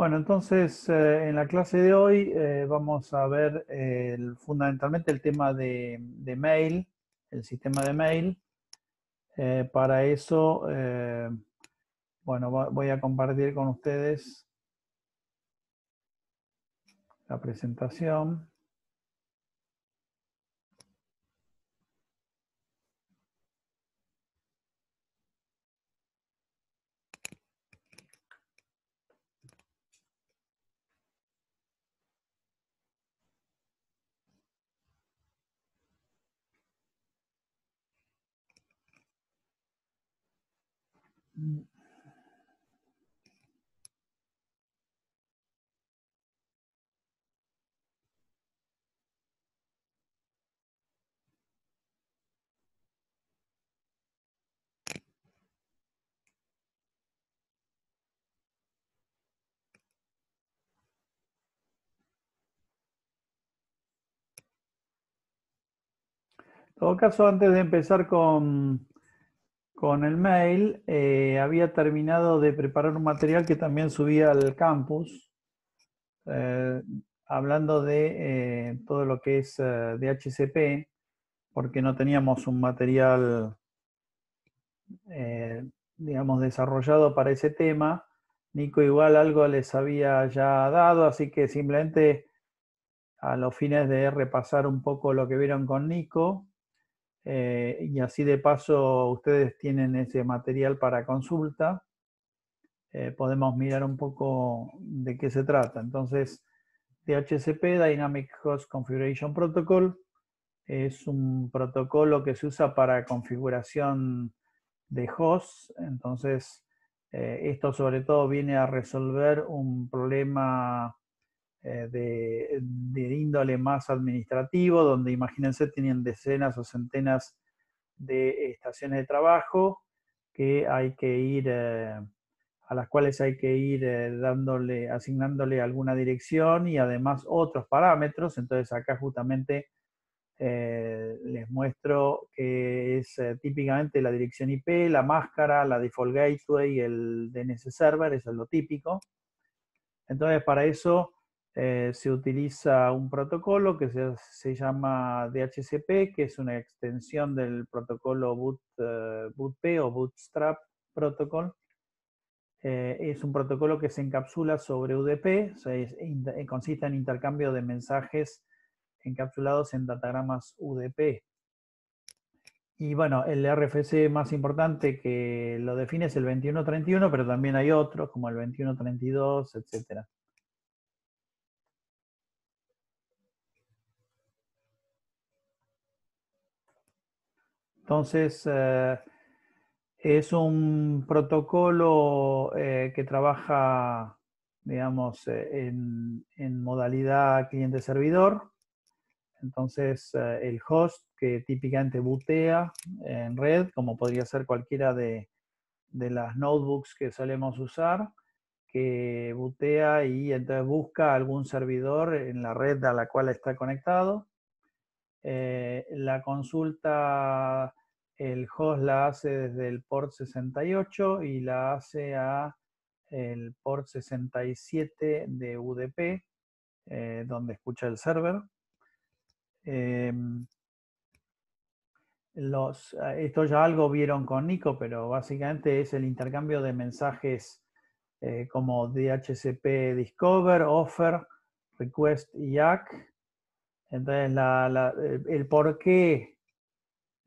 Bueno, entonces eh, en la clase de hoy eh, vamos a ver eh, fundamentalmente el tema de, de, mail, el sistema de mail. para eso, bueno, voy a compartir con ustedes la presentación. todo caso, antes de empezar con, el mail, eh, había terminado de preparar un material que también subía al campus, eh, hablando de eh, todo lo que es DHCP, porque no teníamos un material, digamos, desarrollado para ese tema. Nico igual algo les había ya dado, así que simplemente a los fines de repasar un poco lo que vieron con Nico, eh, y así de paso ustedes tienen ese material para consulta. Eh, podemos mirar un poco de qué se trata. Entonces, DHCP, Dynamic Host Configuration Protocol, es un protocolo que se usa para configuración de hosts. Entonces, eh, esto sobre todo viene a resolver un problema eh, de, índole más administrativo, donde imagínense tienen decenas o centenas de estaciones de trabajo que hay que ir, eh, a las cuales hay que ir eh, dándole, asignándole alguna dirección y además otros parámetros. Entonces acá justamente les muestro que es típicamente la dirección IP, la máscara, la default gateway, el DNS server, eso es lo típico. Entonces para eso eh, se utiliza un protocolo que se, llama DHCP, que es una extensión del protocolo Boot, eh, BootP o Bootstrap Protocol. Eh, es un protocolo que se encapsula sobre UDP, consiste en intercambio de mensajes encapsulados en datagramas UDP. Y bueno, el RFC más importante que lo define es el 2131, pero también hay otros como el 2132, etcétera. Entonces, eh, es un protocolo eh, que trabaja, digamos, eh, en, modalidad cliente-servidor. Entonces, el host que típicamente butea en red, como podría ser cualquiera de, las notebooks que solemos usar, que butea y entonces busca algún servidor en la red a la cual está conectado. la consulta el host la hace desde el port 68 y la hace a el port 67 de UDP, eh, donde escucha el server. Em, los, ah, esto ya algo vieron con Nico, pero básicamente es el intercambio de mensajes eh, como DHCP Discover, Offer, Request y ACK. Entonces, eh, el por qué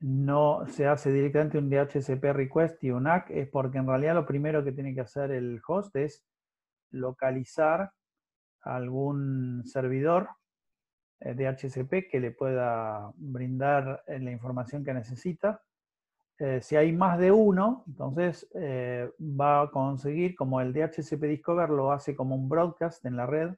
no se hace directamente un DHCP request y un ACK es porque en realidad lo primero que tiene que hacer el host es localizar algún servidor eh, DHCP que le pueda brindar eh, la información que necesita. Eh, si hay más de uno, entonces va a conseguir, como el DHCP Discover lo hace como un broadcast en la red,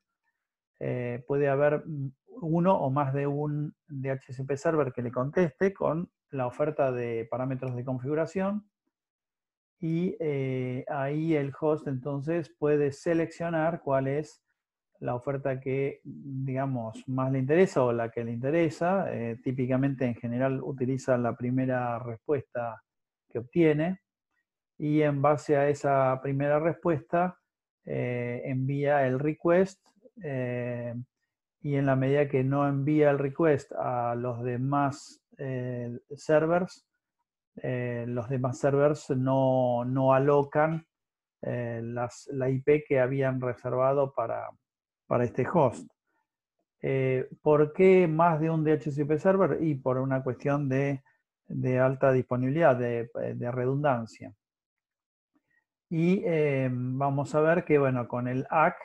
puede haber mm, uno o más de un DHCP server que le conteste con la oferta de parámetros de configuración y eh, ahí el host entonces puede seleccionar cuál es la oferta que, digamos, más le interesa o la que le interesa. Eh, típicamente en general utiliza la primera respuesta que obtiene y en base a esa primera respuesta eh, envía el request y en la medida que no envía el request a los demás eh, servers, eh, los demás servers no, no alocan eh, las, la IP que habían reservado para, para este host. ¿Por qué más de un DHCP server? Y por una cuestión de, de alta disponibilidad, de, de redundancia. Y vamos a ver que, bueno, con el ACK,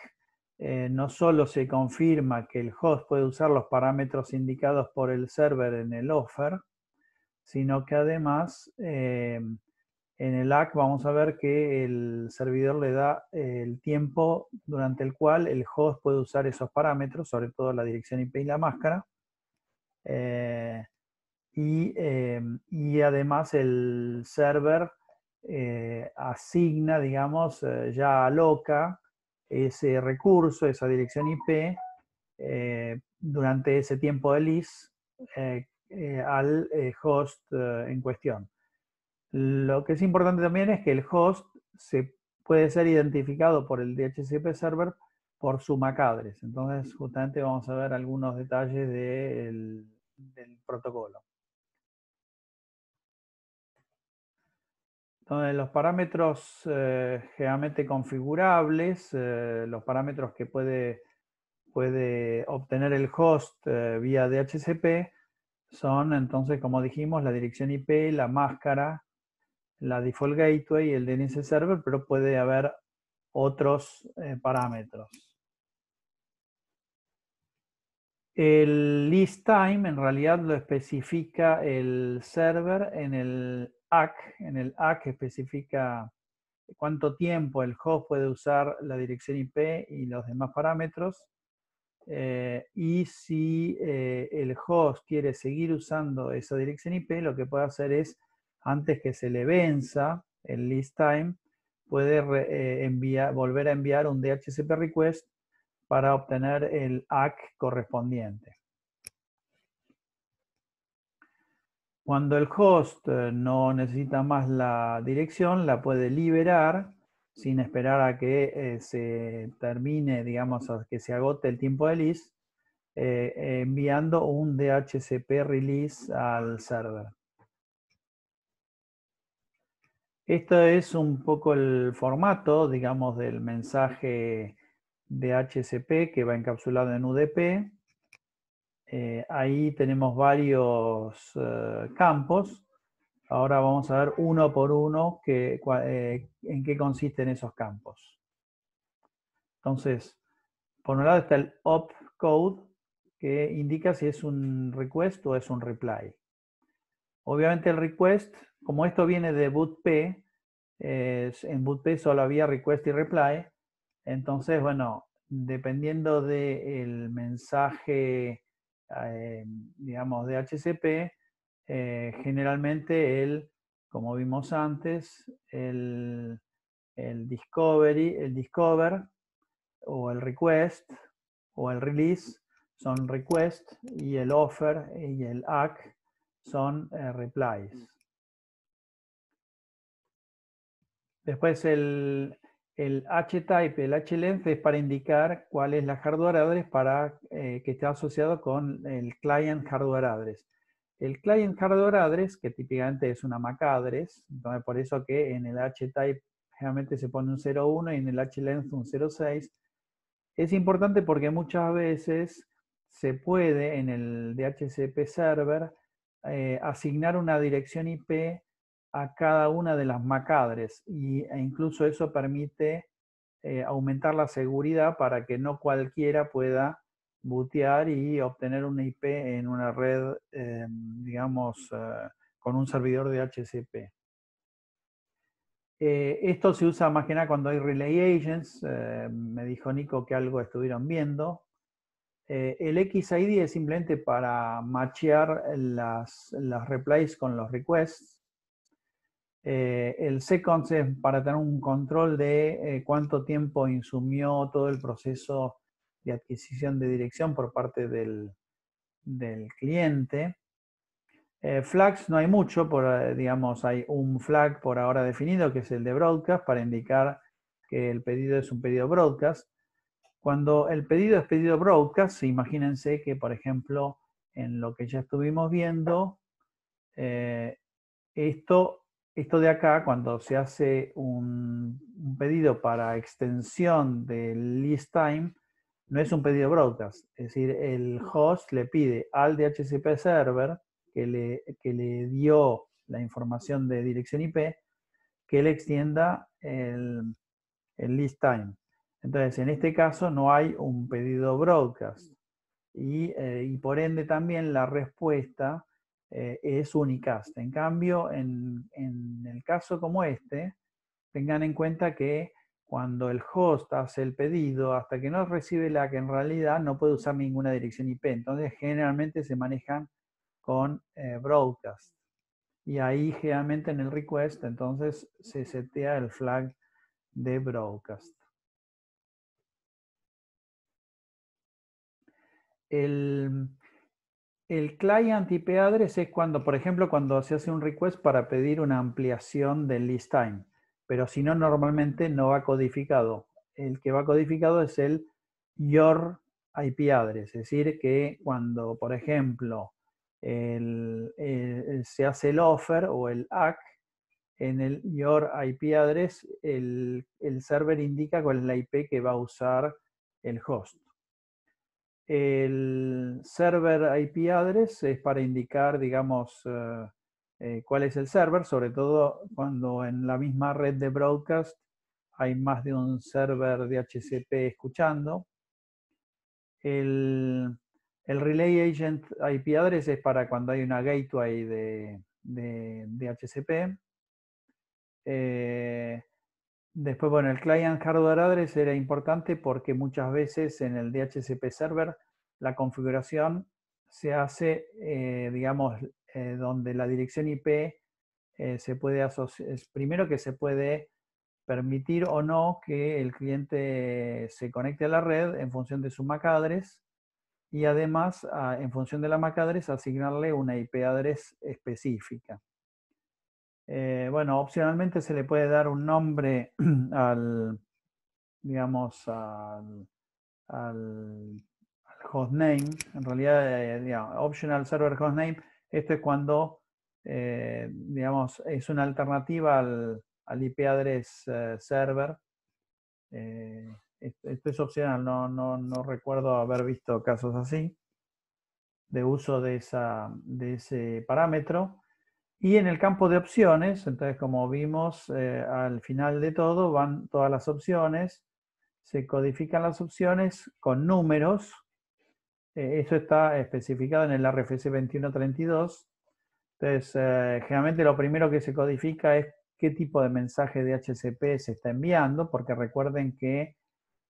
eh, no solo se confirma que el host puede usar los parámetros indicados por el server en el offer, sino que además eh, en el ACK vamos a ver que el servidor le da eh, el tiempo durante el cual el host puede usar esos parámetros, sobre todo la dirección IP y la máscara. y, además el server asigna, digamos, ya Loca ese recurso, esa dirección IP, eh, durante ese tiempo de lease eh, eh, al host en cuestión. Lo que es importante también es que el host se puede ser identificado por el DHCP server por su MAC address. Entonces, justamente vamos a ver algunos detalles del protocolo. Entonces, los parámetros eh, configurables, eh, los parámetros que puede, puede obtener el host eh, vía DHCP, son entonces, como dijimos, la dirección IP, la máscara, la default gateway, y el DNS server, pero puede haber otros eh, parámetros. El list time en realidad lo especifica el server en el ACK. En el ACK especifica cuánto tiempo el host puede usar la dirección IP y los demás parámetros. Eh, y si eh, el host quiere seguir usando esa dirección IP, lo que puede hacer es, antes que se le venza el list time, puede eh, volver a enviar un DHCP request para obtener el ACK correspondiente. Cuando el host eh, no necesita más la dirección, la puede liberar sin esperar a que eh, se termine, digamos, a que se agote el tiempo de lease, eh, enviando un DHCP release al server. Esto es un poco el formato, digamos, del mensaje DHCP que va encapsulado en UDP. Eh, ahí tenemos varios eh, campos. Ahora vamos a ver uno por uno eh, en qué consisten esos campos. Entonces, por un lado está el opcode, que indica si es un request o es un reply. Obviamente el request, como esto viene de bootp, en bootp solo había request y reply, entonces, bueno, dependiendo del mensaje eh, digamos, de HCP, eh, generalmente el, como vimos antes, el, discovery, el discover o el request o el release son request y el offer y el ACK son eh, replies. Después el, el H-type, el h es para indicar cuál es la hardware address para, eh, que está asociado con el client hardware address. El client hardware address, que típicamente es una MAC address, entonces por eso que en el H-type generalmente se pone un 01 y en el h un 06, es importante porque muchas veces se puede en el DHCP server eh, asignar una dirección IP a cada una de las macadres y, e incluso eso permite eh, aumentar la seguridad para que no cualquiera pueda butear y obtener una IP en una red, eh, digamos, eh, con un servidor de HCP. esto se usa más que nada cuando hay relay agents. me dijo Nico que algo estuvieron viendo. el XID es simplemente para machear las, las replies con los requests. Eh, el seconds es para tener un control de eh, cuánto tiempo insumió todo el proceso de adquisición de dirección por parte del, cliente. Eh, flags no hay mucho, por, digamos, hay un flag por ahora definido que es el de broadcast para indicar que el pedido es un pedido broadcast. Cuando el pedido es pedido broadcast, imagínense que, por ejemplo, en lo que ya estuvimos viendo, esto esto de acá, cuando se hace un, pedido para extensión del list time, no es un pedido broadcast. Es decir, el host le pide al DHCP server que le, le dio la información de dirección IP que le extienda el, list time. Entonces, en este caso no hay un pedido broadcast. Y, eh, y por ende también la respuesta eh, es unicast. En cambio, en, el caso como este, tengan en cuenta que cuando el host hace el pedido, hasta que no recibe la que en realidad no puede usar ninguna dirección IP. Entonces, generalmente se manejan con eh, broadcast. Y ahí generalmente en el request, entonces se setea el flag de broadcast. El, el client IP address es cuando, por ejemplo, cuando se hace un request para pedir una ampliación del list time. Pero si no, normalmente no va codificado. El que va codificado es el your IP address. Es decir, que cuando, por ejemplo, se hace el offer o el ACK, en el your IP address, el, el server indica cuál es la IP que va a usar el host. El server IP address es para indicar, digamos, eh, eh, cuál es el server, sobre todo cuando en la misma red de broadcast hay más de un server de HCP escuchando. El, Relay Agent IP address es para cuando hay una gateway de, de, de HCP. Eh, Después, bueno, el client hardware address era importante porque muchas veces en el DHCP server la configuración se hace, eh, digamos, eh, donde la dirección IP eh, se puede asociar, primero que se puede permitir o no que el cliente se conecte a la red en función de su MAC y además ah, en función de la MAC address asignarle una IP address específica. Eh, bueno, opcionalmente se le puede dar un nombre al, digamos, al, hostname. En realidad, eh, optional server hostname, esto es cuando, eh, digamos, es una alternativa al, IP address server. esto es opcional, no, recuerdo haber visto casos así de uso de ese parámetro. Y en el campo de opciones, entonces como vimos eh, al final de todo, van todas las opciones, se codifican las opciones con números. Eh, eso está especificado en el RFC 2132. Entonces, eh, generalmente lo primero que se codifica es qué tipo de mensaje de HCP se está enviando, porque recuerden que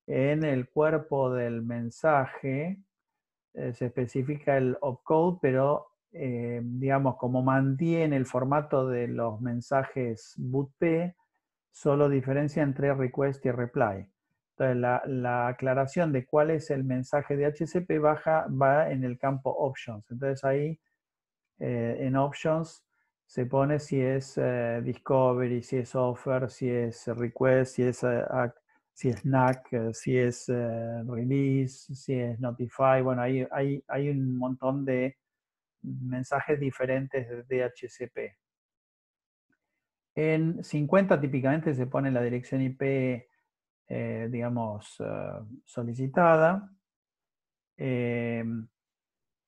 en el cuerpo del mensaje se especifica el opcode, pero eh, digamos, como mantiene el formato de los mensajes BootP, solo diferencia entre request y reply. Entonces, la, aclaración de cuál es el mensaje de HCP baja va en el campo options. Entonces, ahí eh, en options se pone si es eh, discovery, si es offer, si es request, si es, act, si es NAC, si es release, si es notify. Bueno, ahí hay, hay un montón de mensajes diferentes de DHCP. En 50 típicamente se pone la dirección IP, eh, digamos, eh, solicitada, eh,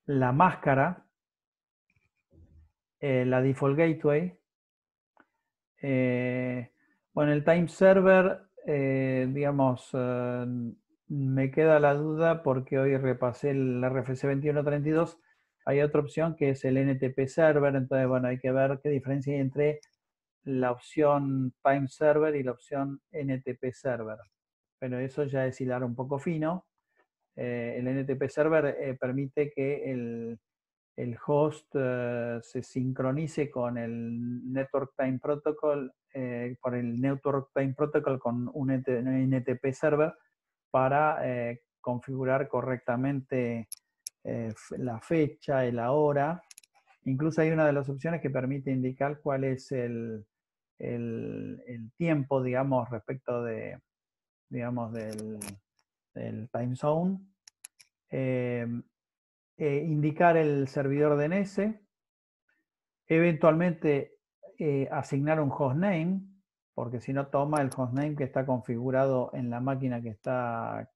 la máscara, la default gateway, bueno, el time server, digamos, me queda la duda porque hoy repasé el RFC 2132 hay otra opción que es el NTP Server, entonces, bueno, hay que ver qué diferencia hay entre la opción Time Server y la opción NTP Server. Pero eso ya es hilar un poco fino. Eh, el NTP Server eh, permite que el, host eh, se sincronice con el Network Time Protocol, por el Network Time Protocol con un, NTP Server para configurar correctamente eh, la fecha la hora. Incluso hay una de las opciones que permite indicar cuál es el, tiempo, digamos, respecto de, digamos, del, del time zone. Eh, eh, indicar el servidor DNS, eventualmente asignar un hostname, porque si no toma el hostname que está configurado en la máquina que está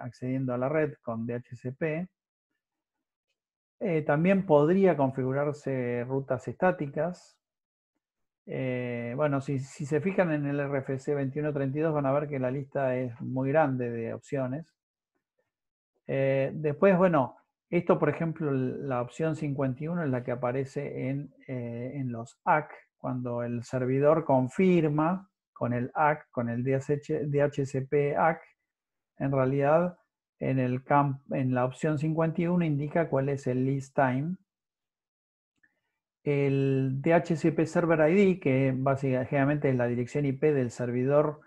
accediendo a la red con DHCP, eh, también podría configurarse rutas estáticas. Eh, bueno, si, se fijan en el RFC 2132 van a ver que la lista es muy grande de opciones. Eh, después, bueno, esto por ejemplo, la opción 51 es la que aparece en, en los ACK, cuando el servidor confirma con el ACK, con el DHCP ACK, en realidad en, el en la opción 51 indica cuál es el list time. El DHCP Server ID, que básicamente es la dirección IP del servidor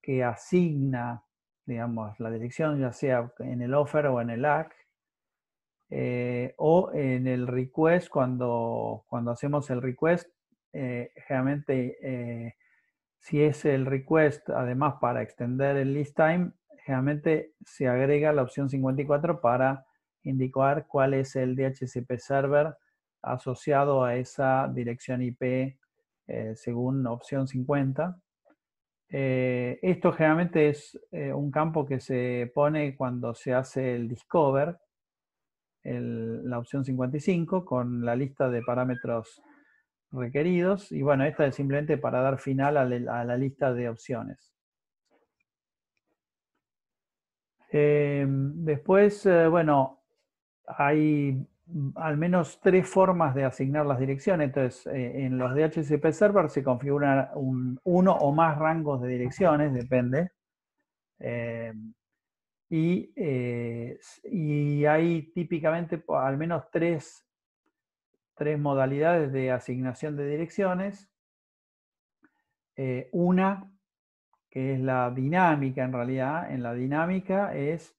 que asigna, digamos, la dirección, ya sea en el offer o en el ACK, eh, o en el request, cuando, cuando hacemos el request, eh, generalmente eh, si es el request, además para extender el list time, generalmente se agrega la opción 54 para indicar cuál es el DHCP server asociado a esa dirección IP eh, según opción 50. Eh, esto generalmente es eh, un campo que se pone cuando se hace el discover, la opción 55, con la lista de parámetros requeridos. Y bueno, esta es simplemente para dar final a la lista de opciones. Eh, después, eh, bueno, hay al menos tres formas de asignar las direcciones. Entonces, eh, en los DHCP server se configuran uno o más rangos de direcciones, depende. Y, hay típicamente al menos tres, tres modalidades de asignación de direcciones. una que es la dinámica en realidad. En la dinámica es,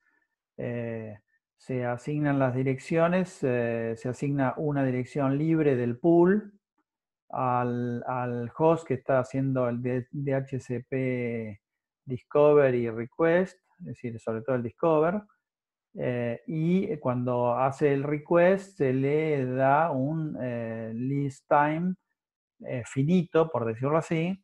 eh, se asignan las direcciones, eh, se asigna una dirección libre del pool al, host que está haciendo el DHCP discovery y Request, es decir, sobre todo el Discover. Eh, y cuando hace el request se le da un list time finito, por decirlo así,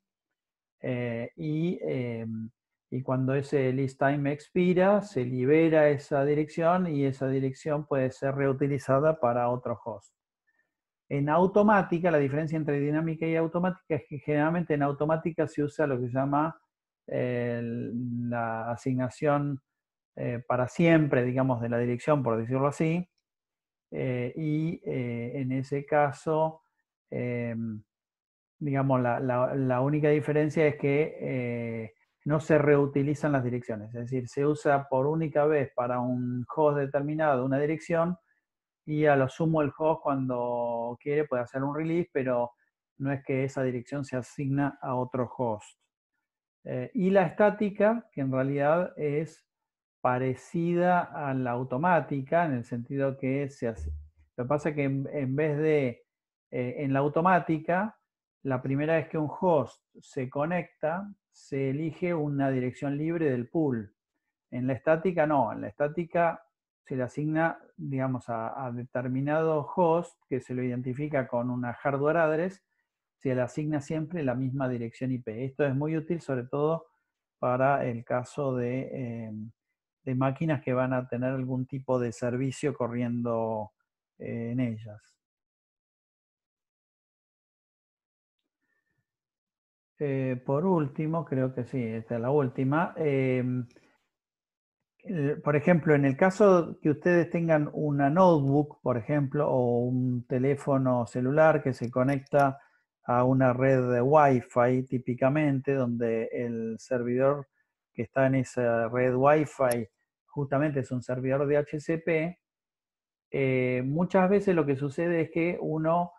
eh, em, y, cuando ese list time expira, se libera esa dirección y esa dirección puede ser reutilizada para otro host. En automática, la diferencia entre dinámica y automática es que generalmente en automática se usa lo que se llama la asignación eh, para siempre, digamos, de la dirección, por decirlo así, eh, y en ese caso em, digamos, la, única diferencia es que eh, no se reutilizan las direcciones, es decir, se usa por única vez para un host determinado una dirección y a lo sumo el host cuando quiere puede hacer un release, pero no es que esa dirección se asigna a otro host. Eh, y la estática, que en realidad es parecida a la automática, en el sentido que se hace. Lo que pasa es que en, vez de, eh, en la automática, la primera vez que un host se conecta, se elige una dirección libre del pool. En la estática no, en la estática se le asigna, digamos, a, determinado host que se lo identifica con una hardware address, se le asigna siempre la misma dirección IP. Esto es muy útil sobre todo para el caso em, de, máquinas que van a tener algún tipo de servicio corriendo eh, en ellas. Eh, por último, creo que sí, esta es la última. Em, por ejemplo, en el caso que ustedes tengan una notebook, por ejemplo, o un teléfono celular que se conecta a una red de Wi-Fi típicamente, donde el servidor que está en esa red Wi-Fi justamente es un servidor de HCP, eh, muchas veces lo que sucede es que uno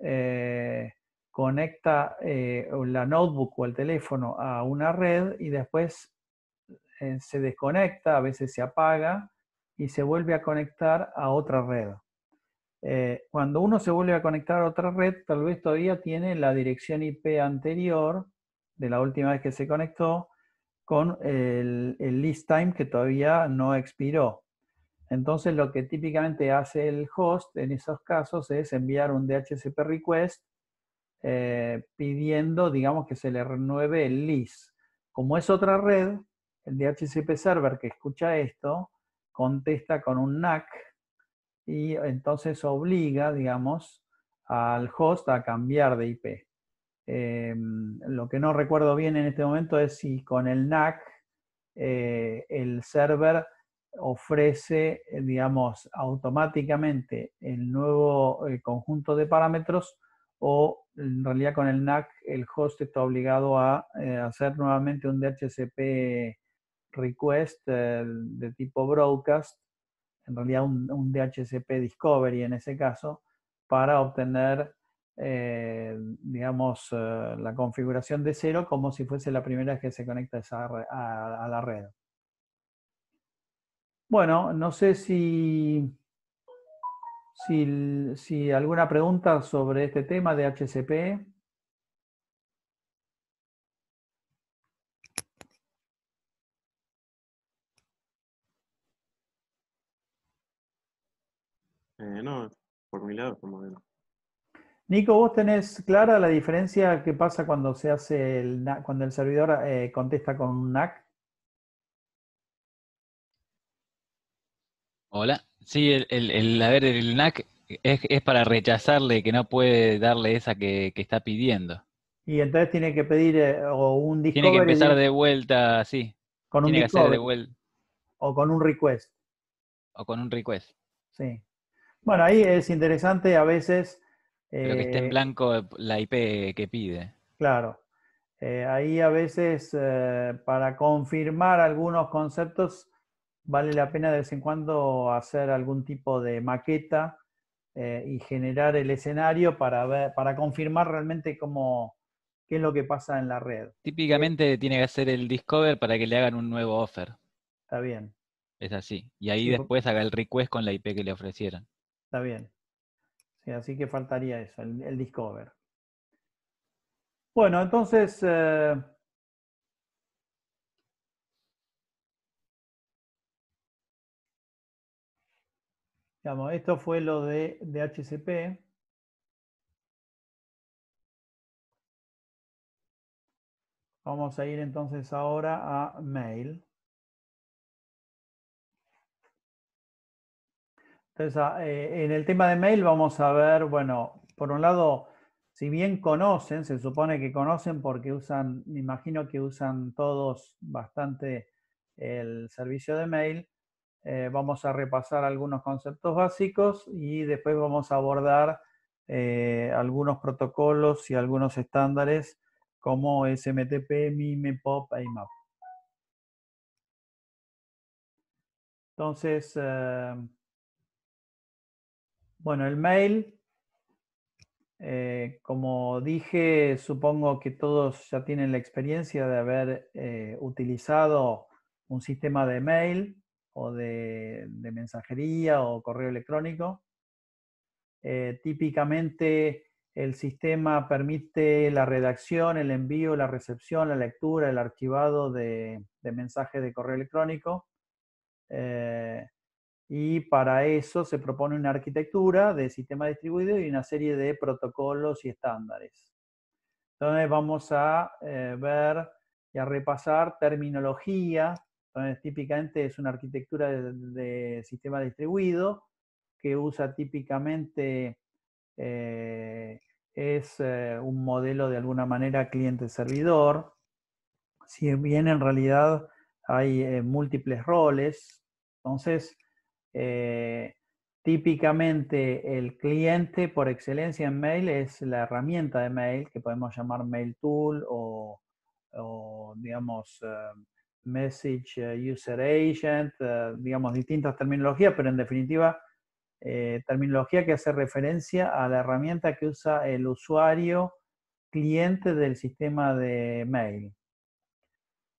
eh, conecta eh, la notebook o el teléfono a una red y después eh, se desconecta, a veces se apaga y se vuelve a conectar a otra red. Eh, cuando uno se vuelve a conectar a otra red, tal vez todavía tiene la dirección IP anterior de la última vez que se conectó con el, el list time que todavía no expiró. Entonces lo que típicamente hace el host en esos casos es enviar un DHCP request eh, pidiendo, digamos, que se le renueve el lease. Como es otra red, el DHCP server que escucha esto contesta con un NAC y entonces obliga, digamos, al host a cambiar de IP. Eh, lo que no recuerdo bien en este momento es si con el NAC eh, el server ofrece, digamos, automáticamente el nuevo conjunto de parámetros o en realidad con el NAC el host está obligado a eh, hacer nuevamente un DHCP request eh, de tipo broadcast, en realidad un, DHCP discovery en ese caso, para obtener, eh, digamos, la configuración de cero como si fuese la primera vez que se conecta a la red. Bueno, no sé si si, alguna pregunta sobre este tema de HCP. Eh, no, por mi lado, como Nico, ¿vos tenés clara la diferencia que pasa cuando se hace el cuando el servidor eh, contesta con un NAC? Hola. Sí, el, el, el, a el NAC es, para rechazarle que no puede darle esa que, está pidiendo. Y entonces tiene que pedir eh, o un discovery. Tiene que empezar de vuelta, sí. Con un que de vuelta. O con un request. O con un request. Sí. Bueno, ahí es interesante a veces. Eh, que esté en eh, blanco la IP que pide. Claro. Eh, ahí a veces para confirmar algunos conceptos vale la pena de vez en cuando hacer algún tipo de maqueta eh, y generar el escenario para, ver, para confirmar realmente cómo, qué es lo que pasa en la red. Típicamente tiene que hacer el discover para que le hagan un nuevo offer. Está bien. Es así. Y ahí después haga el request con la IP que le ofrecieron. Está bien. así que faltaría eso, el, discover. Bueno, entonces... Eh, Digamos, esto fue lo de, DHCP. HCP. Vamos a ir entonces ahora a mail. Entonces, ah, eh, en el tema de mail vamos a ver, bueno, por un lado, si bien conocen, se supone que conocen porque usan, me imagino que usan todos bastante el servicio de mail, eh, vamos a repasar algunos conceptos básicos y después vamos a abordar eh, algunos protocolos y algunos estándares como SMTP, MIME, POP e IMAP. Entonces, eh, bueno, el mail, como dije, supongo que todos ya tienen la experiencia de haber utilizado un sistema de mail o de, mensajería o correo electrónico. Eh, típicamente el sistema permite la redacción, el envío, la recepción, la lectura, el archivado de, mensajes de correo electrónico. Eh, y para eso se propone una arquitectura de sistema distribuido y una serie de protocolos y estándares. Entonces vamos a eh, ver y a repasar terminología entonces, típicamente es una arquitectura de, sistema distribuido que usa típicamente eh, es eh, un modelo de alguna manera cliente-servidor, si bien en realidad hay eh, múltiples roles. Entonces, típicamente el cliente por excelencia en mail es la herramienta de mail que podemos llamar Mail Tool o digamos, message eh, user agent, eh, digamos, distintas terminologías, pero en definitiva, eh, terminología que hace referencia a la herramienta que usa el usuario cliente del sistema de mail.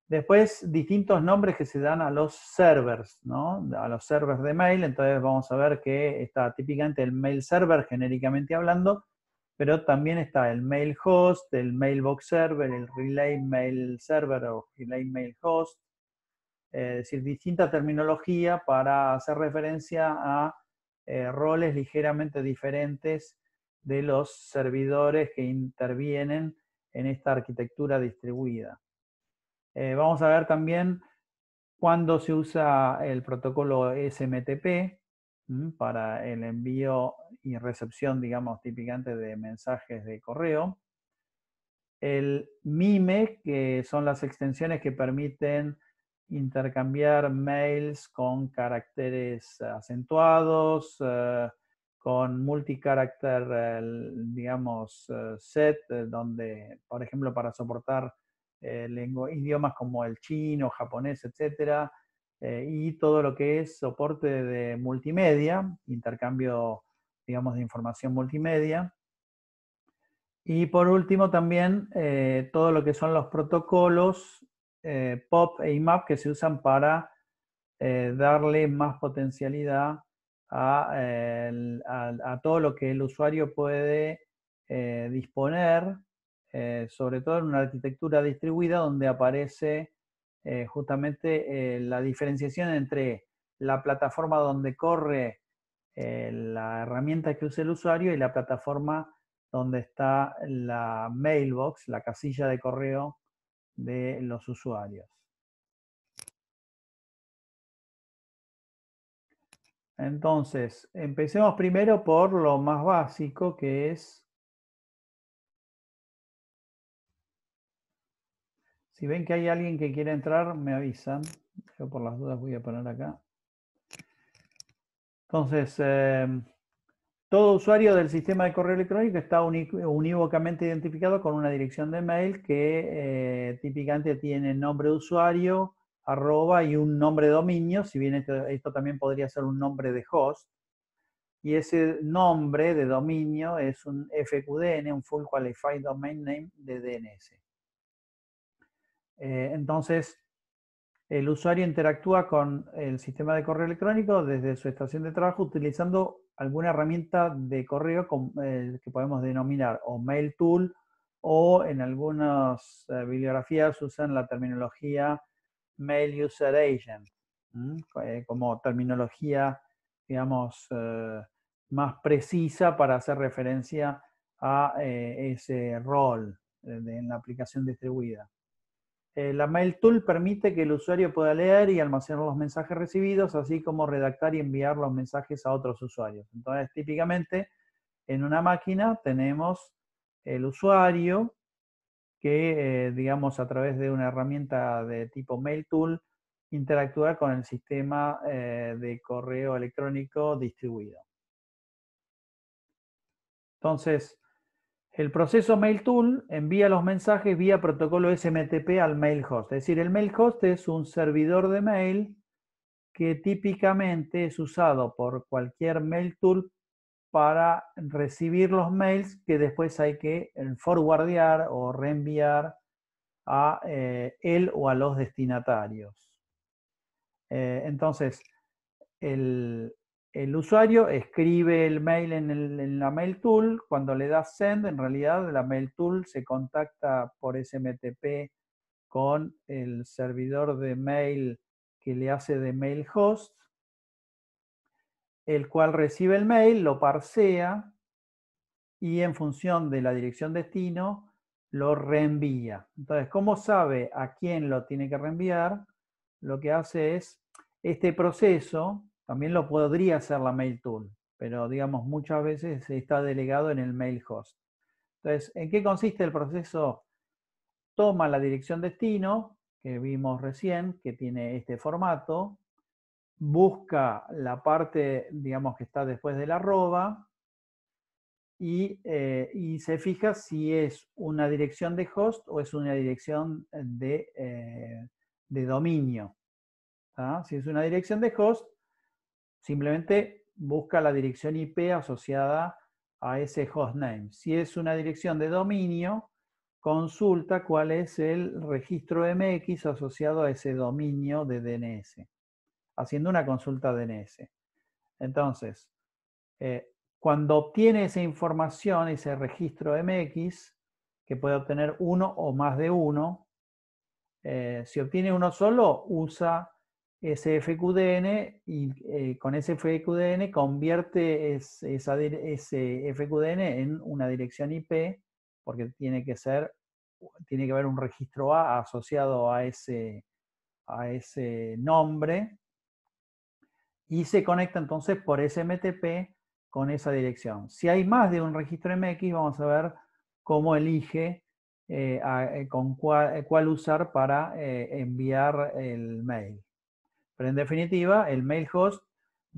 Después, distintos nombres que se dan a los servers, ¿no? A los servers de mail. Entonces, vamos a ver que está típicamente el mail server, genéricamente hablando, pero también está el mail host, el mailbox server, el relay mail server o relay mail host, es decir, distinta terminología para hacer referencia a eh, roles ligeramente diferentes de los servidores que intervienen en esta arquitectura distribuida. Eh, vamos a ver también cuándo se usa el protocolo SMTP, para el envío y recepción, digamos, típicamente de mensajes de correo. El MIME, que son las extensiones que permiten intercambiar mails con caracteres acentuados, eh, con multi eh, digamos, eh, set, donde, por ejemplo, para soportar idiomas como el chino, japonés, etcétera, eh, y todo lo que es soporte de multimedia, intercambio, digamos, de información multimedia. Y por último también eh, todo lo que son los protocolos eh, POP e IMAP que se usan para darle más potencialidad a, todo lo que el usuario puede disponer, sobre todo en una arquitectura distribuida donde aparece eh, justamente eh, la diferenciación entre la plataforma donde corre eh, la herramienta que usa el usuario y la plataforma donde está la mailbox, la casilla de correo de los usuarios. Entonces, empecemos primero por lo más básico que es Si ven que hay alguien que quiere entrar, me avisan. Yo por las dudas voy a poner acá. Entonces, em, todo usuario del sistema de correo electrónico está unívocamente identificado con una dirección de mail que eh, típicamente tiene nombre de usuario, arroba y un nombre de dominio, si bien esto, también podría ser un nombre de host. Y ese nombre de dominio es un FQDN, un Full Qualified Domain Name de DNS. Eh, entonces, el usuario interactúa con el sistema de correo electrónico desde su estación de trabajo utilizando alguna herramienta de correo eh, que podemos denominar o mail tool o en algunas eh, bibliografías usan la terminología mail user agent como terminología, digamos, más precisa para hacer referencia a ese rol en la aplicación distribuida. Eh, la Mail Tool permite que el usuario pueda leer y almacenar los mensajes recibidos, así como redactar y enviar los mensajes a otros usuarios. Entonces, típicamente, en una máquina tenemos el usuario que, eh, digamos, a través de una herramienta de tipo Mail Tool, interactúa con el sistema eh, de correo electrónico distribuido. Entonces, el proceso Mail Tool envía los mensajes vía protocolo SMTP al mail host. Es decir, el mail host es un servidor de mail que típicamente es usado por cualquier mail tool para recibir los mails que después hay que eh, forwardear o reenviar a eh, él o a los destinatarios. Eh, entonces, el, el usuario escribe el mail en, la mail tool, cuando le da send, en realidad la mail tool se contacta por SMTP con el servidor de mail que le hace de mail host, el cual recibe el mail, lo parsea y en función de la dirección destino lo reenvía. Entonces, ¿cómo sabe a quién lo tiene que reenviar? Lo que hace es este proceso, también lo podría hacer la mail tool, pero digamos muchas veces está delegado en el mail host. Entonces, ¿en qué consiste el proceso? Toma la dirección destino, que vimos recién, que tiene este formato, busca la parte, digamos, que está después del arroba, y, eh, y, se fija si es una dirección de host o es una dirección de, eh, dominio. Si es una dirección de host, Simplemente busca la dirección IP asociada a ese hostname. Si es una dirección de dominio, consulta cuál es el registro MX asociado a ese dominio de DNS, haciendo una consulta DNS. Entonces, eh, cuando obtiene esa información, ese registro MX, que puede obtener uno o más de uno, eh, si obtiene uno solo, usa ese FQDN y eh, con ese FQDN convierte ese FQDN en una dirección IP porque tiene que ser, tiene que haber un registro A asociado a ese, a ese nombre y se conecta entonces por SMTP con esa dirección. Si hay más de un registro MX, vamos a ver cómo elige eh, eh, con cuál, usar para enviar el mail. Pero en definitiva, el mail host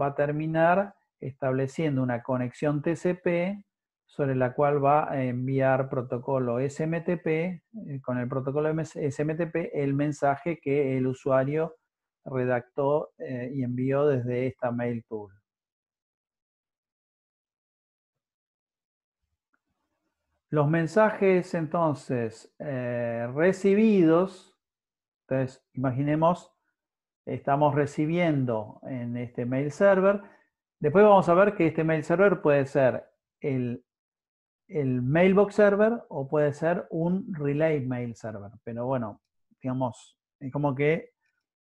va a terminar estableciendo una conexión TCP sobre la cual va a enviar protocolo SMTP, eh, con el protocolo SMTP, el mensaje que el usuario redactó eh, y envió desde esta mail tool. Los mensajes entonces eh, recibidos, entonces imaginemos estamos recibiendo en este mail server. Después vamos a ver que este mail server puede ser el, mailbox server o puede ser un relay mail server. Pero bueno, digamos, es como que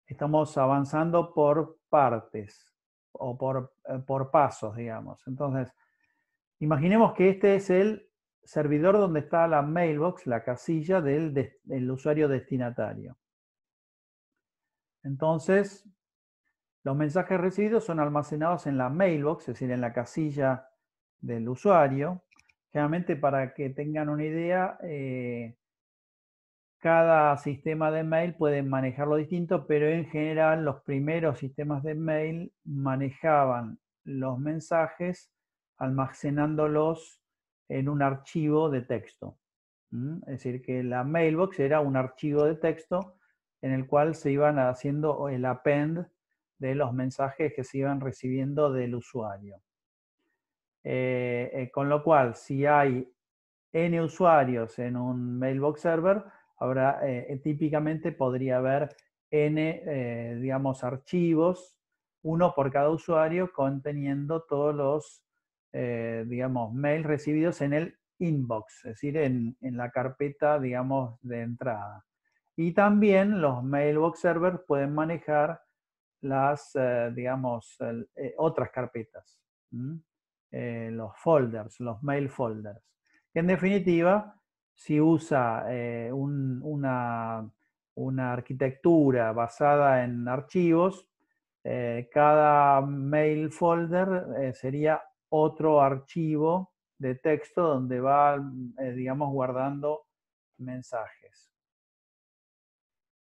estamos avanzando por partes o por, eh, pasos, digamos. Entonces, imaginemos que este es el servidor donde está la mailbox, la casilla del usuario destinatario. Entonces, los mensajes recibidos son almacenados en la mailbox, es decir, en la casilla del usuario. Generalmente, para que tengan una idea, eh, cada sistema de mail puede manejarlo distinto, pero en general los primeros sistemas de mail manejaban los mensajes almacenándolos en un archivo de texto. Es decir, que la mailbox era un archivo de texto en el cual se iban haciendo el append de los mensajes que se iban recibiendo del usuario. Eh, eh, con lo cual, si hay n usuarios en un mailbox server, habrá, eh, típicamente podría haber n, digamos, archivos, uno por cada usuario, conteniendo todos los, mails recibidos en el inbox, es decir, en, en la carpeta, digamos, de entrada. Y también los mailbox servers pueden manejar las, eh, digamos, eh, otras carpetas, eh, los folders, los mail folders. En definitiva, si usa una, una, arquitectura basada en archivos, cada mail folder sería otro archivo de texto donde va, digamos, guardando mensajes.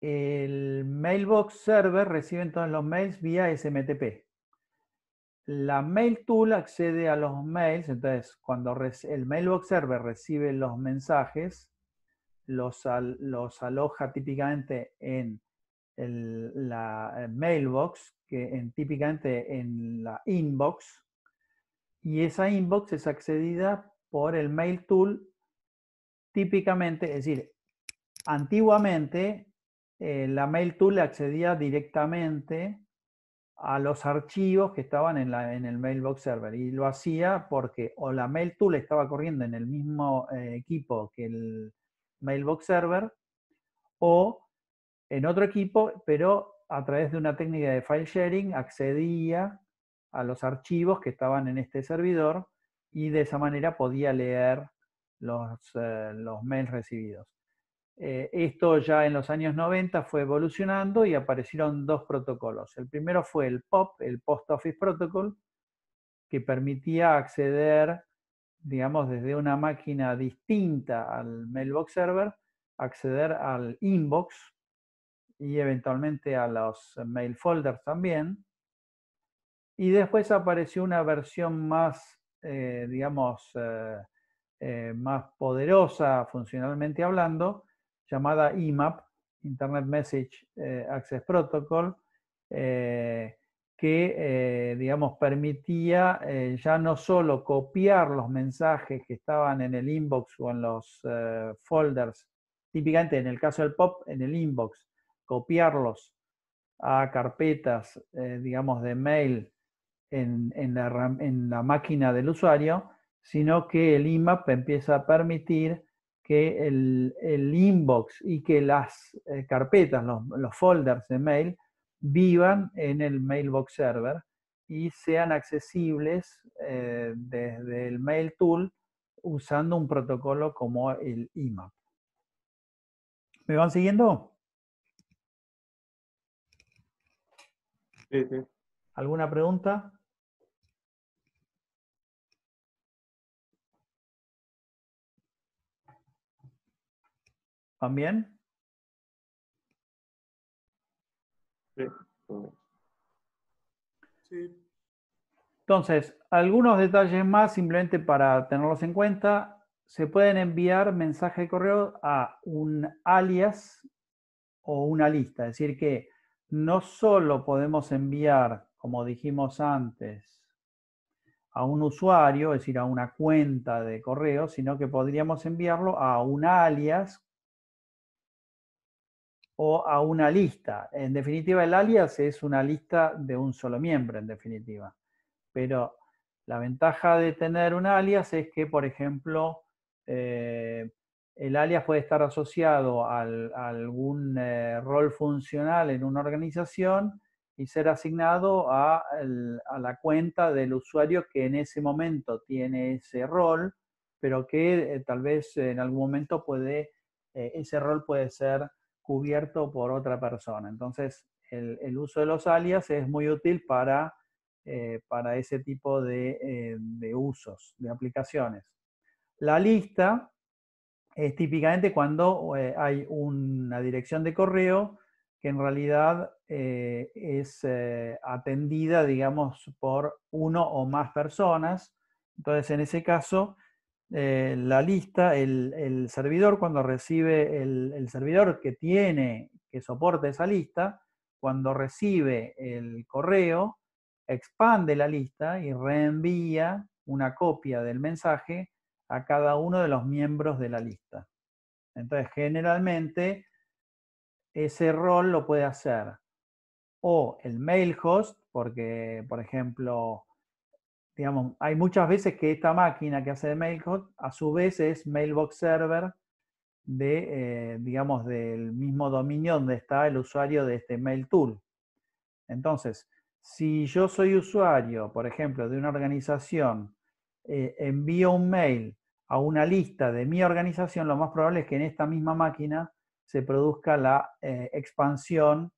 El Mailbox Server recibe entonces los mails vía SMTP. La Mail Tool accede a los mails, entonces cuando el Mailbox Server recibe los mensajes, los, aloja típicamente en la Mailbox, que en, típicamente en la Inbox, y esa Inbox es accedida por el Mail Tool típicamente, es decir, antiguamente eh, la mail tool accedía directamente a los archivos que estaban en, el mailbox server y lo hacía porque o la mail tool estaba corriendo en el mismo eh, equipo que el mailbox server o en otro equipo, pero a través de una técnica de file sharing accedía a los archivos que estaban en este servidor y de esa manera podía leer los eh, mails recibidos. Eh, esto ya en los años 90 fue evolucionando y aparecieron dos protocolos. El primero fue el POP, el Post Office Protocol, que permitía acceder, digamos, desde una máquina distinta al Mailbox Server, acceder al inbox y eventualmente a los mail folders también. Y después apareció una versión más, eh, digamos, eh, más poderosa funcionalmente hablando, llamada IMAP, Internet Message eh, Access Protocol, eh, que, eh, digamos, permitía ya no solo copiar los mensajes que estaban en el inbox o en los folders, típicamente en el caso del POP, en el inbox, copiarlos a carpetas, digamos, de mail en la máquina del usuario, sino que el IMAP empieza a permitir que el, inbox y que las eh, carpetas, los, folders de mail, vivan en el mailbox server y sean accesibles eh, desde el mail tool usando un protocolo como el IMAP. ¿Me van siguiendo? Sí, sí. ¿Alguna pregunta? También. Sí. Entonces, algunos detalles más simplemente para tenerlos en cuenta. Se pueden enviar mensajes de correo a un alias o una lista. Es decir, que no solo podemos enviar, como dijimos antes, a un usuario, es decir, a una cuenta de correo, sino que podríamos enviarlo a un alias o a una lista. En definitiva, el alias es una lista de un solo miembro, en definitiva. Pero la ventaja de tener un alias es que, por ejemplo, eh, el alias puede estar asociado a algún eh, rol funcional en una organización y ser asignado a, la cuenta del usuario que en ese momento tiene ese rol, pero que eh, tal vez en algún momento puede, ese rol puede ser cubierto por otra persona. Entonces, el, uso de los alias es muy útil para, eh, ese tipo eh, de, usos, de aplicaciones. La lista es típicamente cuando eh, hay una dirección de correo que en realidad es atendida, digamos, por uno o más personas. Entonces, en ese caso, eh, la lista, el, servidor cuando recibe, el, el, servidor que tiene, que soporta esa lista, cuando recibe el correo, expande la lista y reenvía una copia del mensaje a cada uno de los miembros de la lista. Entonces, generalmente, ese rol lo puede hacer o el mail host, porque, por ejemplo, digamos, hay muchas veces que esta máquina que hace de MailCode, a su vez es Mailbox Server de, eh, digamos, del mismo dominio donde está el usuario de este Mail Tool. Entonces, si yo soy usuario, por ejemplo, de una organización, eh, envío un mail a una lista de mi organización, lo más probable es que en esta misma máquina se produzca la eh, expansión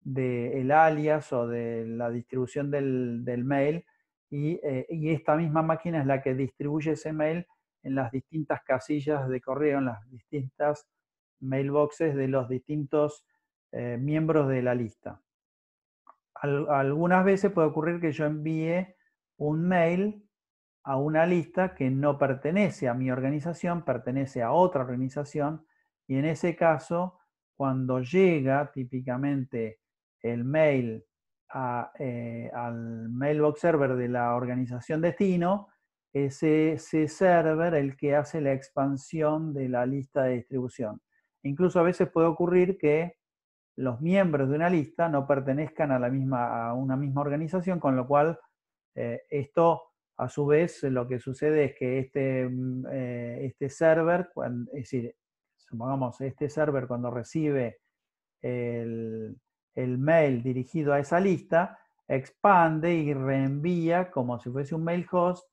del alias o de la distribución del mail eh, y, esta misma máquina es la que distribuye ese mail en las distintas casillas de correo, en las distintas mailboxes de los distintos eh, miembros de la lista. algunas veces puede ocurrir que yo envíe un mail a una lista que no pertenece a mi organización, pertenece a otra organización, y en ese caso, cuando llega típicamente el mail eh, al mailbox server de la organización destino, es ese server el que hace la expansión de la lista de distribución. Incluso a veces puede ocurrir que los miembros de una lista no pertenezcan a, la misma, a una misma organización, con lo cual eh, esto, a su vez, lo que sucede es que este, mm, eh, este server, es decir, supongamos, este server cuando recibe el, el mail dirigido a esa lista, expande y reenvía como si fuese un mail host,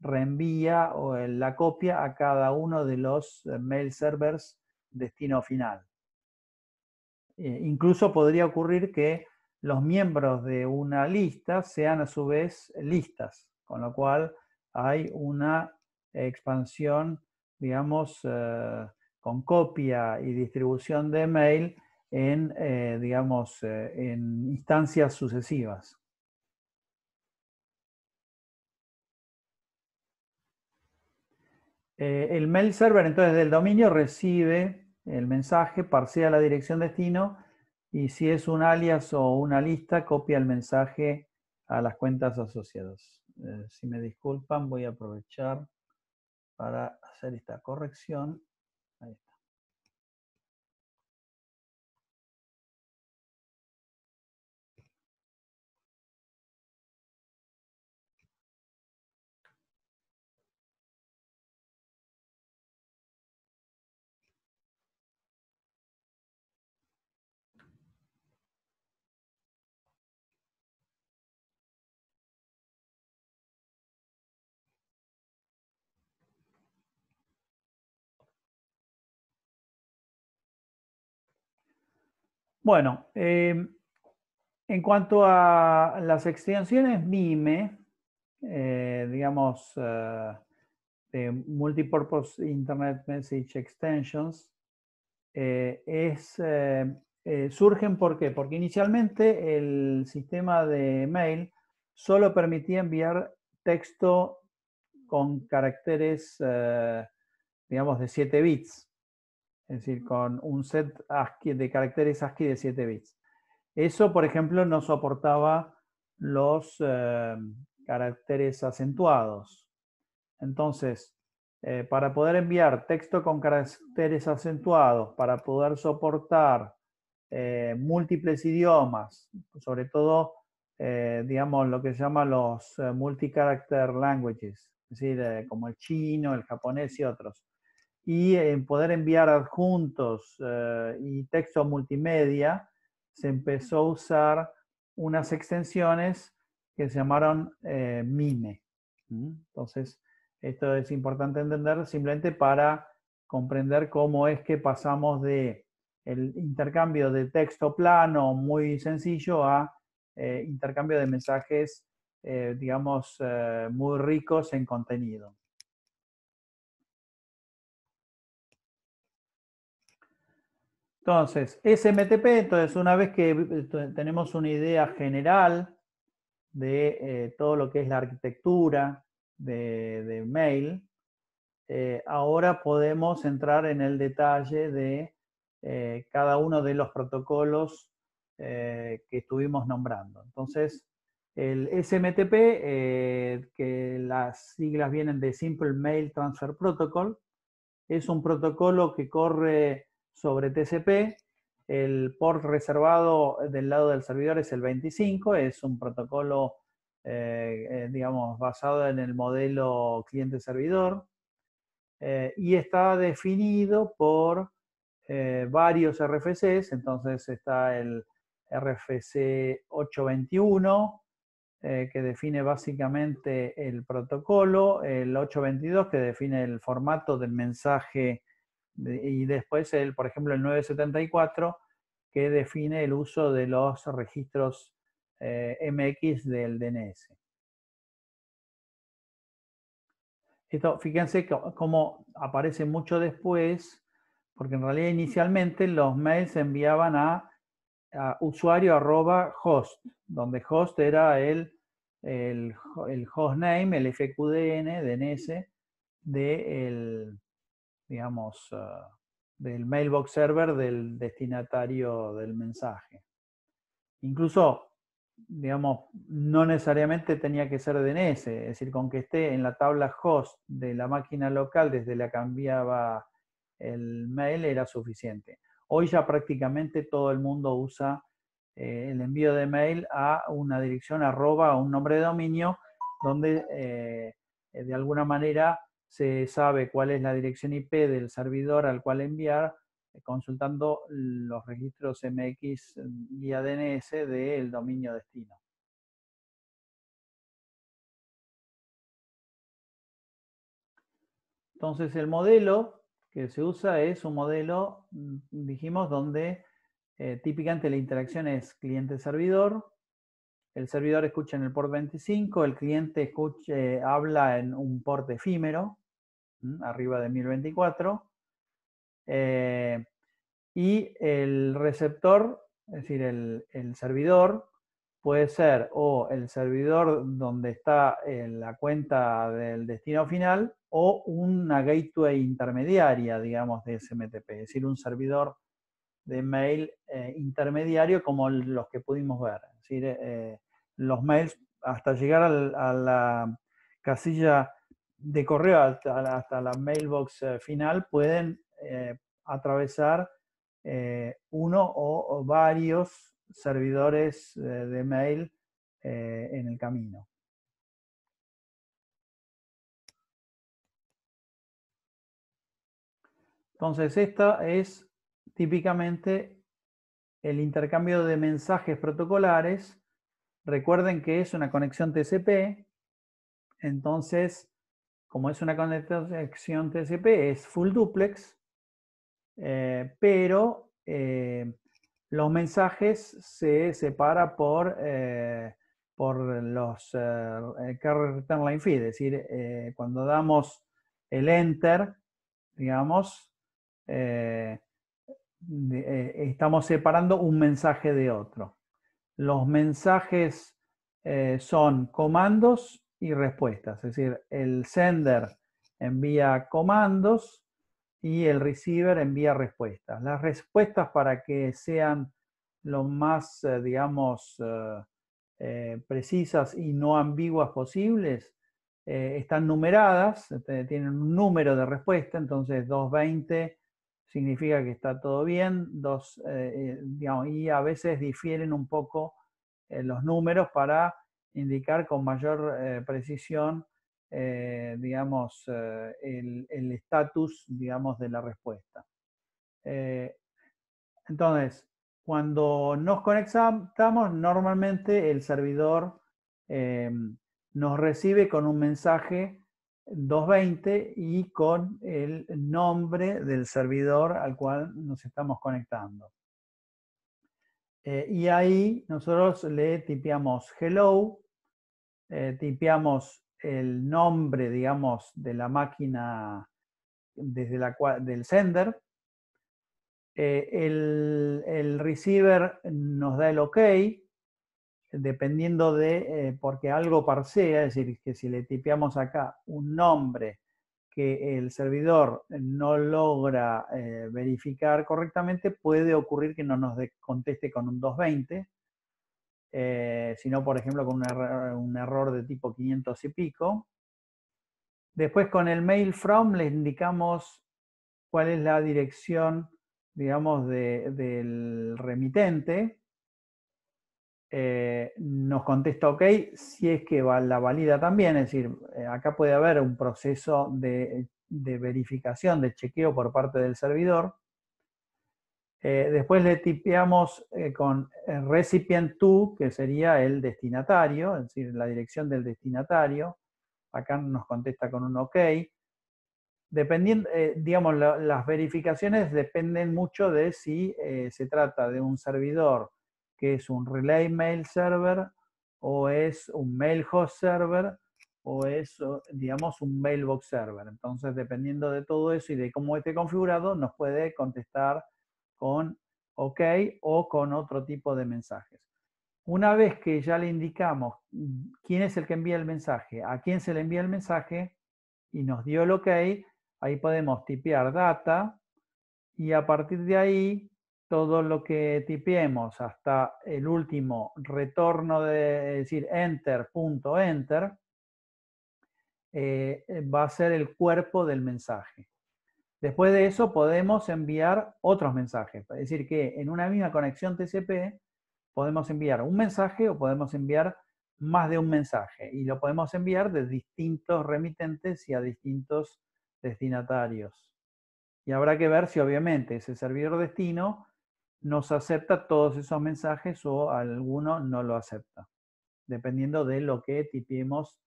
reenvía eh, la copia a cada uno de los eh, mail servers destino final. Eh, incluso podría ocurrir que los miembros de una lista sean a su vez listas, con lo cual hay una expansión, digamos, con copia y distribución de mail en, eh, digamos, eh, en instancias sucesivas. Eh, el mail server entonces del dominio recibe el mensaje, parsea la dirección destino y si es un alias o una lista, copia el mensaje a las cuentas asociadas. si me disculpan, voy a aprovechar para hacer esta corrección. Ahí está. Bueno, em, en cuanto a las extensiones MIME, eh, digamos, eh, de Multipurpose Internet Message Extensions, eh, surgen ¿por Porque inicialmente el sistema de mail solo permitía enviar texto con caracteres, digamos, de 7 bits es decir, con un set ASCII, de caracteres ASCII de 7 bits. Eso, por ejemplo, no soportaba los eh, caracteres acentuados. Entonces, eh, para poder enviar texto con caracteres acentuados, para poder soportar eh, múltiples idiomas, sobre todo, digamos, lo que se llama los multi character languages, es decir, como el chino, el japonés y otros y en poder enviar adjuntos eh, y texto multimedia, se empezó a usar unas extensiones que se llamaron MINE. Eh, MIME. Entonces, esto es importante entender simplemente para comprender cómo es que pasamos de el intercambio de texto plano muy sencillo a eh, intercambio de mensajes, digamos, muy ricos en contenido. Entonces, SMTP, entonces una vez que eh, tenemos una idea general de eh, todo lo que es la arquitectura de, mail, eh, ahora podemos entrar en el detalle de cada uno de los protocolos que estuvimos nombrando. Entonces, el SMTP, que las siglas vienen de Simple Mail Transfer Protocol, es un protocolo que corre sobre TCP. El port reservado del lado del servidor es el 25, es un protocolo, eh, eh, digamos, basado en el modelo cliente-servidor eh, y está definido por varios RFCs, entonces está el RFC 821, que define básicamente el protocolo, el 822 que define el formato del mensaje y después, el, por ejemplo, el 974, que define el uso de los registros eh, MX del DNS. Esto, fíjense cómo aparece mucho después, porque en realidad inicialmente los mails se enviaban a, usuario.host, usuario donde host era el, el, hostname, el FQDN, DNS, del digamos, ah, del mailbox server del destinatario del mensaje. Incluso, digamos, no necesariamente tenía que ser DNS, es decir, con que esté en la tabla host de la máquina local desde la que cambiaba el mail era suficiente. Hoy ya prácticamente todo el mundo usa eh, el envío de mail a una dirección arroba, a un nombre de dominio, donde eh, de alguna manera se sabe cuál es la dirección IP del servidor al cual enviar eh, consultando los registros MX mm, y ADNs del dominio destino. Entonces el modelo que se usa es un modelo, mm, dijimos, donde eh, típicamente la interacción es cliente-servidor, el servidor escucha en el port 25, el cliente habla en un port efímero, arriba de 1024. Eh, y el receptor, es decir, el, servidor, puede ser o el servidor donde está eh, la cuenta del destino final o una gateway intermediaria, digamos, de SMTP, es decir, un servidor de mail eh, intermediario como los que pudimos ver. Es decir, los mails hasta llegar a la casilla de correo hasta la, mailbox eh, final pueden eh, atravesar eh, uno o, varios servidores de mail en el camino. Entonces, esta es típicamente el intercambio de mensajes protocolares. Recuerden que es una conexión TCP, entonces como es una conexión TCP, es full duplex, eh, pero eh, los mensajes se separa por, eh, por los carry return line feed, es decir, cuando damos el enter, digamos, estamos separando un mensaje de otro. Los mensajes son comandos y respuestas. Es decir, el sender envía comandos y el receiver envía respuestas. Las respuestas para que sean lo más, eh, digamos, eh, eh, precisas y no ambiguas posibles, están numeradas, tienen un número de respuesta, entonces 220 significa que está todo bien, dos, y a veces difieren un poco los números para indicar con mayor eh, precisión, eh, digamos, eh, el estatus, digamos, de la respuesta. entonces, cuando nos conectamos, normalmente el servidor nos recibe con un mensaje 220 y con el nombre del servidor al cual nos estamos conectando. y ahí nosotros le tipeamos hello eh, tipeamos el nombre, digamos, de la máquina desde la cual, del sender. Eh, el, receiver nos da el OK, dependiendo de, eh, porque algo parsea, es decir, que si le tipeamos acá un nombre que el servidor no logra verificar correctamente, puede ocurrir que no nos conteste con un 220. Eh, sino por ejemplo con un error, de tipo 500 y pico. Después con el mail from le indicamos cuál es la dirección, digamos, del remitente. Eh, nos contesta OK si es que la valida también, es decir, eh, acá puede haber un proceso de verificación, de chequeo por parte del servidor. Eh, después le tipeamos eh, con eh, recipient to, que sería el destinatario, es decir, la dirección del destinatario. Acá nos contesta con un OK. Dependiendo, digamos, las verificaciones dependen mucho de si se trata de un servidor que es un relay mail server o es un mail host server o es, digamos, un mailbox server. Entonces, dependiendo de todo eso y de cómo esté configurado, nos puede contestar con OK o con otro tipo de mensajes. Una vez que ya le indicamos quién es el que envía el mensaje, a quién se le envía el mensaje y nos dio el OK, ahí podemos tipear data y a partir de ahí todo lo que tipeemos hasta el último retorno de decir enter, enter, eh, va a ser el cuerpo del mensaje. Después de eso podemos enviar otros mensajes. Es decir, que en una misma conexión TCP podemos enviar un mensaje o podemos enviar más de un mensaje y lo podemos enviar de distintos remitentes y a distintos destinatarios. Y habrá que ver si obviamente ese servidor destino nos acepta todos esos mensajes o alguno no lo acepta, dependiendo de lo que tipiemos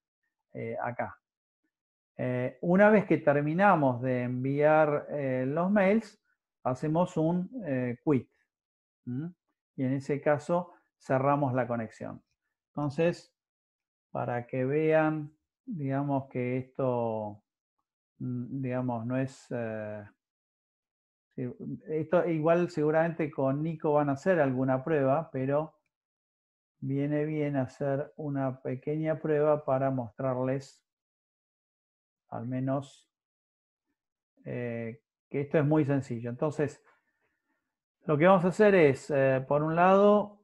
eh, acá. Eh, una vez que terminamos de enviar eh, los mails, hacemos un eh, quit. Y en ese caso cerramos la conexión. Entonces, para que vean, digamos que esto, mm, digamos, no es... Esto igual seguramente con Nico van a hacer alguna prueba, pero viene bien hacer una pequeña prueba para mostrarles al menos eh, que esto es muy sencillo. Entonces, lo que vamos a hacer es, eh, por un lado,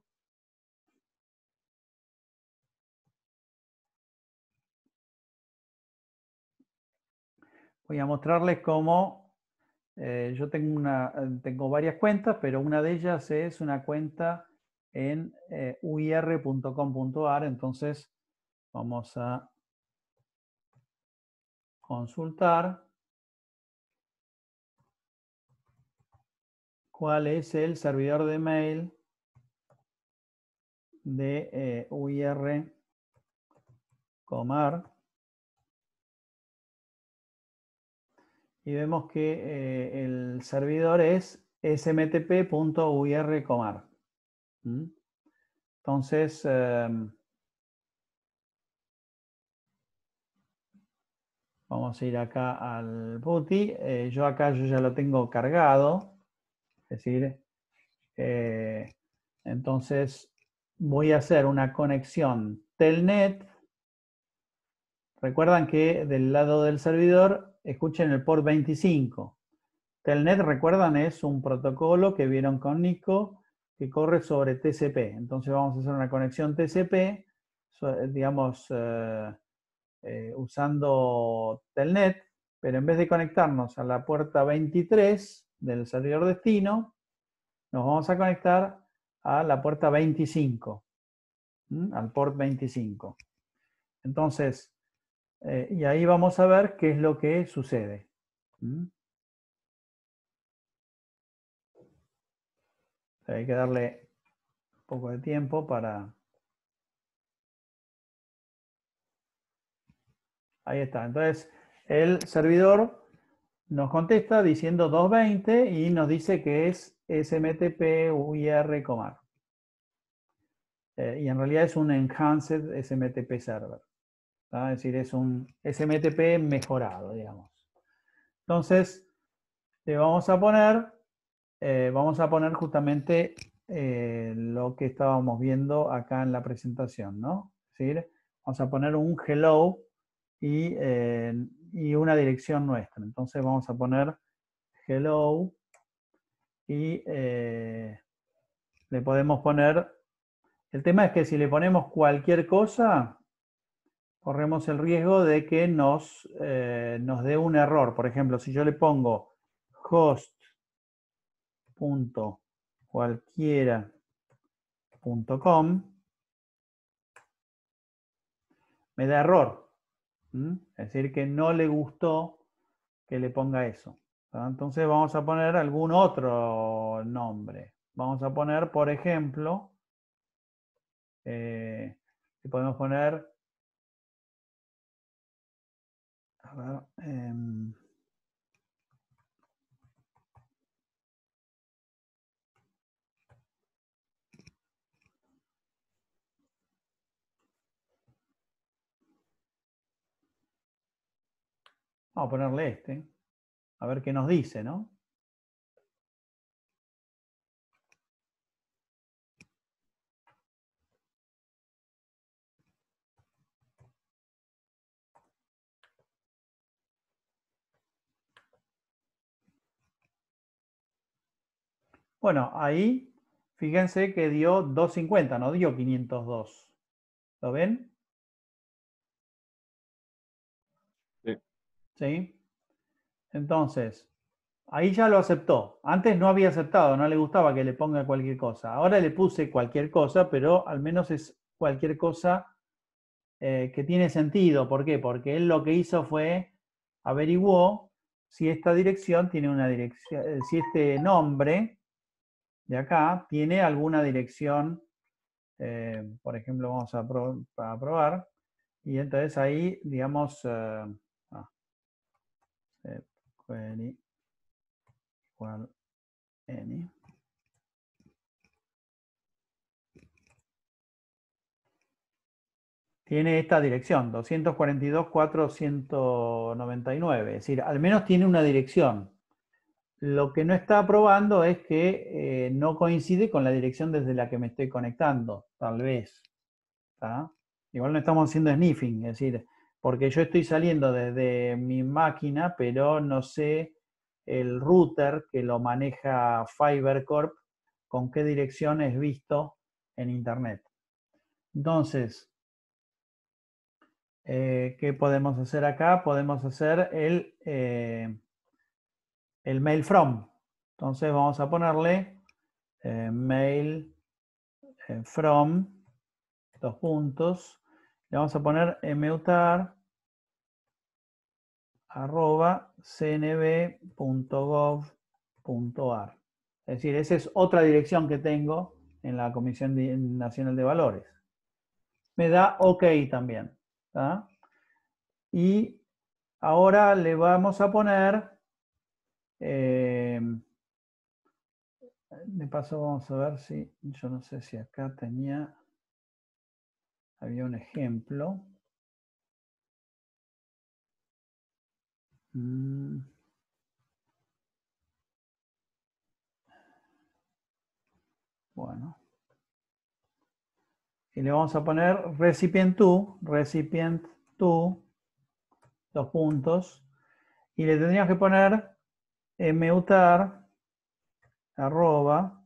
voy a mostrarles cómo eh, yo tengo, varias cuentas, pero una de ellas es una cuenta en uir.com.ar, entonces vamos a consultar cuál es el servidor de mail de eh, UIR Comar. Y vemos que eh, el servidor es smtp.urcomar. Entonces, em, Vamos a ir acá al booty. Eh, yo acá ya lo tengo cargado. Es decir, eh, entonces voy a hacer una conexión telnet. Recuerdan que del lado del servidor escuchen el port 25. Telnet, recuerdan, es un protocolo que vieron con Nico que corre sobre TCP. Entonces vamos a hacer una conexión TCP, digamos, eh, eh, usando Telnet, pero en vez de conectarnos a la puerta 23 del servidor destino, nos vamos a conectar a la puerta 25, al port 25. Entonces, eh, y ahí vamos a ver qué es lo que sucede. Hay que darle un poco de tiempo para Ahí está. Entonces, el servidor nos contesta diciendo 220 y nos dice que es SMTP UIR Comar. Eh, y en realidad es un Enhanced SMTP Server. Es decir, es un SMTP mejorado, digamos. Entonces, le vamos a poner, eh, vamos a poner justamente eh, lo que estábamos viendo acá en la presentación, ¿no? Es decir, vamos a poner un hello eh, y, una dirección nuestra. Entonces vamos a poner hello y eh, le podemos poner... El tema es que si le ponemos cualquier cosa, corremos el riesgo de que nos, eh, nos dé un error. Por ejemplo, si yo le pongo host.cualquiera.com me da error es decir, que no le gustó que le ponga eso. Entonces vamos a poner algún otro nombre. Vamos a poner, por ejemplo, eh, si podemos poner... A ver, em, Vamos a ponerle este, a ver qué nos dice, ¿no? Bueno, ahí fíjense que dio 250, no dio 502. ¿Lo ven? ¿Sí? Entonces, ahí ya lo aceptó. Antes no había aceptado, no le gustaba que le ponga cualquier cosa. Ahora le puse cualquier cosa, pero al menos es cualquier cosa eh, que tiene sentido. ¿Por qué? Porque él lo que hizo fue averiguar si esta dirección tiene una dirección, eh, si este nombre de acá tiene alguna dirección, eh, por ejemplo, vamos a, probar, y entonces ahí, digamos, tiene esta dirección, 242.499, es decir, al menos tiene una dirección. Lo que no está probando es que eh, no coincide con la dirección desde la que me estoy conectando, tal vez. Igual no estamos haciendo sniffing, es decir, porque yo estoy saliendo desde mi máquina, pero no sé el router que lo maneja FiberCorp, con qué dirección es visto en Internet. Entonces, eh, ¿qué podemos hacer acá? Podemos hacer el, eh, el mail from. Entonces vamos a ponerle eh, mail from, dos puntos. Le vamos a poner mutar arroba cnb.gov.ar. Es decir, esa es otra dirección que tengo en la Comisión Nacional de Valores. Me da OK también. Y ahora le vamos a poner, em, de paso vamos a ver si, yo no sé si acá tenía, había un ejemplo. Mm. Bueno. Y le vamos a poner recipient 2 recipient to, dos puntos. Y le tendríamos que poner eh, mutar arroba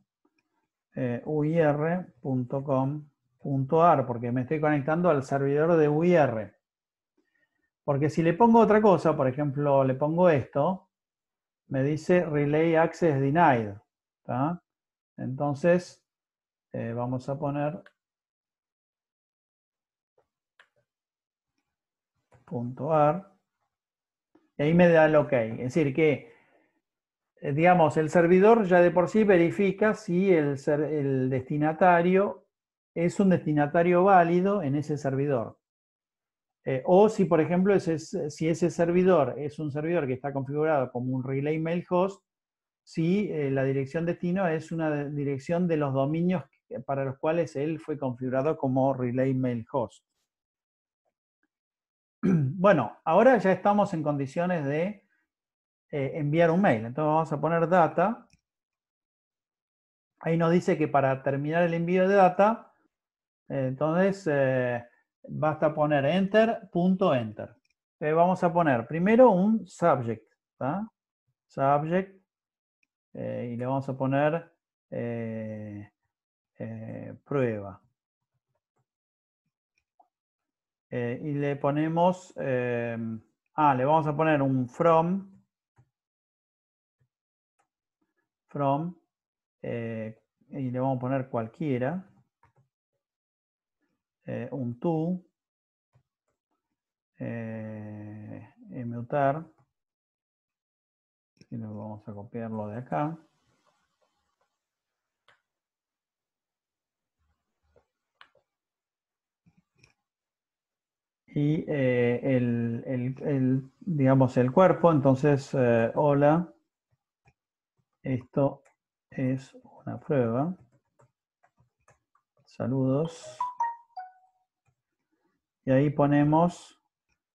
eh, uir.com.ar porque me estoy conectando al servidor de UIR. Porque si le pongo otra cosa, por ejemplo, le pongo esto, me dice Relay Access Denied. Entonces, eh, vamos a poner y ahí me da el OK. Es decir, que, eh, digamos, el servidor ya de por sí verifica si el destinatario es un destinatario válido en ese servidor. Eh, o si, por ejemplo, eh, si ese servidor es un servidor que está configurado como un relay mail host, si eh, la dirección destino es una dirección de los dominios para los cuales él fue configurado como relay mail host. Bueno, ahora ya estamos en condiciones de enviar un mail. Entonces vamos a poner data. Ahí nos dice que para terminar el envío de data, entonces basta poner enter, punto enter. Eh, vamos a poner primero un subject, Subject, eh, y le vamos a poner eh, prueba. y le ponemos, em, ah, le vamos a poner un from, from, y le vamos a poner cualquiera. Eh, un to, eh, mutar, y luego vamos a copiarlo de acá. Y eh, el, digamos, el cuerpo, entonces, eh, hola, esto es una prueba. Saludos y ahí ponemos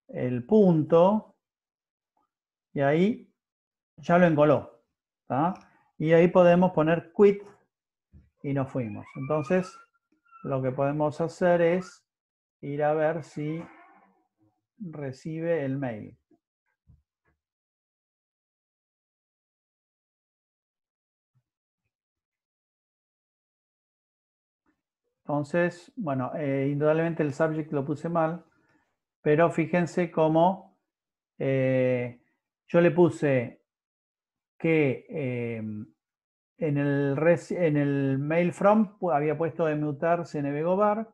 el punto y ahí ya lo encoló, Y ahí podemos poner quit y nos fuimos. Entonces, lo que podemos hacer es ir a ver si recibe el mail. Entonces, bueno, eh, indudablemente el subject lo puse mal, pero fíjense cómo eh, yo le puse que eh, en, el mail from había puesto emutar cnb.gov.ar,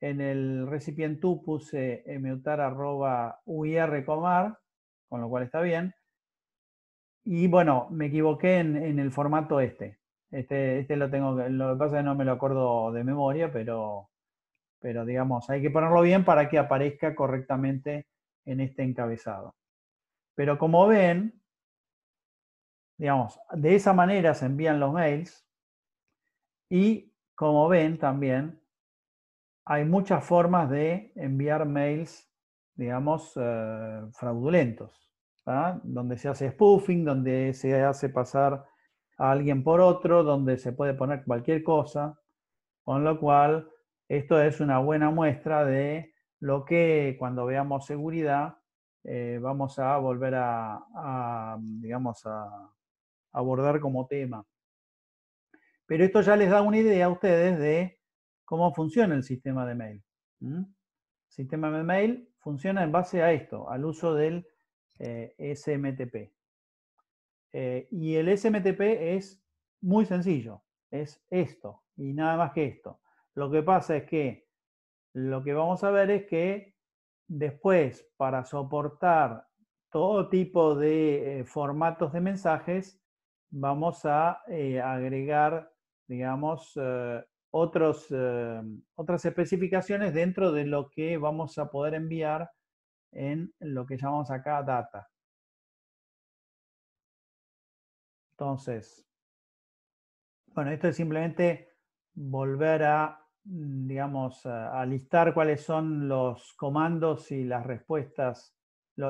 en el recipient puse emutar arroba con lo cual está bien. Y bueno, me equivoqué en el formato este. Este, este, lo tengo, lo que pasa es que no me lo acuerdo de memoria, pero, pero digamos, hay que ponerlo bien para que aparezca correctamente en este encabezado. Pero como ven, digamos, de esa manera se envían los mails y como ven también, hay muchas formas de enviar mails, digamos, eh, fraudulentos, ¿ah? donde se hace spoofing, donde se hace pasar alguien por otro, donde se puede poner cualquier cosa, con lo cual esto es una buena muestra de lo que cuando veamos seguridad eh, vamos a volver a, digamos, a, abordar como tema. Pero esto ya les da una idea a ustedes de cómo funciona el sistema de mail. El sistema de mail funciona en base a esto, al uso del eh, SMTP. Eh, y el SMTP es muy sencillo, es esto y nada más que esto. Lo que pasa es que lo que vamos a ver es que después para soportar todo tipo de eh, formatos de mensajes vamos a eh, agregar, digamos, otras especificaciones dentro de lo que vamos a poder enviar en lo que llamamos acá data. Entonces, bueno, esto es simplemente volver a, mm, digamos, a listar cuáles son los comandos y las respuestas,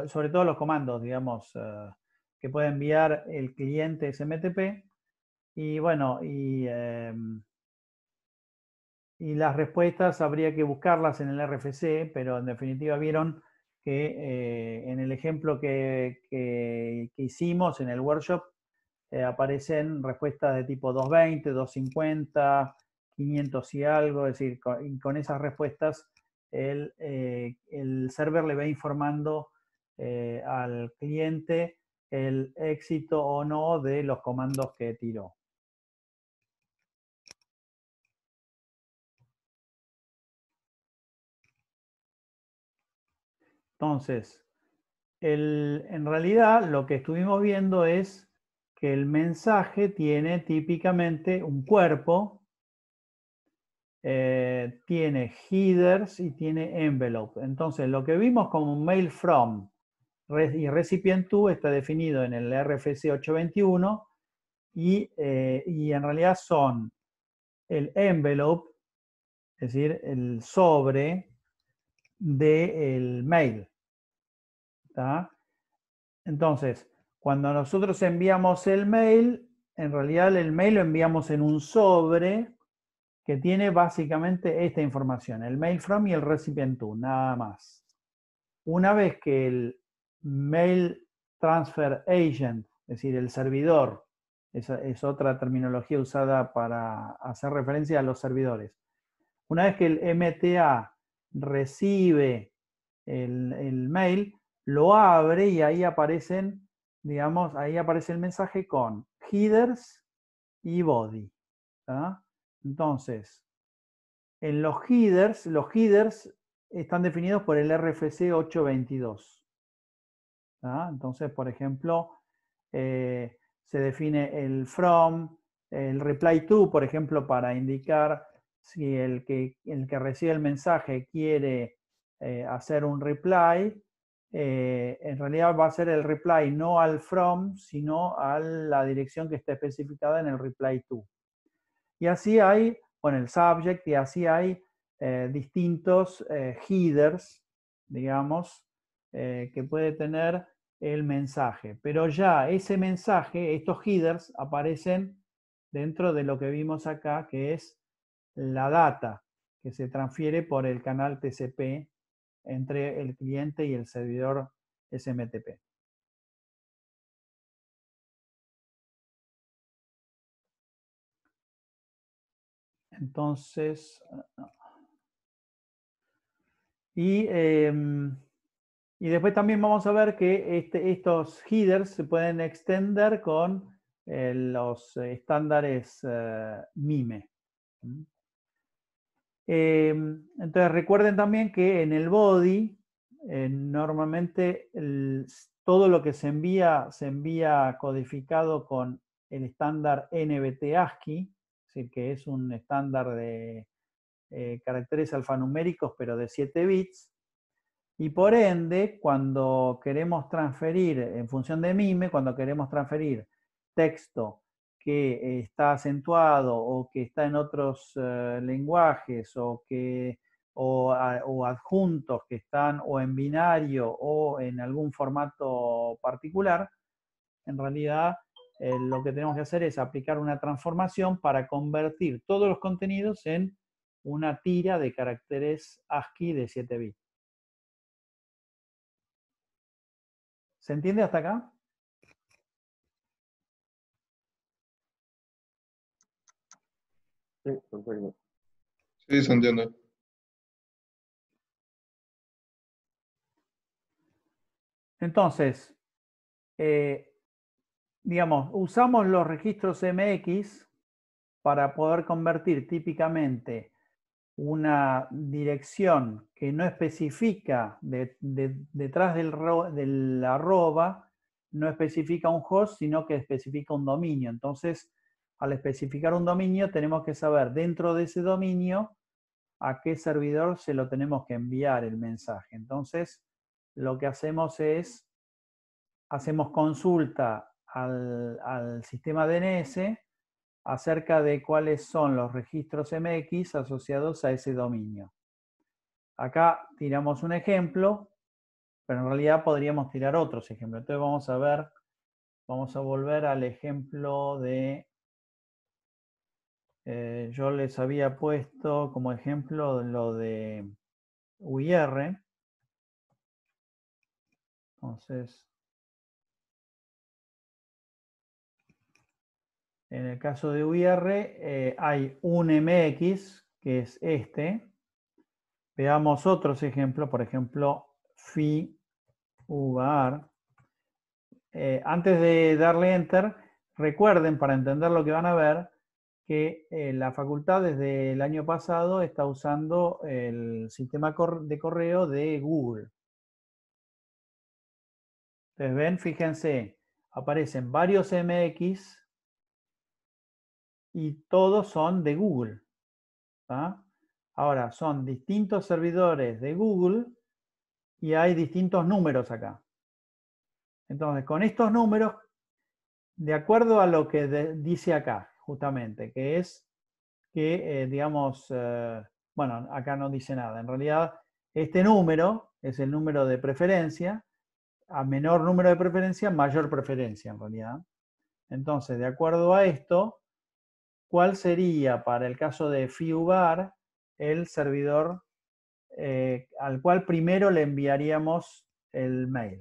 sobre todo los comandos, digamos, eh, que puede enviar el cliente SMTP. Y bueno, em, y, las respuestas habría que buscarlas en el RFC, pero en definitiva vieron que eh, en el ejemplo que hicimos en el workshop, eh, aparecen respuestas de tipo 220, 250, 500 y algo, es decir, con, esas respuestas eh, el, server le va informando eh, al cliente el éxito o no de los comandos que tiró. Entonces, en realidad lo que estuvimos viendo es que el mensaje tiene típicamente un cuerpo, eh, tiene headers y tiene envelope. Entonces, lo que vimos como mail from y recipient to está definido en el RFC 821 eh, y, en realidad son el envelope, es decir, el sobre del mail. Entonces, cuando nosotros enviamos el mail, en realidad el mail lo enviamos en un sobre que tiene básicamente esta información, el mail from y el recipient to, nada más. Una vez que el mail transfer agent, es decir, el servidor, esa es otra terminología usada para hacer referencia a los servidores. Una vez que el MTA recibe el, el mail, lo abre y ahí aparecen digamos, ahí aparece el mensaje con headers y body. Entonces, en los headers, los headers están definidos por el RFC 822. Entonces, por ejemplo, eh, se define el from, el reply to, por ejemplo, para indicar si el que, recibe el mensaje quiere eh, hacer un reply eh, en realidad va a ser el reply no al from, sino a la dirección que está especificada en el reply to. Y así hay, con el subject, y así hay eh, distintos eh, headers, digamos, que puede tener el mensaje. Pero ya ese mensaje, estos headers, aparecen dentro de lo que vimos acá, que es la data que se transfiere por el canal TCP entre el cliente y el servidor SMTP. Entonces, ah, em, y, después también vamos a ver que este, estos headers se pueden extender con eh, los estándares eh, MIME. Em, entonces recuerden también que en el body, eh, normalmente todo lo que se envía se envía codificado con el estándar NBT ASCII, es que es un estándar de eh, caracteres alfanuméricos, pero de 7 bits. Y por ende, cuando queremos transferir, en función de MIME, cuando queremos transferir texto que está acentuado o que está en otros eh, lenguajes o que o, adjuntos que están o en binario o en algún formato particular, en realidad eh, lo que tenemos que hacer es aplicar una transformación para convertir todos los contenidos en una tira de caracteres ASCII de 7 bits. ¿Se entiende hasta acá? Sí, perfecto. Sí, se entiende. Entonces, eh, digamos, usamos los registros MX para poder convertir típicamente una dirección que no especifica detrás del arroba, no especifica un host, sino que especifica un dominio. Entonces, al especificar un dominio, tenemos que saber dentro de ese dominio a qué servidor se lo tenemos que enviar el mensaje. Entonces, lo que hacemos es, hacemos consulta al, al sistema DNS acerca de cuáles son los registros MX asociados a ese dominio. Acá tiramos un ejemplo, pero en realidad podríamos tirar otros ejemplos. Entonces vamos a ver, vamos a volver al ejemplo de eh, yo les había puesto como ejemplo lo de UIR. Entonces, en el caso de UIR eh, hay un MX, que es este. Veamos otros ejemplos, por ejemplo, FI bar. Eh, antes de darle enter, recuerden para entender lo que van a ver, que eh, la facultad desde el año pasado está usando el sistema de correo de Google. Entonces ven, fíjense, aparecen varios MX y todos son de Google. ¿ah? Ahora, son distintos servidores de Google y hay distintos números acá. Entonces, con estos números, de acuerdo a lo que dice acá, justamente, que es que, eh, digamos, eh, bueno, acá no dice nada, en realidad este número es el número de preferencia, a menor número de preferencia, mayor preferencia en realidad. Entonces, de acuerdo a esto, ¿cuál sería para el caso de FIUBAR el servidor eh, al cual primero le enviaríamos el mail?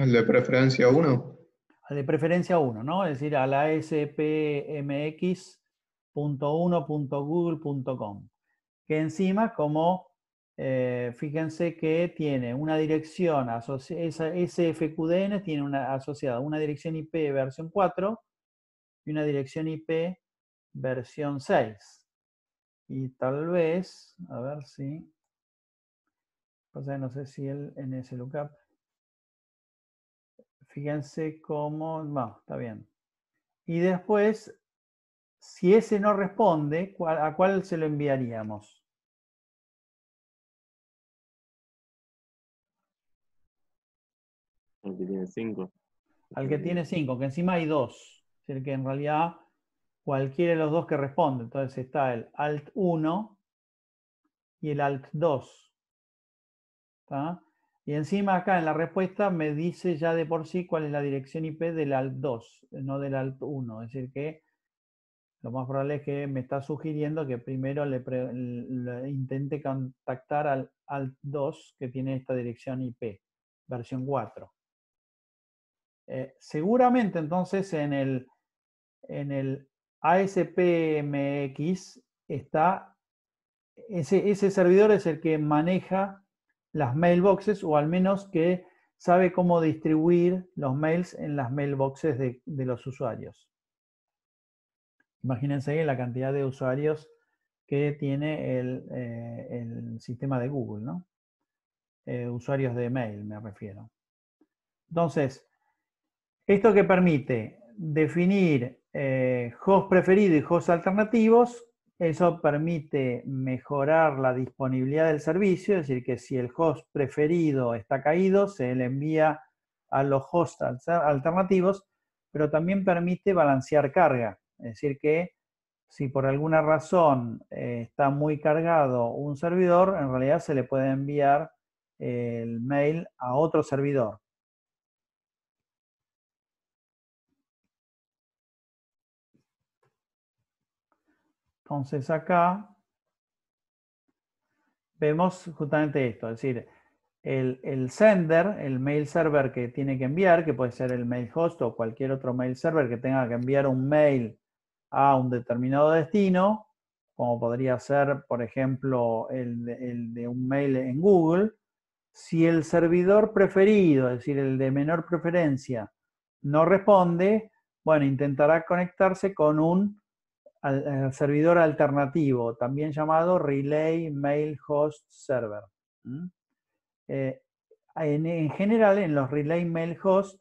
Al de preferencia 1. Al de preferencia 1, ¿no? Es decir, al ASPMX.1.google.com. Que encima, como eh, fíjense que tiene una dirección ese FQDN tiene una asociada una dirección IP versión 4 y una dirección IP versión 6. Y tal vez, a ver si, no sé si él en ese lookup, Fíjense cómo, no, está bien. Y después, si ese no responde, ¿a cuál se lo enviaríamos? Al que tiene 5. Al que tiene 5, que encima hay dos. Es decir, que en realidad cualquiera de los dos que responde. Entonces está el alt 1 y el alt 2. ¿Está? Y encima acá en la respuesta me dice ya de por sí cuál es la dirección IP del ALT2, no del ALT1. Es decir que lo más probable es que me está sugiriendo que primero le, intente contactar al ALT2 que tiene esta dirección IP, versión 4. Eh, seguramente entonces en el, en el ASPMX está, ese, ese servidor es el que maneja las mailboxes o al menos que sabe cómo distribuir los mails en las mailboxes de, los usuarios. Imagínense la cantidad de usuarios que tiene el, eh, sistema de Google, ¿no? Eh, usuarios de mail, me refiero. Entonces, esto que permite definir eh, host preferido y host alternativos eso permite mejorar la disponibilidad del servicio, es decir, que si el host preferido está caído, se le envía a los hosts alternativos, pero también permite balancear carga, es decir, que si por alguna razón eh, está muy cargado un servidor, en realidad se le puede enviar el mail a otro servidor. Entonces acá vemos justamente esto, es decir, el, sender, el mail server que tiene que enviar, que puede ser el mail host o cualquier otro mail server que tenga que enviar un mail a un determinado destino, como podría ser, por ejemplo, el el de un mail en Google, si el servidor preferido, es decir, el de menor preferencia, no responde, bueno, intentará conectarse con un al, eh, servidor alternativo, también llamado Relay Mail Host Server. Eh, en, general, en los Relay Mail Host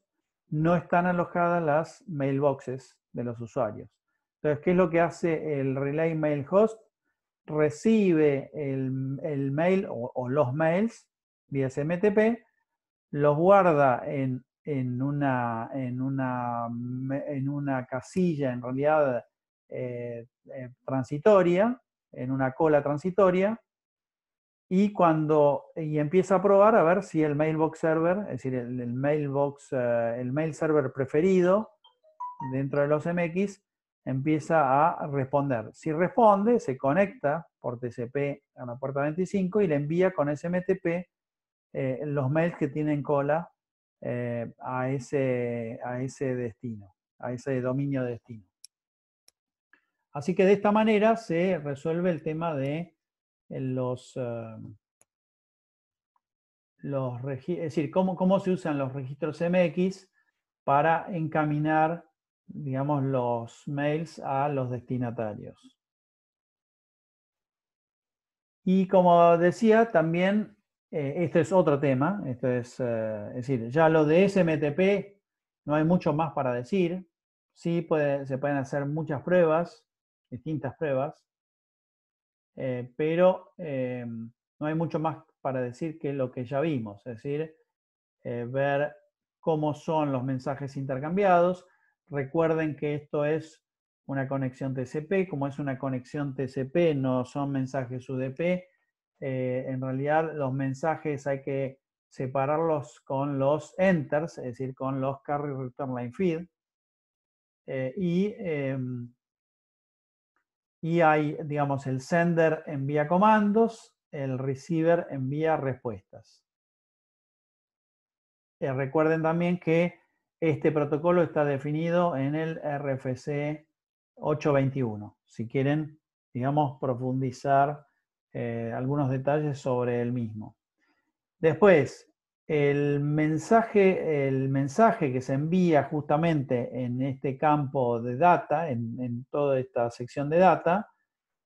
no están alojadas las mailboxes de los usuarios. Entonces, ¿qué es lo que hace el Relay Mail Host? Recibe el, el mail o, los mails vía SMTP, los guarda en, una, en, una, en una casilla, en realidad eh, eh, transitoria, en una cola transitoria, y cuando y empieza a probar a ver si el mailbox server, es decir, el, mailbox, eh, el mail server preferido dentro de los MX, empieza a responder. Si responde, se conecta por TCP a la puerta 25 y le envía con SMTP los mails que tienen cola a, ese, a ese destino, a ese dominio de destino. Así que de esta manera se resuelve el tema de eh, los, eh, los es decir, cómo, se usan los registros MX para encaminar, digamos, los mails a los destinatarios. Y como decía, también, eh, este es otro tema, esto es, decir, ya lo de SMTP no hay mucho más para decir, sí se pueden hacer muchas pruebas, distintas pruebas, eh, pero eh, no hay mucho más para decir que lo que ya vimos, es decir, eh, ver cómo son los mensajes intercambiados. Recuerden que esto es una conexión TCP, como es una conexión TCP, no son mensajes UDP. en realidad los mensajes hay que separarlos con los enters, es decir, con los carry return line feed. y em, y hay, digamos, el sender envía comandos, el receiver envía respuestas. Eh, recuerden también que este protocolo está definido en el RFC 821. Si quieren, digamos, profundizar eh, algunos detalles sobre el mismo. Después, el mensaje, el mensaje que se envía justamente en este campo de data, en, toda esta sección de data,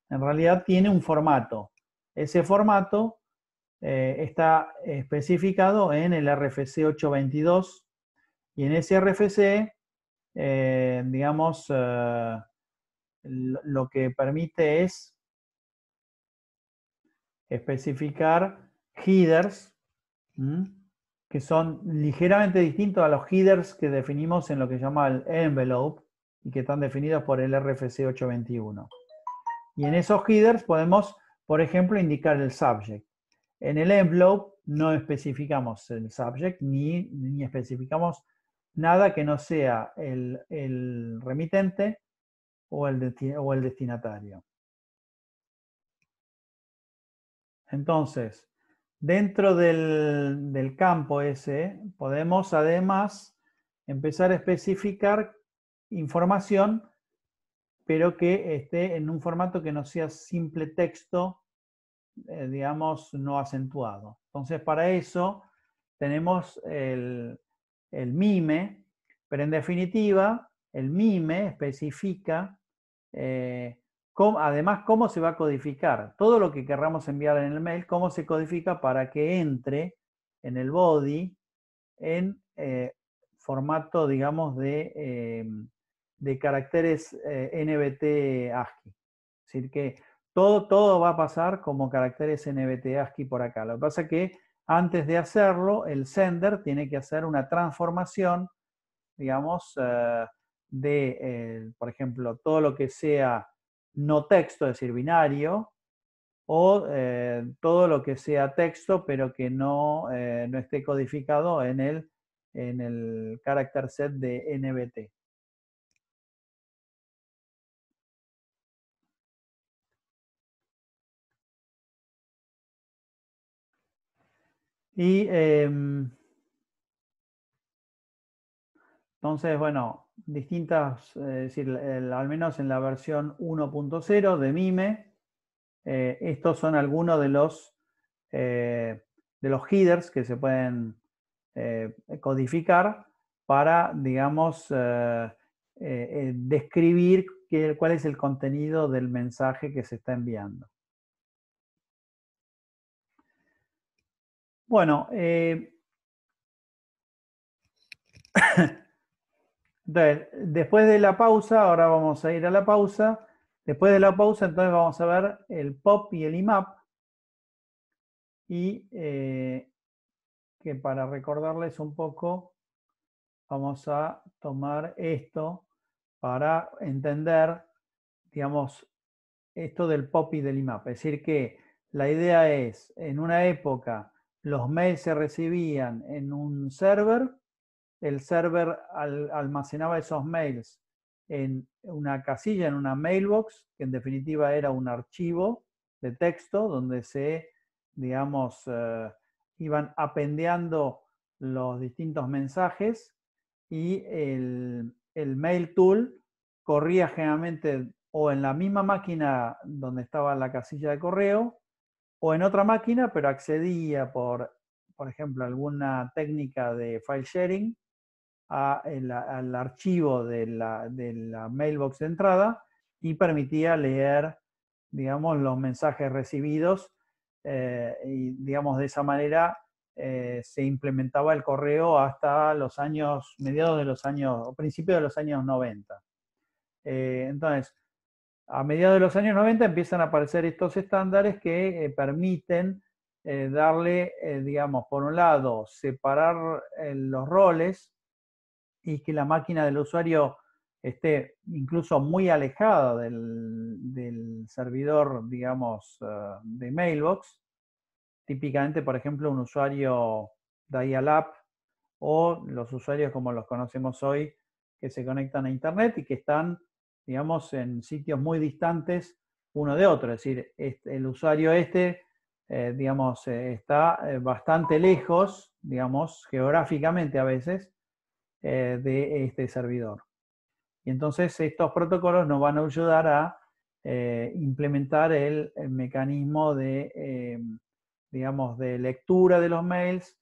en realidad tiene un formato. Ese formato eh, está especificado en el RFC 822 y en ese RFC, eh, digamos, eh, lo que permite es especificar headers que son ligeramente distintos a los headers que definimos en lo que se llama el envelope y que están definidos por el RFC 821. Y en esos headers podemos, por ejemplo, indicar el subject. En el envelope no especificamos el subject ni, especificamos nada que no sea el, remitente o o el destinatario. Entonces, Dentro del, campo ese podemos además empezar a especificar información, pero que esté en un formato que no sea simple texto, eh, digamos, no acentuado. Entonces, para eso tenemos el, MIME, pero en definitiva, el MIME especifica eh, además, cómo se va a codificar. Todo lo que querramos enviar en el mail, cómo se codifica para que entre en el body en eh, formato, digamos, de, em, de caracteres eh, NBT ASCII. Es decir, que todo, todo va a pasar como caracteres NBT ASCII por acá. Lo que pasa es que antes de hacerlo, el sender tiene que hacer una transformación, digamos, eh, de, por ejemplo, todo lo que sea no texto, es decir, binario, o eh, todo lo que sea texto pero que no, eh, no esté codificado en el, en el carácter set de NBT. Y em, entonces, bueno, distintas, eh, es decir, al menos en la versión 1.0 de MIME, eh, estos son algunos de los, eh, de los headers que se pueden codificar para, digamos, describir cuál es el contenido del mensaje que se está enviando. Bueno, entonces, después de la pausa, ahora vamos a ir a la pausa. Después de la pausa, entonces vamos a ver el POP y el IMAP. Y eh, que para recordarles un poco, vamos a tomar esto para entender, digamos, esto del POP y del IMAP. Es decir, que la idea es, en una época, los mails se recibían en un server el server almacenaba esos mails en una casilla, en una mailbox, que en definitiva era un archivo de texto donde se, digamos, eh, iban apendeando los distintos mensajes y el, el mail tool corría generalmente o en la misma máquina donde estaba la casilla de correo o en otra máquina, pero accedía por, por ejemplo, alguna técnica de file sharing al archivo de la, mailbox de entrada y permitía leer, digamos, los mensajes recibidos eh, y, digamos, de esa manera eh, se implementaba el correo hasta los años, mediados de los años, o principios de los años 90. Eh, entonces, a mediados de los años 90 empiezan a aparecer estos estándares que permiten darle, digamos, por un lado, separar los roles y que la máquina del usuario esté incluso muy alejada del, servidor, digamos, eh, de mailbox. Típicamente, por ejemplo, un usuario dial-up o los usuarios como los conocemos hoy que se conectan a Internet y que están, digamos, en sitios muy distantes uno de otro. Es decir, el usuario este, eh, digamos, eh, está bastante lejos, digamos, geográficamente a veces, eh, de este servidor. Y entonces estos protocolos nos van a ayudar a eh, implementar el, mecanismo de, eh, digamos, de lectura de los mails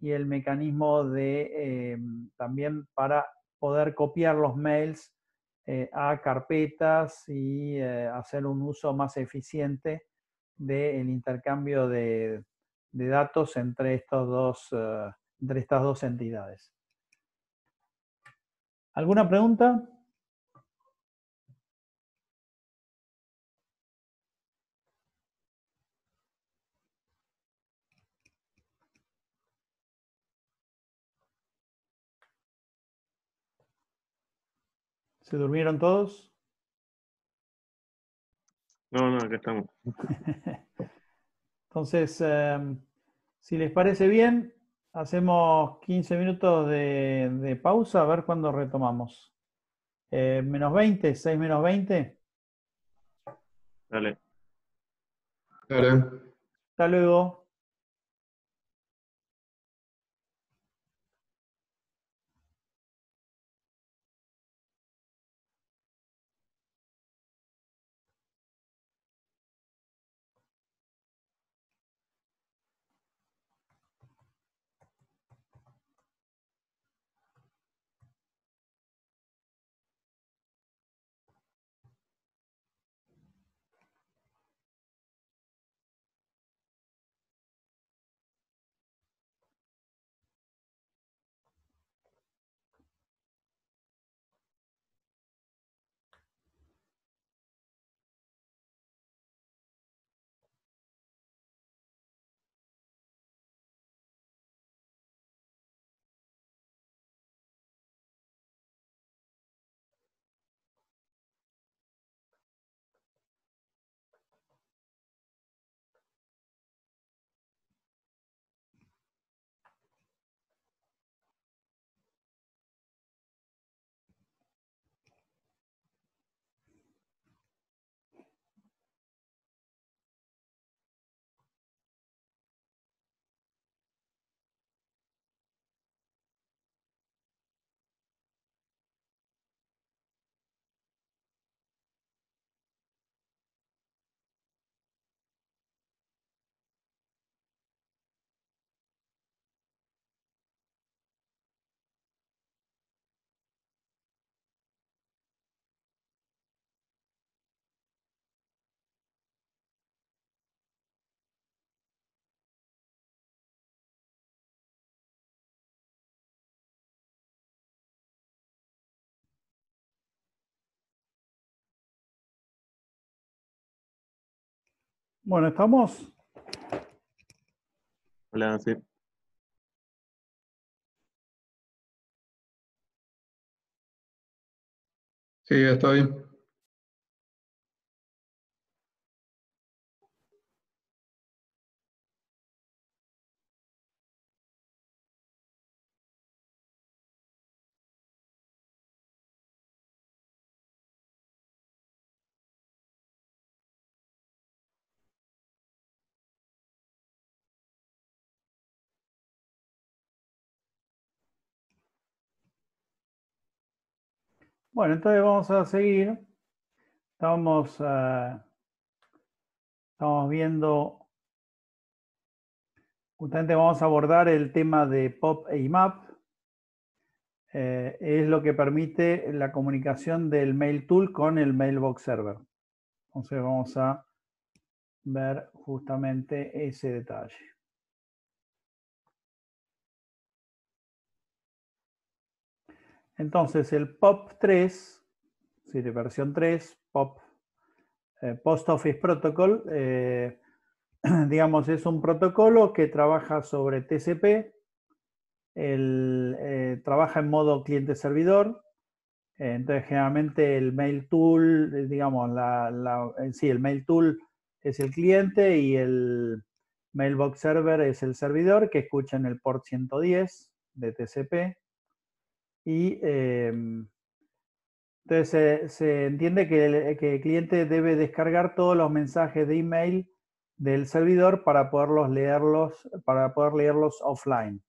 y el mecanismo de también para poder copiar los mails a carpetas y hacer un uso más eficiente del intercambio de, datos entre, estos entre estas dos entidades. ¿Alguna pregunta? ¿Se durmieron todos? No, no, aquí estamos. Entonces, eh, si les parece bien, Hacemos 15 minutos de, pausa a ver cuándo retomamos. Eh, menos 20, 6 menos 20. Dale. Dale. Hasta luego. Bueno, ¿estamos? Hola, sí. Sí, está bien. Bueno, entonces vamos a seguir. Estamos, eh, estamos viendo, justamente vamos a abordar el tema de POP e IMAP. Eh, es lo que permite la comunicación del mail tool con el mailbox server. Entonces vamos a ver justamente ese detalle. Entonces el POP3, sí, de versión 3, POP, eh, Post Office Protocol, eh, digamos, es un protocolo que trabaja sobre TCP, eh, trabaja en modo cliente-servidor, entonces generalmente el mail tool, digamos, sí, el mail tool es el cliente y el mailbox server es el servidor que escucha en el port 110 de TCP. Y em, entonces se, entiende eh, que el, cliente debe descargar todos los mensajes de email del servidor para poderlos leerlos, para poder leerlos offline.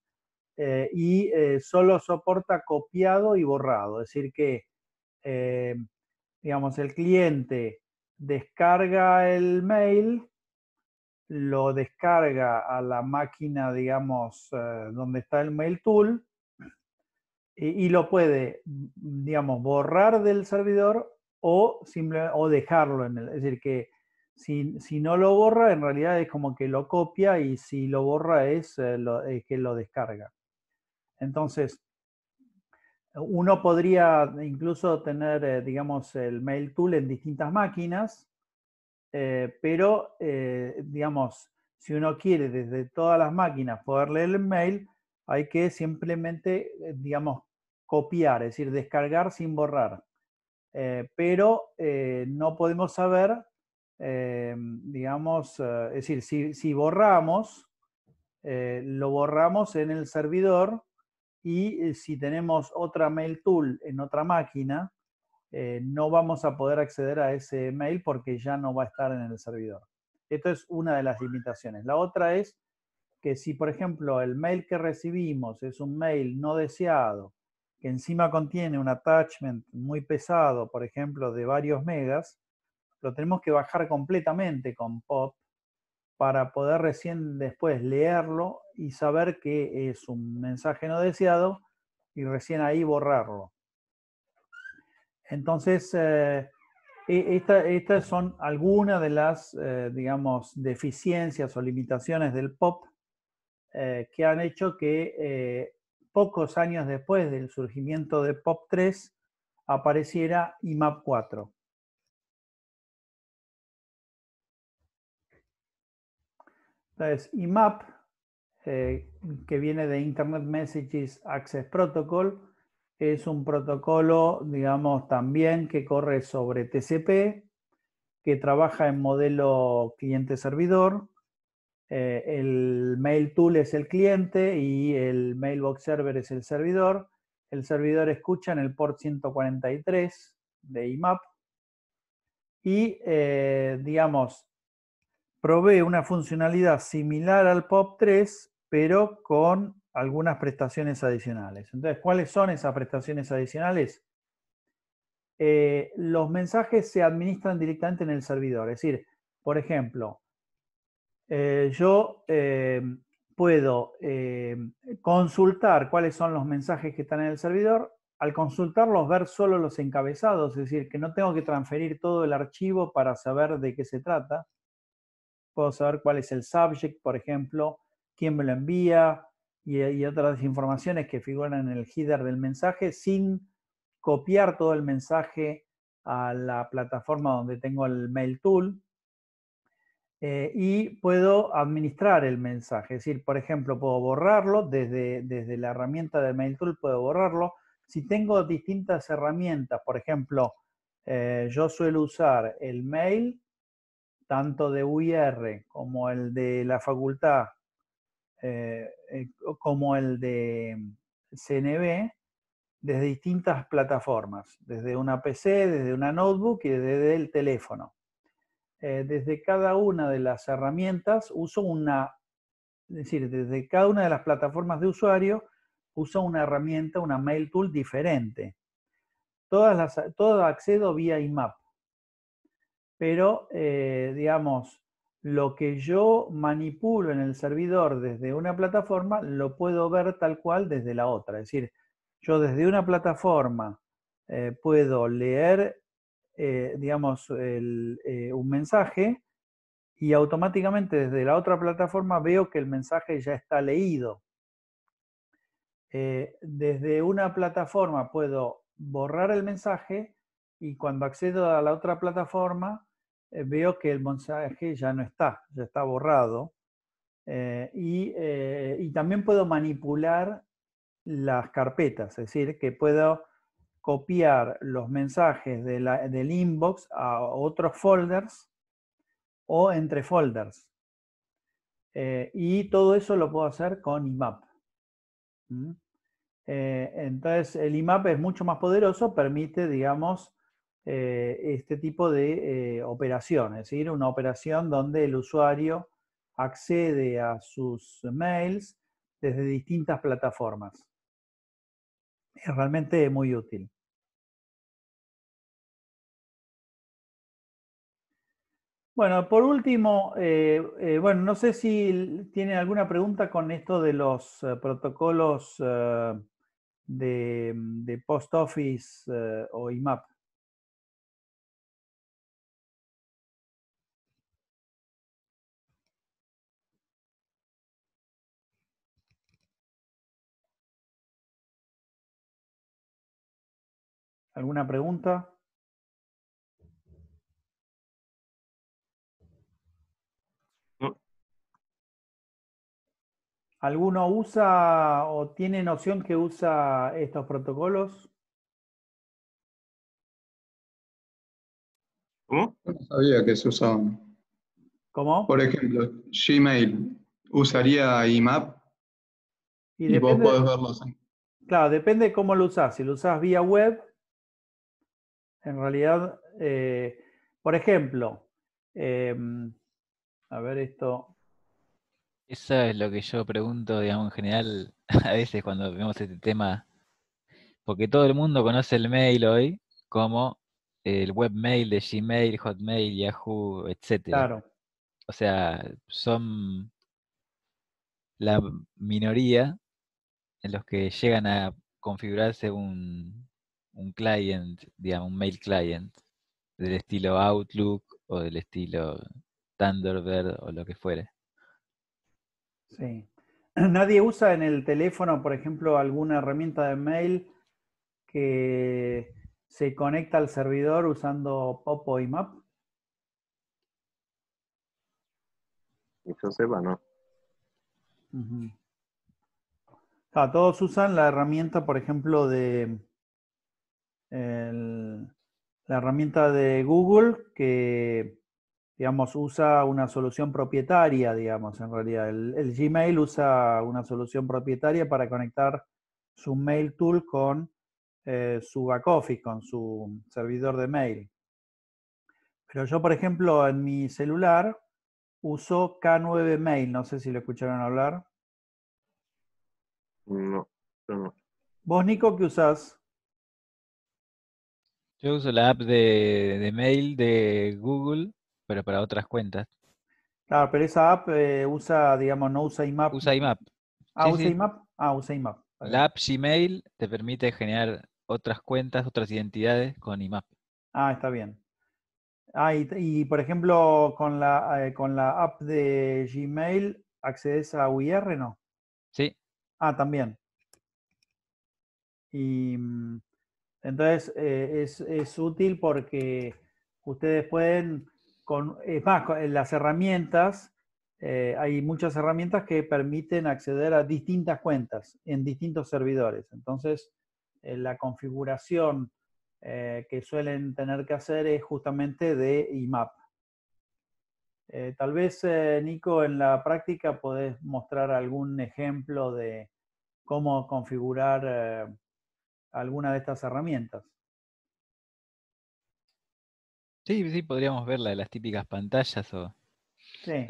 Eh, y eh, solo soporta copiado y borrado. Es decir, que digamos, el cliente descarga el mail, lo descarga a la máquina, digamos, donde está el mail tool, y lo puede, mm, mm, digamos, borrar del servidor o, o dejarlo en el. Es decir, que si, no lo borra, en realidad es como que lo copia y si lo borra es, eh, que lo descarga. Entonces, uno podría incluso tener, eh, digamos, el mail tool en distintas máquinas, eh, pero, digamos, si uno quiere desde todas las máquinas poder leer el mail, hay que simplemente, eh, digamos, copiar, es decir, descargar sin borrar. Eh, pero eh, no podemos saber, digamos, es decir, si, si borramos, lo borramos en el servidor y si tenemos otra mail tool en otra máquina, no vamos a poder acceder a ese mail porque ya no va a estar en el servidor. Esto es una de las limitaciones. La otra es que si, por ejemplo, el mail que recibimos es un mail no deseado, que encima contiene un attachment muy pesado, por ejemplo, de varios megas, lo tenemos que bajar completamente con POP para poder recién después leerlo y saber que es un mensaje no deseado y recién ahí borrarlo. Entonces, eh, e, estas son algunas de las, eh, digamos, deficiencias o limitaciones del POP eh, que han hecho que eh, pocos años después del surgimiento de POP3 apareciera IMAP 4. Entonces, IMAP, eh, que viene de Internet Messages Access Protocol, es un protocolo, digamos, también que corre sobre TCP, que trabaja en modelo cliente-servidor eh, el mail tool es el cliente y el mailbox server es el servidor. El servidor escucha en el port 143 de IMAP y, eh, digamos, provee una funcionalidad similar al POP3, pero con algunas prestaciones adicionales. Entonces, ¿cuáles son esas prestaciones adicionales? Eh, los mensajes se administran directamente en el servidor. Es decir, por ejemplo, eh, yo eh, puedo eh, consultar cuáles son los mensajes que están en el servidor, al consultarlos ver solo los encabezados, es decir, que no tengo que transferir todo el archivo para saber de qué se trata. Puedo saber cuál es el subject, por ejemplo, quién me lo envía y otras informaciones que figuran en el header del mensaje sin copiar todo el mensaje a la plataforma donde tengo el mail tool, eh, y puedo administrar el mensaje. Es decir, por ejemplo, puedo borrarlo desde, desde la herramienta de MailTool, puedo borrarlo. Si tengo distintas herramientas, por ejemplo, eh, yo suelo usar el mail, tanto de UIR como el de la facultad, eh, como el de CNB, desde distintas plataformas, desde una PC, desde una notebook y desde el teléfono. Eh, desde cada una de las herramientas uso una, es decir, desde cada una de las plataformas de usuario uso una herramienta, una mail tool diferente. Todas las, todo accedo vía IMAP. Pero, eh, digamos, lo que yo manipulo en el servidor desde una plataforma lo puedo ver tal cual desde la otra. Es decir, yo desde una plataforma eh, puedo leer eh, digamos, eh, un mensaje y automáticamente desde la otra plataforma veo que el mensaje ya está leído. Eh, desde una plataforma puedo borrar el mensaje y cuando accedo a la otra plataforma veo que el mensaje ya no está, ya está borrado. Y, y también puedo manipular las carpetas, es decir, que puedo copiar los mensajes del inbox a otros folders o entre folders. Eh, y todo eso lo puedo hacer con IMAP. Eh, entonces, el IMAP es mucho más poderoso, permite, digamos, eh, este tipo de operaciones, es decir, una operación donde el usuario accede a sus mails desde distintas plataformas es realmente muy útil. Bueno, por último, eh, eh, bueno, no sé si tienen alguna pregunta con esto de los eh, protocolos mm, de, Post Office o IMAP. ¿Alguna pregunta? ¿Alguno usa o tiene noción que usa estos protocolos? ¿Cómo? No sabía que se usaban. ¿Cómo? Por ejemplo, Gmail usaría IMAP y, vos podés así. Claro, depende de cómo lo usás. Si lo usás vía web, en realidad, eh, por ejemplo, em, a ver esto. Eso es lo que yo pregunto, digamos, en general, a veces cuando vemos este tema, porque todo el mundo conoce el mail hoy como el webmail de Gmail, Hotmail, Yahoo, etc. Claro. O sea, son la minoría en los que llegan a configurarse un, un client, digamos, un mail client del estilo Outlook o del estilo Thunderbird o lo que fuere. Sí. Nadie usa en el teléfono, por ejemplo, alguna herramienta de mail que se conecta al servidor usando Popo y Map. yo sepa, no. Ah, todos usan la herramienta, por ejemplo, de la herramienta de Google que, digamos, usa una solución propietaria, digamos, en realidad. El, Gmail usa una solución propietaria para conectar su mail tool con eh, su back office, con su servidor de mail. Pero yo, por ejemplo, en mi celular uso K9 Mail, no sé si lo escucharon hablar. No, no. ¿Vos, Nico, qué usás? Yo uso la app de, mail de Google, pero para otras cuentas. Claro, pero esa app eh, usa, digamos, no usa IMAP. Usa IMAP. Ah, usa IMAP. Ah, usa IMAP. La app Gmail te permite generar otras cuentas, otras identidades con IMAP. Ah, está bien. Ah, y, por ejemplo, con la, eh, con la app de Gmail, ¿accedes a UIR, no? Sí. Ah, también. Y, mm, entonces eh, es, útil porque ustedes pueden, con, es más, las herramientas, eh, hay muchas herramientas que permiten acceder a distintas cuentas en distintos servidores. Entonces, eh, la configuración que suelen tener que hacer es justamente de IMAP. tal vez, Nico, en la práctica podés mostrar algún ejemplo de cómo configurar alguna de estas herramientas. Sí, sí, podríamos verla, las típicas pantallas o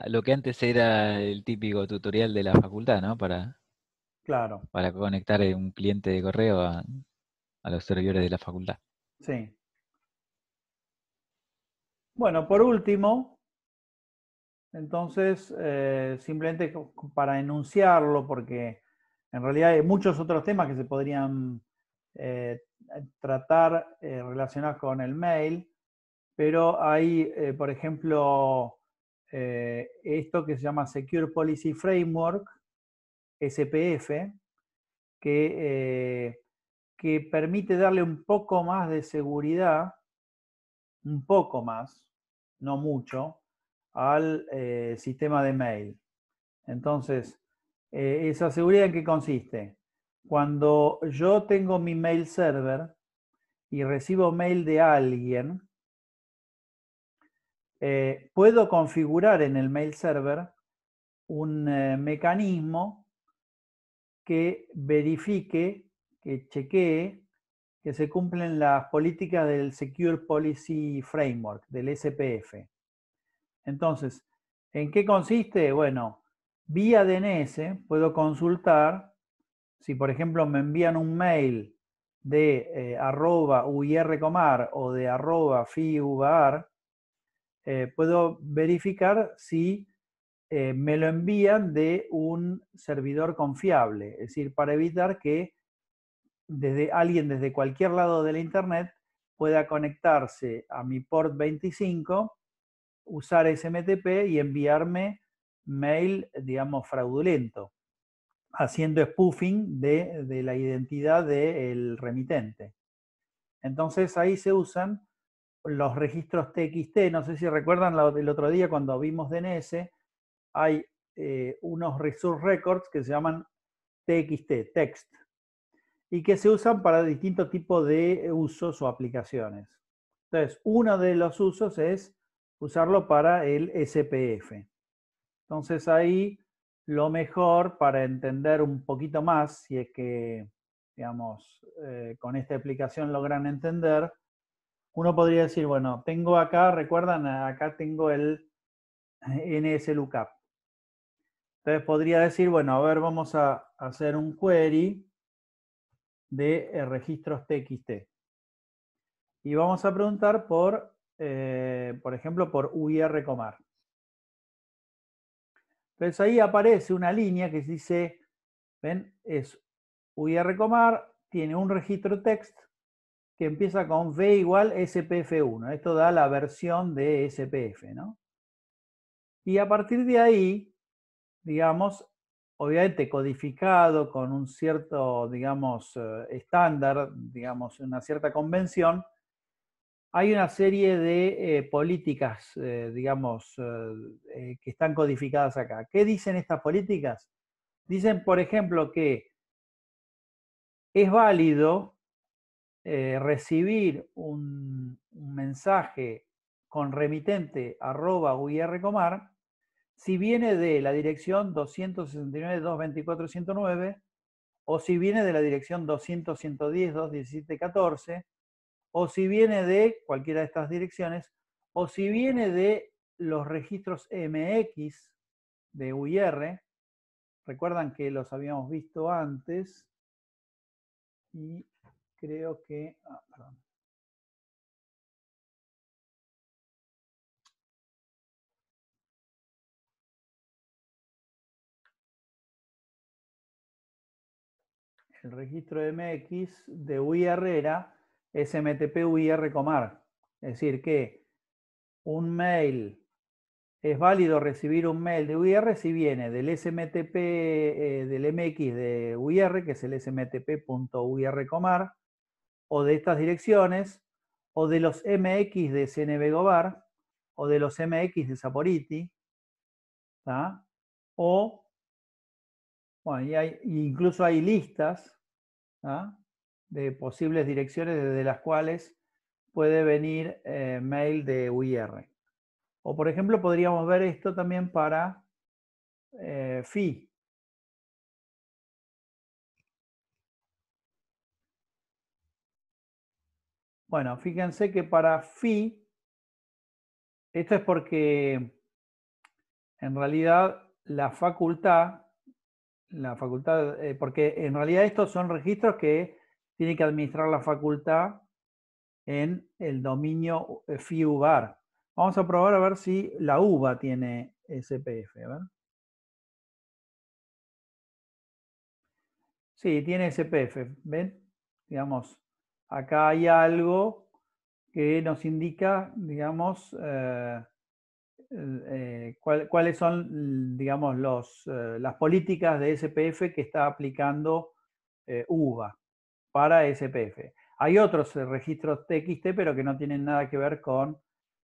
lo que antes era el típico tutorial de la facultad, ¿no? Para, claro. para conectar eh, un cliente de correo a, los servidores de la facultad. Sí. Bueno, por último, entonces, eh, simplemente para enunciarlo, porque en realidad hay muchos otros temas que se podrían eh, tratar eh, con el mail, pero hay, eh, por ejemplo, eh, esto que se llama Secure Policy Framework, SPF, que, que permite darle un poco más de seguridad, un poco más, no mucho, al sistema de mail. Entonces, ¿esa seguridad en qué consiste? Cuando yo tengo mi mail server y recibo mail de alguien, eh, puedo configurar en el mail server un eh, mecanismo que verifique, que chequee que se cumplen las políticas del Secure Policy Framework, del SPF. Entonces, ¿en qué consiste? Bueno, vía DNS puedo consultar si por ejemplo me envían un mail de eh, arroba uircomar o de arroba fiubar, eh, puedo verificar si eh, me lo envían de un servidor confiable, es decir, para evitar que desde, alguien desde cualquier lado de la Internet pueda conectarse a mi port 25, usar SMTP y enviarme mail, digamos, fraudulento haciendo spoofing de, la identidad del remitente. Entonces ahí se usan los registros TXT, no sé si recuerdan el otro día cuando vimos DNS, hay eh, unos resource records que se llaman TXT, text, y que se usan para distintos tipos de usos o aplicaciones. Entonces, uno de los usos es usarlo para el SPF. Entonces ahí lo mejor para entender un poquito más, si es que, digamos, eh, con esta explicación logran entender, uno podría decir, bueno, tengo acá, recuerdan, acá tengo el NS lookup. Entonces podría decir, bueno, a ver, vamos a hacer un query de eh, registros TXT. Y vamos a preguntar por, eh, por ejemplo, por UIR entonces ahí aparece una línea que dice, ven, es UIR tiene un registro text que empieza con V igual SPF1. Esto da la versión de SPF, ¿no? Y a partir de ahí, digamos, obviamente codificado con un cierto, digamos, eh, estándar, digamos, una cierta convención, hay una serie de eh, políticas, eh, digamos, eh, que están codificadas acá. ¿Qué dicen estas políticas? Dicen, por ejemplo, que es válido recibir un, mensaje con remitente arroba Comar si viene de la dirección 269.224.109 o si viene de la dirección 200.110.217.14 o si viene de cualquiera de estas direcciones, o si viene de los registros MX de UIR, recuerdan que los habíamos visto antes, y creo que... Ah, El registro MX de UIR era SMTP UIR Comar. Es decir, que un mail, es válido recibir un mail de UIR si viene del SMTP, eh, del MX de UIR, que es el smtp.uir Comar, o de estas direcciones, o de los MX de CNB Gobar, o de los MX de Saporiti, o, bueno, incluso hay listas, ¿ah? de posibles direcciones desde las cuales puede venir eh, mail de UIR. O por ejemplo, podríamos ver esto también para eh, FI. Bueno, fíjense que para FI, esto es porque en realidad la facultad, la facultad, eh, porque en realidad estos son registros que tiene que administrar la facultad en el dominio eh, FIUBAR. Vamos a probar a ver si la UBA tiene SPF. Sí, tiene SPF. ¿Ven? Digamos, acá hay algo que nos indica, digamos, eh, eh, cuáles son, digamos, las políticas de SPF que está aplicando UBA para SPF. Hay otros eh, registros TXT, pero que no tienen nada que ver con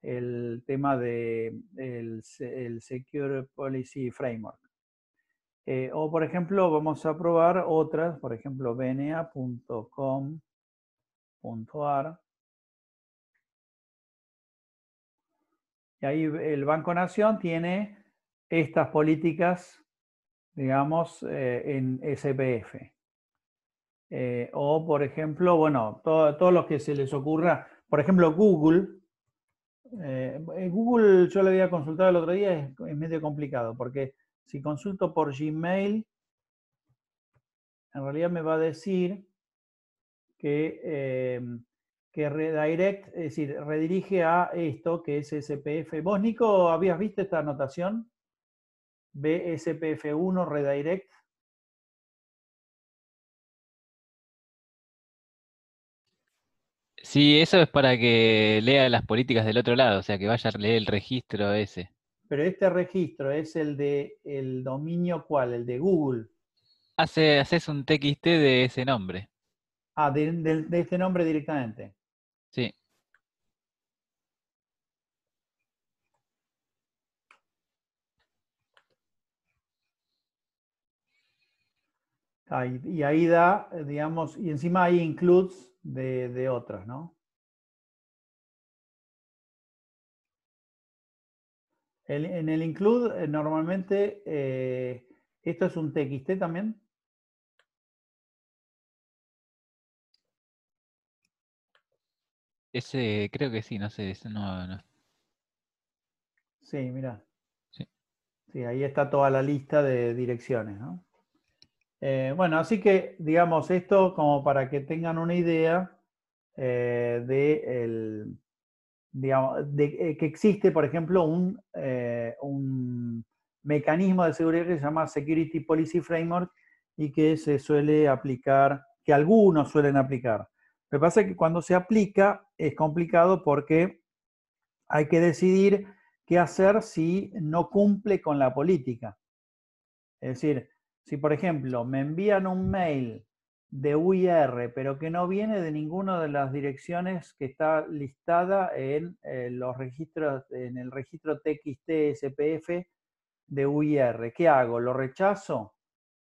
el tema del Secure Policy Framework. Eh, o, por ejemplo, vamos a probar otras, por ejemplo, bna.com.ar. Y ahí el Banco Nación tiene estas políticas, digamos, eh, en SPF. Eh, o, por ejemplo, bueno, todo, todos los que se les ocurra, por ejemplo, Google. Eh, eh, Google, yo le había consultado el otro día, es, medio complicado, porque si consulto por Gmail, en realidad me va a decir que, que redirect, es decir, redirige a esto que es SPF. ¿Vos, Nico, habías visto esta anotación? BSPF1 redirect. Sí, eso es para que lea las políticas del otro lado, o sea, que vaya a leer el registro ese. Pero este registro es el de el dominio cuál, el de Google. Hace, haces un TXT de ese nombre. Ah, de, este nombre directamente. Sí. y ahí da, digamos, y encima ahí includes de, otras, ¿no? en el include, eh, normalmente, eh, ¿esto es un TXT también? Ese, creo que sí, no sé, no, no. Sí, mira. Sí. sí, ahí está toda la lista de direcciones, ¿no? Eh, bueno, así que digamos esto como para que tengan una idea eh, de, eh, que existe, por ejemplo, un, un, mecanismo de seguridad que se llama Security Policy Framework y que se suele aplicar, que algunos suelen aplicar. Lo que pasa es que cuando se aplica es complicado porque hay que decidir qué hacer si no cumple con la política. Es decir, si, por ejemplo, me envían un mail de UIR, pero que no viene de ninguna de las direcciones que está listada en eh, los registros, en el registro TXT SPF de UIR. ¿Qué hago? ¿Lo rechazo?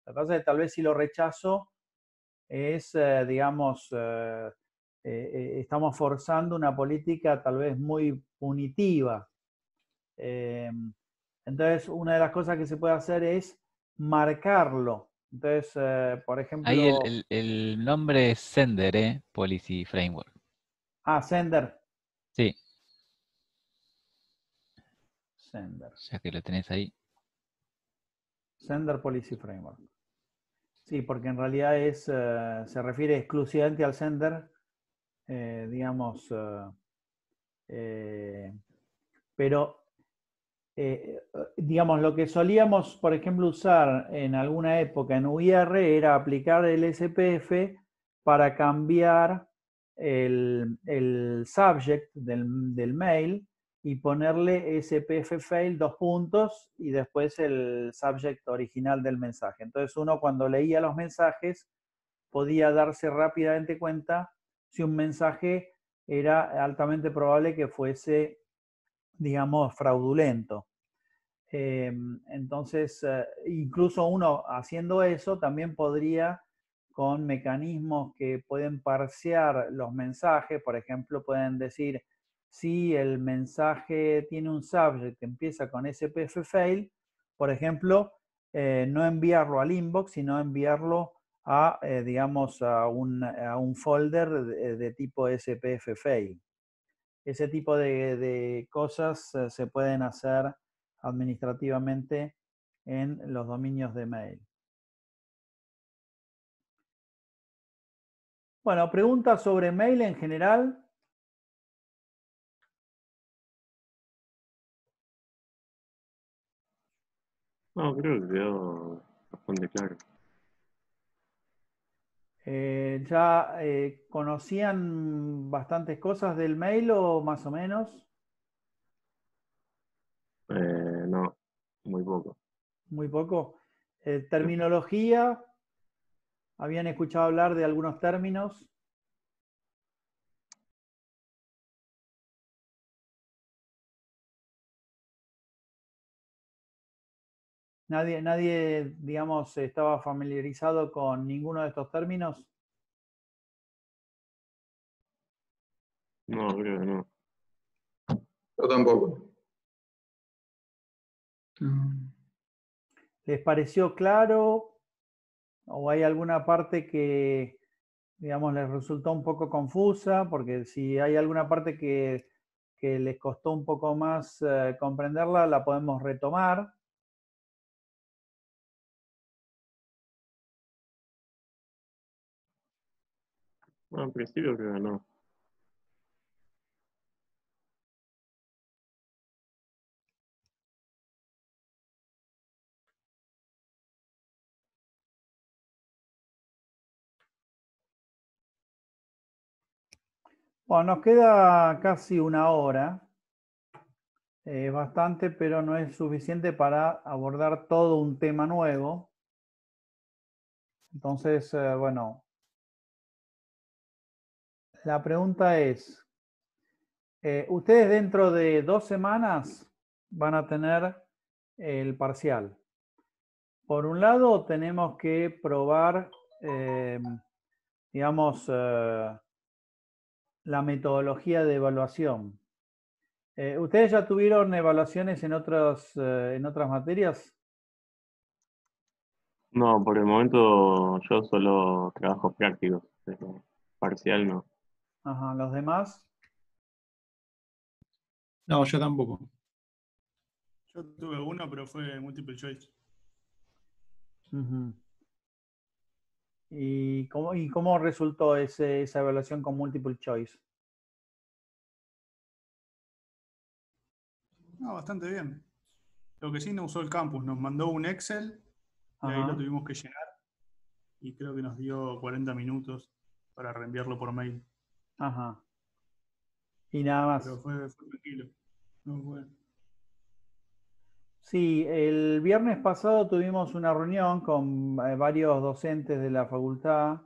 Lo que es que tal vez si lo rechazo es, eh, digamos, eh, estamos forzando una política tal vez muy punitiva. Em, entonces, una de las cosas que se puede hacer es marcarlo. Entonces, eh, por ejemplo... Ahí el, nombre es Sender, ¿eh? Policy Framework. Ah, Sender. Sí. Sender. Ya que lo tenés ahí. Sender Policy Framework. Sí, porque en realidad es, eh, se refiere exclusivamente al sender, eh, digamos, pero eh, digamos, lo que solíamos, por ejemplo, usar en alguna época en UIR era aplicar el SPF para cambiar el, subject del, del, mail y ponerle SPF fail dos puntos y después el subject original del mensaje. Entonces uno cuando leía los mensajes podía darse rápidamente cuenta si un mensaje era altamente probable que fuese digamos, fraudulento. Em, entonces, eh, incluso uno haciendo eso también podría, con mecanismos que pueden parsear los mensajes, por ejemplo, pueden decir, si el mensaje tiene un subject que empieza con SPF fail, por ejemplo, eh, no enviarlo al inbox, sino enviarlo a, eh, digamos, a un, folder de tipo SPF fail ese tipo de, cosas eh, se pueden hacer administrativamente en los dominios de mail. Bueno, preguntas sobre mail en general. No, creo que claro. Eh, ¿Ya eh, conocían bastantes cosas del mail o más o menos? Eh, no, muy poco. Muy poco. terminología, habían escuchado hablar de algunos términos. Nadie, nadie, digamos, estaba familiarizado con ninguno de estos términos. No, creo que no. Yo tampoco. Mm. ¿Les pareció claro? ¿O hay alguna parte que, digamos, les resultó un poco confusa? Porque si hay alguna parte que, que les costó un poco más eh, comprenderla, la podemos retomar. Bueno, en principio que no Bueno, nos queda casi una hora. es eh, bastante, pero no es suficiente para abordar todo un tema nuevo. Entonces, eh, bueno, la pregunta es, eh, ustedes dentro de dos semanas van a tener el parcial. Por un lado, tenemos que probar, eh, digamos, eh, la metodología de evaluación. ¿Ustedes ya tuvieron evaluaciones en otras, en otras materias? No, por el momento yo solo trabajo prácticos, parcial no. Ajá, ¿los demás? No, yo tampoco. Yo tuve uno, pero fue multiple choice. ¿Y, cómo, ¿Y cómo, resultó esa evaluación con multiple choice? No, bastante bien. Lo que sí nos usó el campus, nos mandó un Excel, y ahí lo tuvimos que llenar y creo que nos dio 40 minutos para reenviarlo por mail. Ajá. Y nada más. Pero fue, tranquilo. Sí, el viernes pasado tuvimos una reunión con eh, varios docentes de la facultad,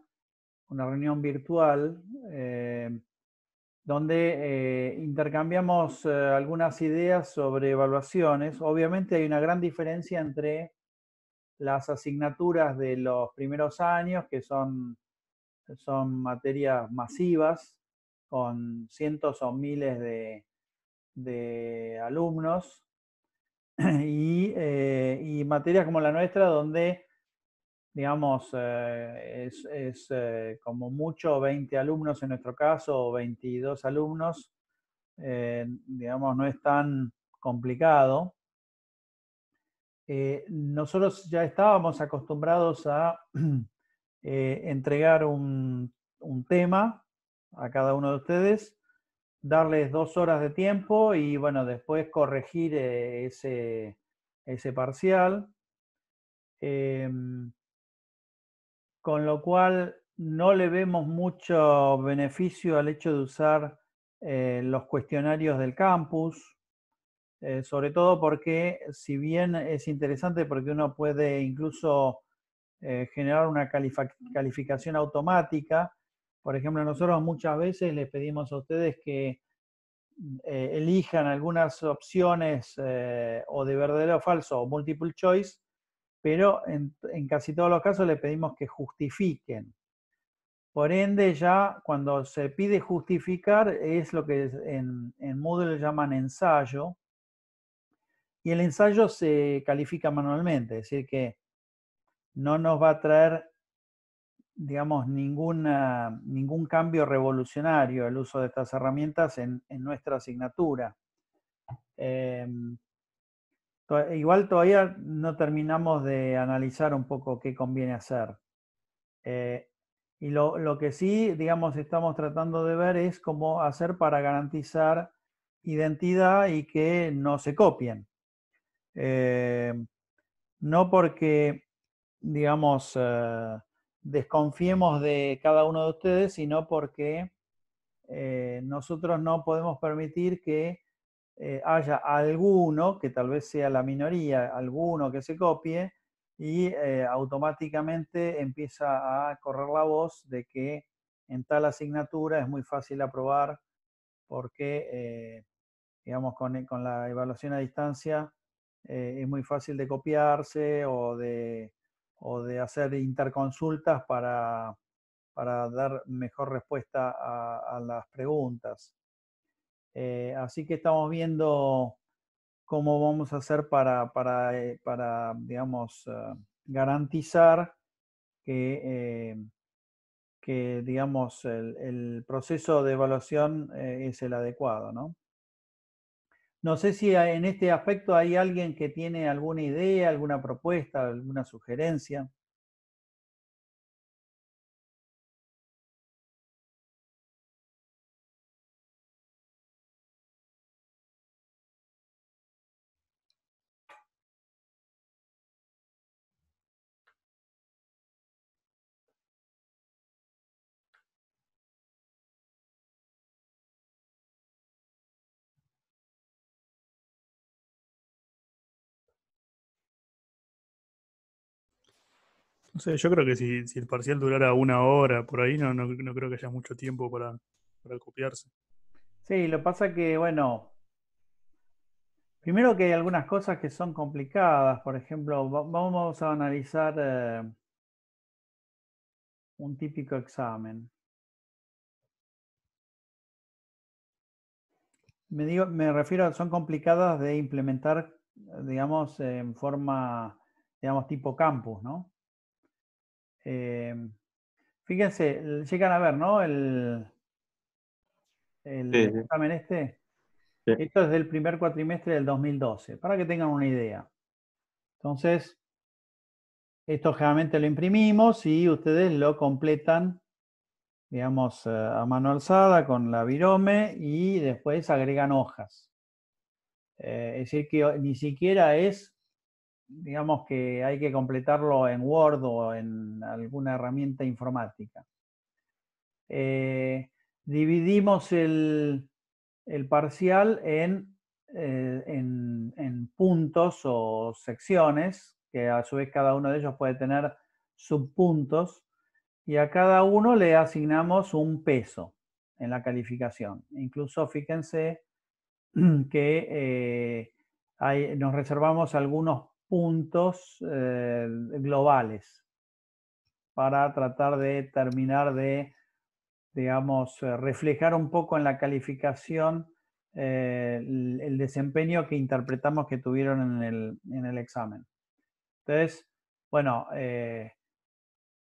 una reunión virtual, eh, donde eh, intercambiamos algunas ideas sobre evaluaciones. Obviamente hay una gran diferencia entre las asignaturas de los primeros años, que son materias masivas, con cientos o miles de, alumnos eh, y, materias como la nuestra donde, digamos, eh, es, eh, como mucho 20 alumnos en nuestro caso o 22 alumnos, digamos, no es tan complicado. nosotros ya estábamos acostumbrados a entregar un tema a cada uno de ustedes, darles dos horas de tiempo y bueno, después corregir eh, ese, parcial. Em, con lo cual no le vemos mucho beneficio al hecho de usar eh, los cuestionarios del campus, eh, sobre todo porque si bien es interesante porque uno puede incluso generar una calificación automática, por ejemplo, nosotros muchas veces les pedimos a ustedes que mm, eh, elijan algunas opciones eh, o de verdadero o falso o multiple choice, pero en, casi todos los casos le pedimos que justifiquen. Por ende, ya cuando se pide justificar es lo que en Moodle llaman ensayo, y el ensayo se califica manualmente, es decir, que no nos va a traer digamos, ningún cambio revolucionario el uso de estas herramientas en, nuestra asignatura. Em, igual todavía no terminamos de analizar un poco qué conviene hacer. Eh, y lo, que sí, digamos, estamos tratando de ver es cómo hacer para garantizar identidad y que no se copien. Eh, no porque, digamos, eh, desconfiemos de cada uno de ustedes, sino porque eh, nosotros no podemos permitir que eh, haya alguno, que tal vez sea la minoría, alguno que se copie y eh, automáticamente empieza a correr la voz de que en tal asignatura es muy fácil aprobar porque, digamos, e, con, la evaluación a distancia es muy fácil de copiarse o de o de hacer interconsultas para, para dar mejor respuesta a, las preguntas. Eh, así que estamos viendo cómo vamos a hacer para, para, eh, digamos, ah, garantizar que, eh, que digamos, el, proceso de evaluación es el adecuado, ¿no? No sé si en este aspecto hay alguien que tiene alguna idea, alguna propuesta, alguna sugerencia. No sé, yo creo que si, el parcial durara una hora por ahí, no, creo que haya mucho tiempo para, copiarse. Sí, lo pasa que, bueno, primero que hay algunas cosas que son complicadas. Por ejemplo, vamos a analizar eh, un típico examen. Me, me refiero a son complicadas de implementar, digamos, en forma, digamos, tipo campus, ¿no? Em, fíjense, llegan a ver, ¿no? El, el examen este. Esto es del primer cuatrimestre del 2012, para que tengan una idea. Entonces, esto generalmente lo imprimimos y ustedes lo completan, digamos, eh, a mano alzada con la virome y después agregan hojas. Eh, es decir, que ni siquiera es digamos que hay que completarlo en Word o en alguna herramienta informática. Eh, dividimos el, parcial eh, en, en, puntos o secciones, que a su vez cada uno de ellos puede tener subpuntos, y a cada uno le asignamos un peso en la calificación. Incluso fíjense que eh, nos reservamos algunos puntos eh, globales para tratar de terminar de, digamos, eh, reflejar un poco en la calificación eh, el, desempeño que interpretamos que tuvieron en el, examen. Entonces, bueno,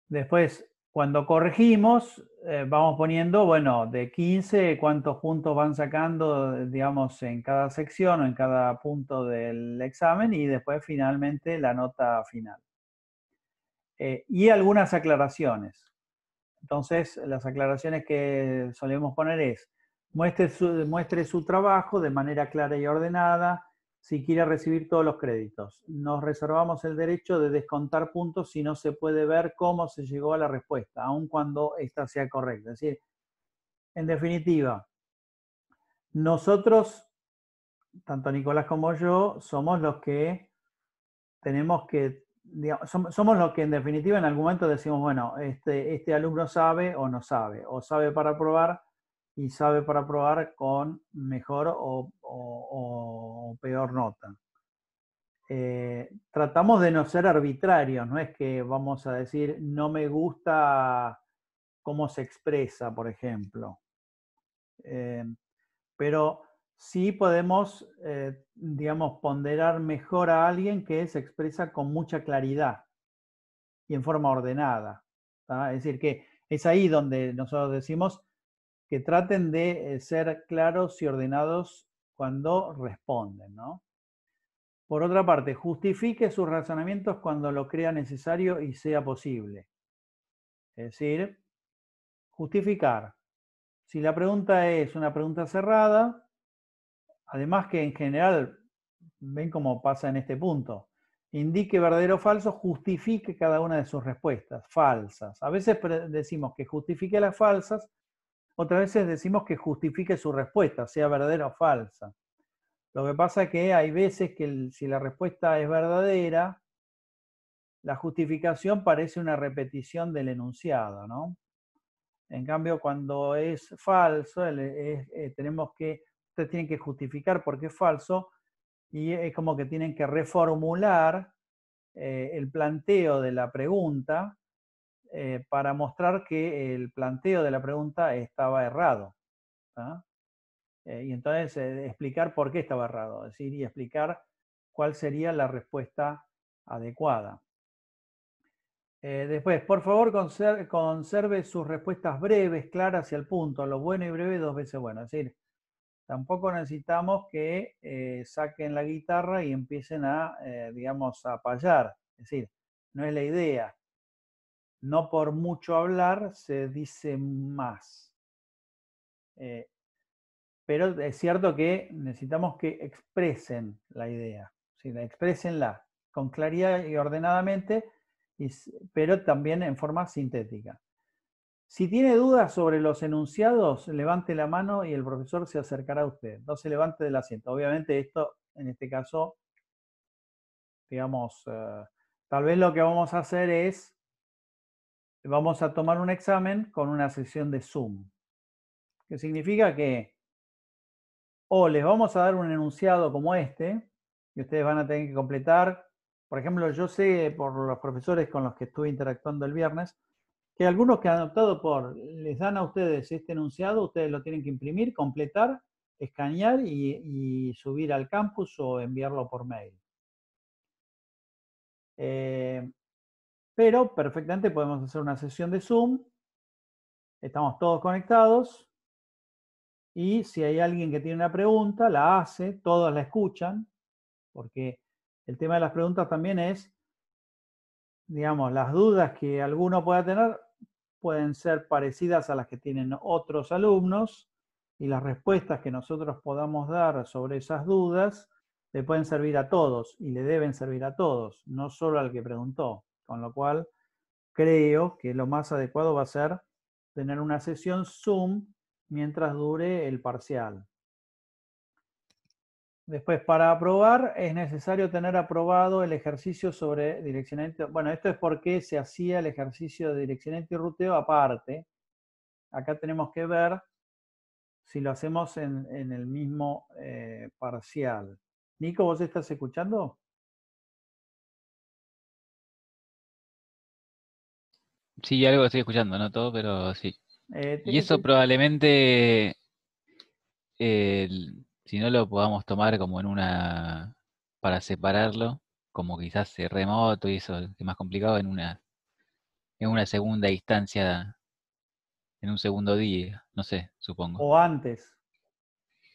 después cuando corregimos, eh, vamos poniendo, bueno, de 15, cuántos puntos van sacando, digamos, en cada sección o en cada punto del examen y después finalmente la nota final. Eh, y algunas aclaraciones. Entonces, las aclaraciones que solemos poner es, muestre su, muestre su trabajo de manera clara y ordenada, si quiere recibir todos los créditos. Nos reservamos el derecho de descontar puntos si no se puede ver cómo se llegó a la respuesta, aun cuando esta sea correcta. Es decir, en definitiva, nosotros, tanto Nicolás como yo, somos los que tenemos que, somos los que en definitiva en algún momento decimos, bueno, este, este alumno sabe o no sabe, o sabe para probar y sabe para probar con mejor o, peor nota. Eh, tratamos de no ser arbitrarios, no es que vamos a decir no me gusta cómo se expresa, por ejemplo. Eh, pero sí podemos, eh, digamos, ponderar mejor a alguien que se expresa con mucha claridad y en forma ordenada. Es decir, que es ahí donde nosotros decimos que traten de eh, ser claros y ordenados cuando responden, ¿no? Por otra parte, justifique sus razonamientos cuando lo crea necesario y sea posible. Es decir, justificar. Si la pregunta es una pregunta cerrada, además que en general, ven cómo pasa en este punto, indique verdadero o falso, justifique cada una de sus respuestas falsas. A veces decimos que justifique las falsas otras veces decimos que justifique su respuesta, sea verdadera o falsa. Lo que pasa es que hay veces que si la respuesta es verdadera, la justificación parece una repetición del enunciado, ¿no? En cambio, cuando es falso, eh, tenemos que, ustedes tienen que justificar por qué es falso y es como que tienen que reformular eh, el planteo de la pregunta eh, para mostrar que el planteo de la pregunta estaba errado. Eh, y entonces eh, explicar por qué estaba errado, decir, y explicar cuál sería la respuesta adecuada. después, por favor, conserve, sus respuestas breves, claras y al punto. Lo bueno y breve dos veces bueno. Es decir, tampoco necesitamos que saquen la guitarra y empiecen a, digamos, a payar. Es decir, no es la idea no por mucho hablar se dice más. Eh, pero es cierto que necesitamos que expresen la idea, expresen expresenla con claridad y ordenadamente, pero también en forma sintética. Si tiene dudas sobre los enunciados, levante la mano y el profesor se acercará a usted. No se levante del asiento. Obviamente esto, en este caso, digamos, eh, tal vez lo que vamos a hacer es vamos a tomar un examen con una sesión de Zoom, que significa que o les vamos a dar un enunciado como este, y ustedes van a tener que completar, por ejemplo, yo sé por los profesores con los que estuve interactuando el viernes, que algunos que han optado por, les dan a ustedes este enunciado, ustedes lo tienen que imprimir, completar, escanear y, subir al campus o enviarlo por mail. Eh, pero perfectamente podemos hacer una sesión de Zoom. Estamos todos conectados. Y si hay alguien que tiene una pregunta, la hace, todos la escuchan, porque el tema de las preguntas también es, digamos, las dudas que alguno pueda tener pueden ser parecidas a las que tienen otros alumnos y las respuestas que nosotros podamos dar sobre esas dudas le pueden servir a todos y le deben servir a todos, no solo al que preguntó. Con lo cual, creo que lo más adecuado va a ser tener una sesión Zoom mientras dure el parcial. Después, para aprobar es necesario tener aprobado el ejercicio sobre direccionamiento. Bueno, esto es porque se hacía el ejercicio de direccionamiento y ruteo aparte. Acá tenemos que ver si lo hacemos en, el mismo eh, parcial. Nico, ¿vos estás escuchando? Sí, algo estoy escuchando, no todo, pero sí. Eh, y eso probablemente, eh, si no lo podamos tomar como en una, para separarlo, como quizás remoto y eso, es más complicado, en una, en una segunda instancia, en un segundo día, no sé, supongo. O antes.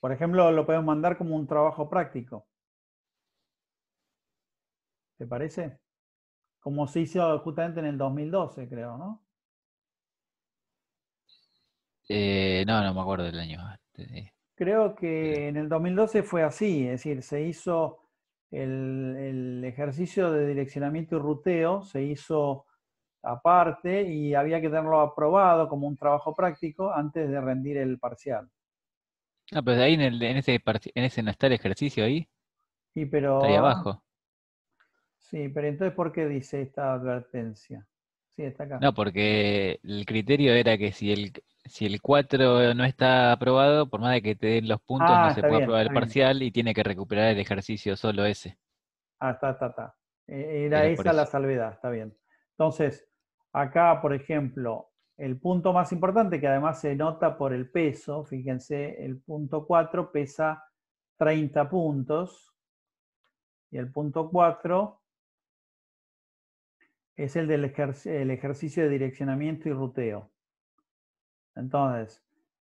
Por ejemplo, lo podemos mandar como un trabajo práctico. ¿Te parece? como se hizo justamente en el 2012, creo, ¿no? Eh, no, no me acuerdo del año. Este, eh. Creo que en el 2012 fue así, es decir, se hizo el, ejercicio de direccionamiento y ruteo, se hizo aparte y había que tenerlo aprobado como un trabajo práctico antes de rendir el parcial. Ah, pues ahí en, ese, en ese no está el ejercicio ahí. Sí, pero. Está ahí abajo. Sí, pero entonces, ¿por qué dice esta advertencia? Sí, está acá. No, porque el criterio era que si el, si el 4 no está aprobado, por más de que te den los puntos, no ah, se puede aprobar el parcial y tiene que recuperar el ejercicio solo ese. Ah, está, está, está. E, era, era esa la salvedad, está bien. Entonces, acá, por ejemplo, el punto más importante, que además se nota por el peso, fíjense, el punto 4 pesa 30 puntos y el punto 4 es el del el ejercicio de direccionamiento y ruteo. Entonces,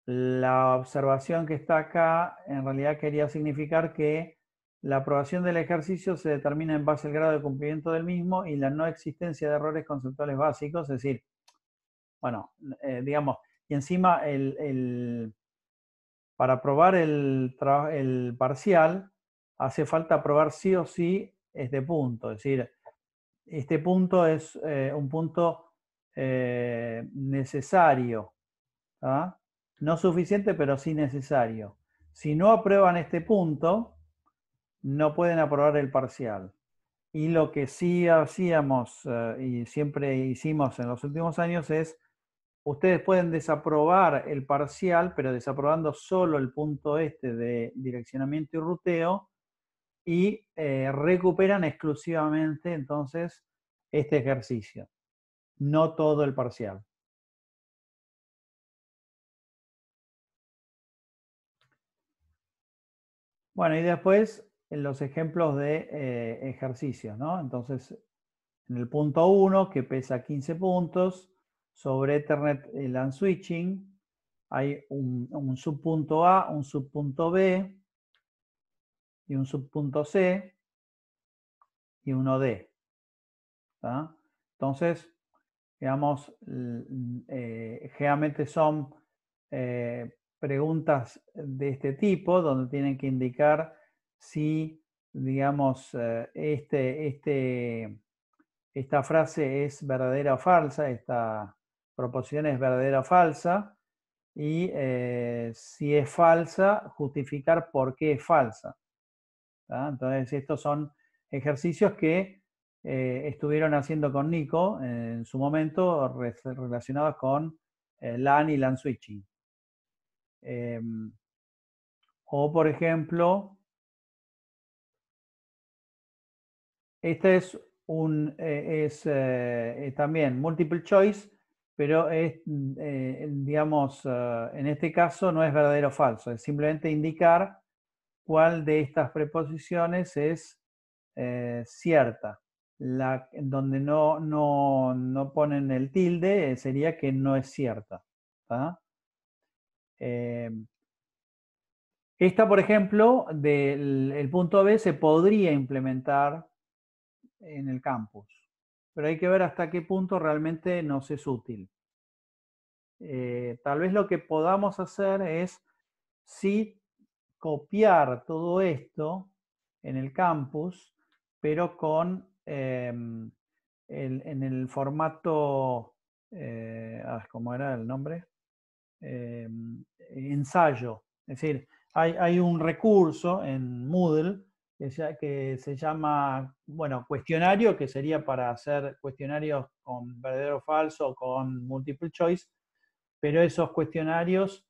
la observación que está acá en realidad quería significar que la aprobación del ejercicio se determina en base al grado de cumplimiento del mismo y la no existencia de errores conceptuales básicos, es decir, bueno, eh, digamos, y encima el, para aprobar el, el parcial hace falta aprobar sí o sí este punto, es decir, este punto es eh, un punto eh, necesario, ¿ah? no suficiente, pero sí necesario. Si no aprueban este punto, no pueden aprobar el parcial. Y lo que sí hacíamos eh, y siempre hicimos en los últimos años es, ustedes pueden desaprobar el parcial, pero desaprobando solo el punto este de direccionamiento y ruteo, y eh, recuperan exclusivamente entonces este ejercicio, no todo el parcial. Bueno, y después los ejemplos de eh, ejercicios, ¿no? Entonces, en el punto 1, que pesa 15 puntos, sobre Ethernet eh, LAN Switching, hay un subpunto A, un subpunto B, y un subpunto C y uno D. Entonces, digamos, eh, generalmente son eh, preguntas de este tipo donde tienen que indicar si, digamos, eh, este, este, esta frase es verdadera o falsa, esta proposición es verdadera o falsa, y si es falsa, justificar por qué es falsa. Entonces, estos son ejercicios que eh, estuvieron haciendo con Nico eh, en su momento relacionados con eh, LAN y LAN switching. Em, o por ejemplo, este es un es también multiple choice, pero mm, digamos en este caso no es verdadero o falso, es simplemente indicar cuál de estas preposiciones es eh, cierta. La, donde no, ponen el tilde eh, sería que no es cierta. Eh, esta, por ejemplo, del el punto B se podría implementar en el campus, pero hay que ver hasta qué punto realmente nos es útil. tal vez lo que podamos hacer es, si copiar todo esto en el campus, pero con em, el, en el formato, eh, ¿cómo era el nombre? Em, ensayo. Es decir, hay, un recurso en Moodle que, que se llama, bueno, cuestionario, que sería para hacer cuestionarios con verdadero o falso, con multiple choice, pero esos cuestionarios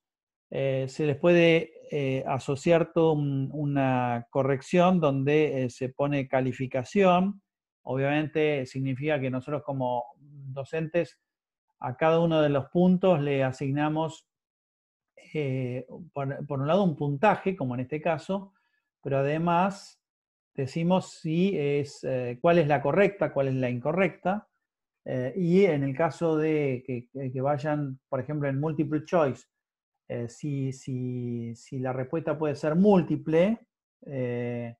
eh, se les puede eh, asociar una corrección donde eh, se pone calificación. Obviamente significa que nosotros como docentes a cada uno de los puntos le asignamos, por, un lado, un puntaje, como en este caso, pero además decimos si es, cuál es la correcta, cuál es la incorrecta. y en el caso de que, que vayan, por ejemplo, en multiple choice, eh, si, la respuesta puede ser múltiple, eh,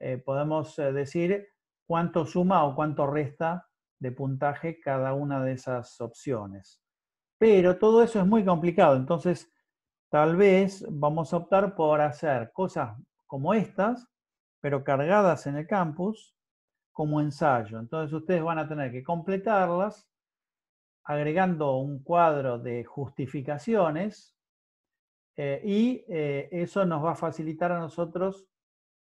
eh, podemos decir cuánto suma o cuánto resta de puntaje cada una de esas opciones. Pero todo eso es muy complicado, entonces tal vez vamos a optar por hacer cosas como estas, pero cargadas en el campus, como ensayo. Entonces ustedes van a tener que completarlas agregando un cuadro de justificaciones eh, y eh, eso nos va a facilitar a nosotros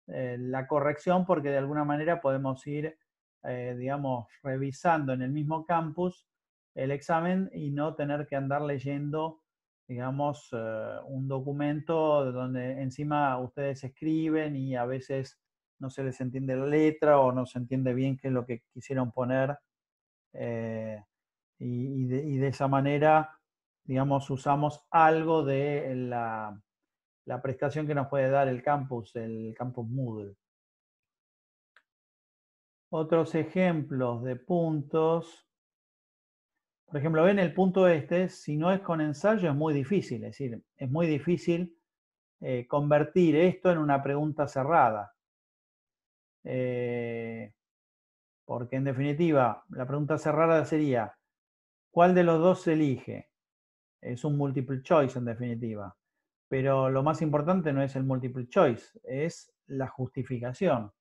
eh, la corrección porque de alguna manera podemos ir, digamos, revisando en el mismo campus el examen y no tener que andar leyendo, digamos, un documento donde encima ustedes escriben y a veces no se les entiende la letra o no se entiende bien qué es lo que quisieron poner. y de esa manera digamos, usamos algo de la, prestación que nos puede dar el campus, el campus Moodle. Otros ejemplos de puntos. Por ejemplo, ven el punto este, si no es con ensayo es muy difícil, es decir, es muy difícil eh, convertir esto en una pregunta cerrada. Eh, porque en definitiva, la pregunta cerrada sería, ¿cuál de los dos se elige? Es un multiple choice en definitiva. Pero lo más importante no es el multiple choice, es la justificación.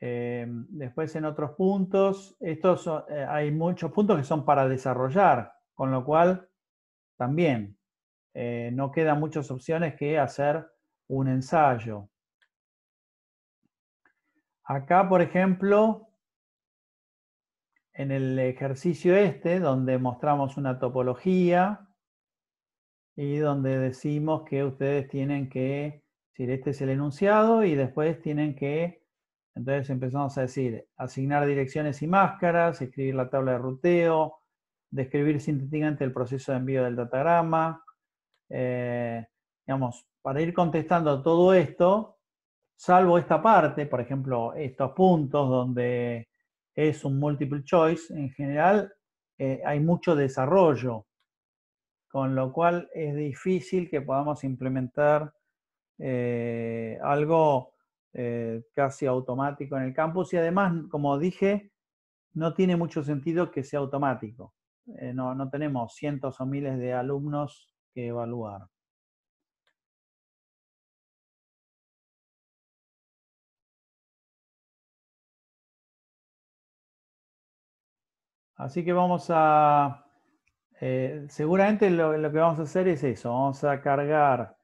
Eh, después en otros puntos, estos eh, hay muchos puntos que son para desarrollar, con lo cual también eh, no quedan muchas opciones que hacer un ensayo. Acá, por ejemplo, en el ejercicio este, donde mostramos una topología y donde decimos que ustedes tienen que, si este es el enunciado, y después tienen que, entonces empezamos a decir, asignar direcciones y máscaras, escribir la tabla de ruteo, describir sintéticamente el proceso de envío del datagrama, eh, digamos, para ir contestando todo esto, salvo esta parte, por ejemplo, estos puntos donde es un multiple choice, en general eh, hay mucho desarrollo, con lo cual es difícil que podamos implementar eh, algo eh, casi automático en el campus y además, como dije, no tiene mucho sentido que sea automático. no tenemos cientos o miles de alumnos que evaluar. Así que vamos a, eh, seguramente lo, que vamos a hacer es eso, vamos a cargar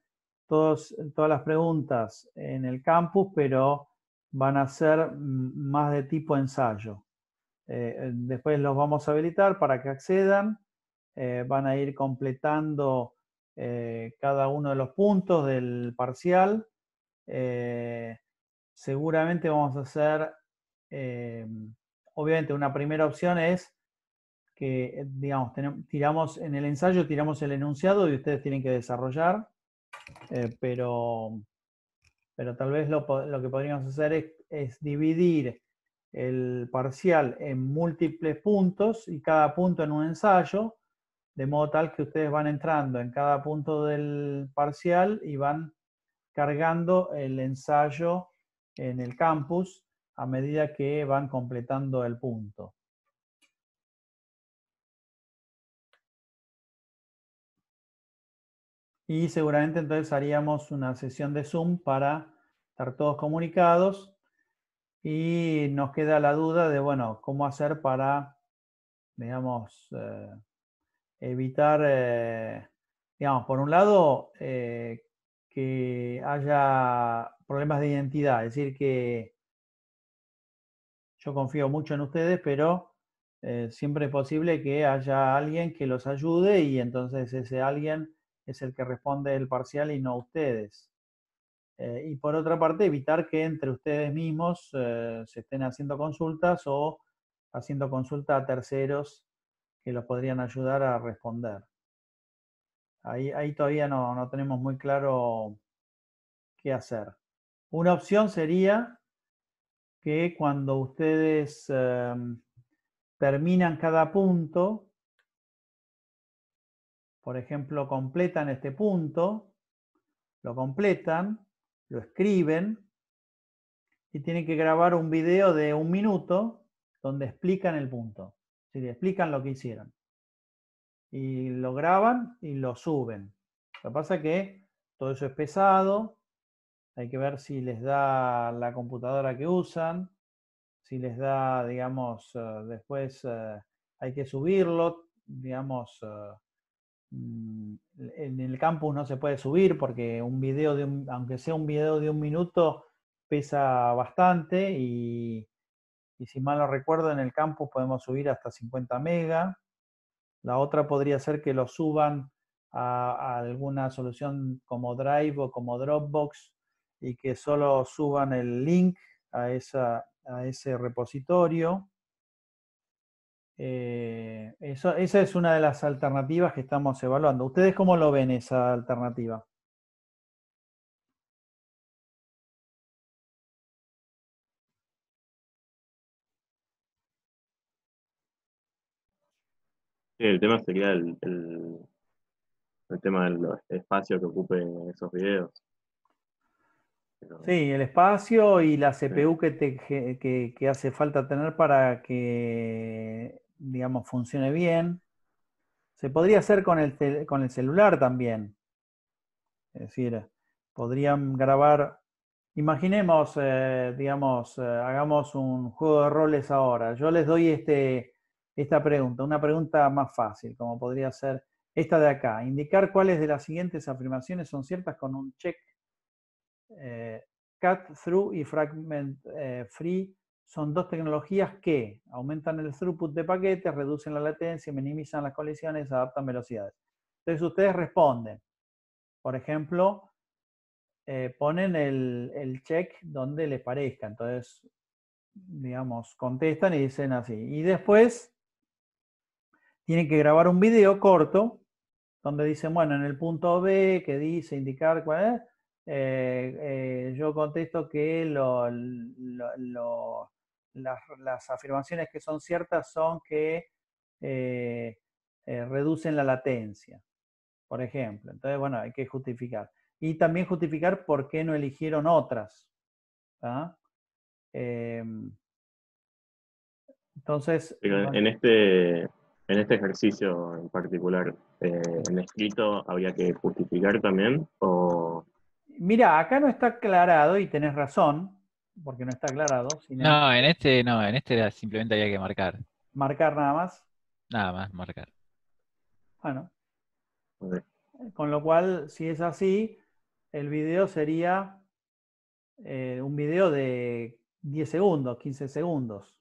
todos, todas las preguntas en el campus, pero van a ser mm, más de tipo ensayo. Eh, después los vamos a habilitar para que accedan, eh, van a ir completando cada uno de los puntos del parcial. seguramente vamos a hacer, obviamente una primera opción es que, digamos, tiramos en el ensayo, tiramos el enunciado y ustedes tienen que desarrollar, eh, pero, pero tal vez lo, que podríamos hacer es, dividir el parcial en múltiples puntos y cada punto en un ensayo, de modo tal que ustedes van entrando en cada punto del parcial y van cargando el ensayo en el campus a medida que van completando el punto. Y seguramente entonces haríamos una sesión de Zoom para estar todos comunicados. Y nos queda la duda de, bueno, cómo hacer para, digamos, eh, evitar, eh, digamos, por un lado, eh, que haya problemas de identidad. Es decir, que yo confío mucho en ustedes, pero siempre es posible que haya alguien que los ayude y entonces ese alguien es el que responde el parcial y no ustedes. Eh, y por otra parte, evitar que entre ustedes mismos eh, se estén haciendo consultas o haciendo consulta a terceros que los podrían ayudar a responder. Ahí, todavía no, no tenemos muy claro qué hacer. Una opción sería que cuando ustedes em, terminan cada punto, por ejemplo, completan este punto, lo completan, lo escriben y tienen que grabar un video de un minuto donde explican el punto, si le explican lo que hicieron. Y lo graban y lo suben. Lo que pasa es que todo eso es pesado, hay que ver si les da la computadora que usan, si les da, digamos, eh, después eh, hay que subirlo, digamos, eh, Mm, en el campus no se puede subir porque un video, de aunque sea un video de un minuto, pesa bastante y, si mal no recuerdo, en el campus podemos subir hasta 50 mega. La otra podría ser que lo suban a, alguna solución como Drive o como Dropbox y que solo suban el link a, esa, a ese repositorio. Eh, esa es una de las alternativas que estamos evaluando. ¿Ustedes cómo lo ven esa alternativa? el tema sería el, tema del espacio que ocupen esos videos. sí, el espacio y la CPU que, que hace falta tener para que digamos, funcione bien. Se podría hacer con el, con el celular también. Es decir, podrían grabar, imaginemos, eh, digamos, eh, hagamos un juego de roles ahora. Yo les doy este, esta pregunta, una pregunta más fácil, como podría ser esta de acá. Indicar cuáles de las siguientes afirmaciones son ciertas con un check. Eh, cut through y fragment free son dos tecnologías que aumentan el throughput de paquetes, reducen la latencia, minimizan las colisiones, adaptan velocidades. Entonces ustedes responden. Por ejemplo, eh, ponen el, check donde les parezca. Entonces, digamos, contestan y dicen así. Y después tienen que grabar un video corto donde dicen, bueno, en el punto B que dice indicar cuál es, eh, eh, yo contesto que lo, lo, las, afirmaciones que son ciertas son que eh, eh, reducen la latencia, por ejemplo. Entonces, bueno, hay que justificar. Y también justificar por qué no eligieron otras. ¿ah? Em, entonces... en, este, en este ejercicio en particular, eh, ¿en escrito había que justificar también? O... Mira, acá no está aclarado y tenés razón, porque no está aclarado. no, en este no, en este simplemente había que marcar. ¿Marcar nada más? Nada más, marcar. Bueno. Con lo cual, si es así, el video sería eh, un video de 10 segundos, 15 segundos,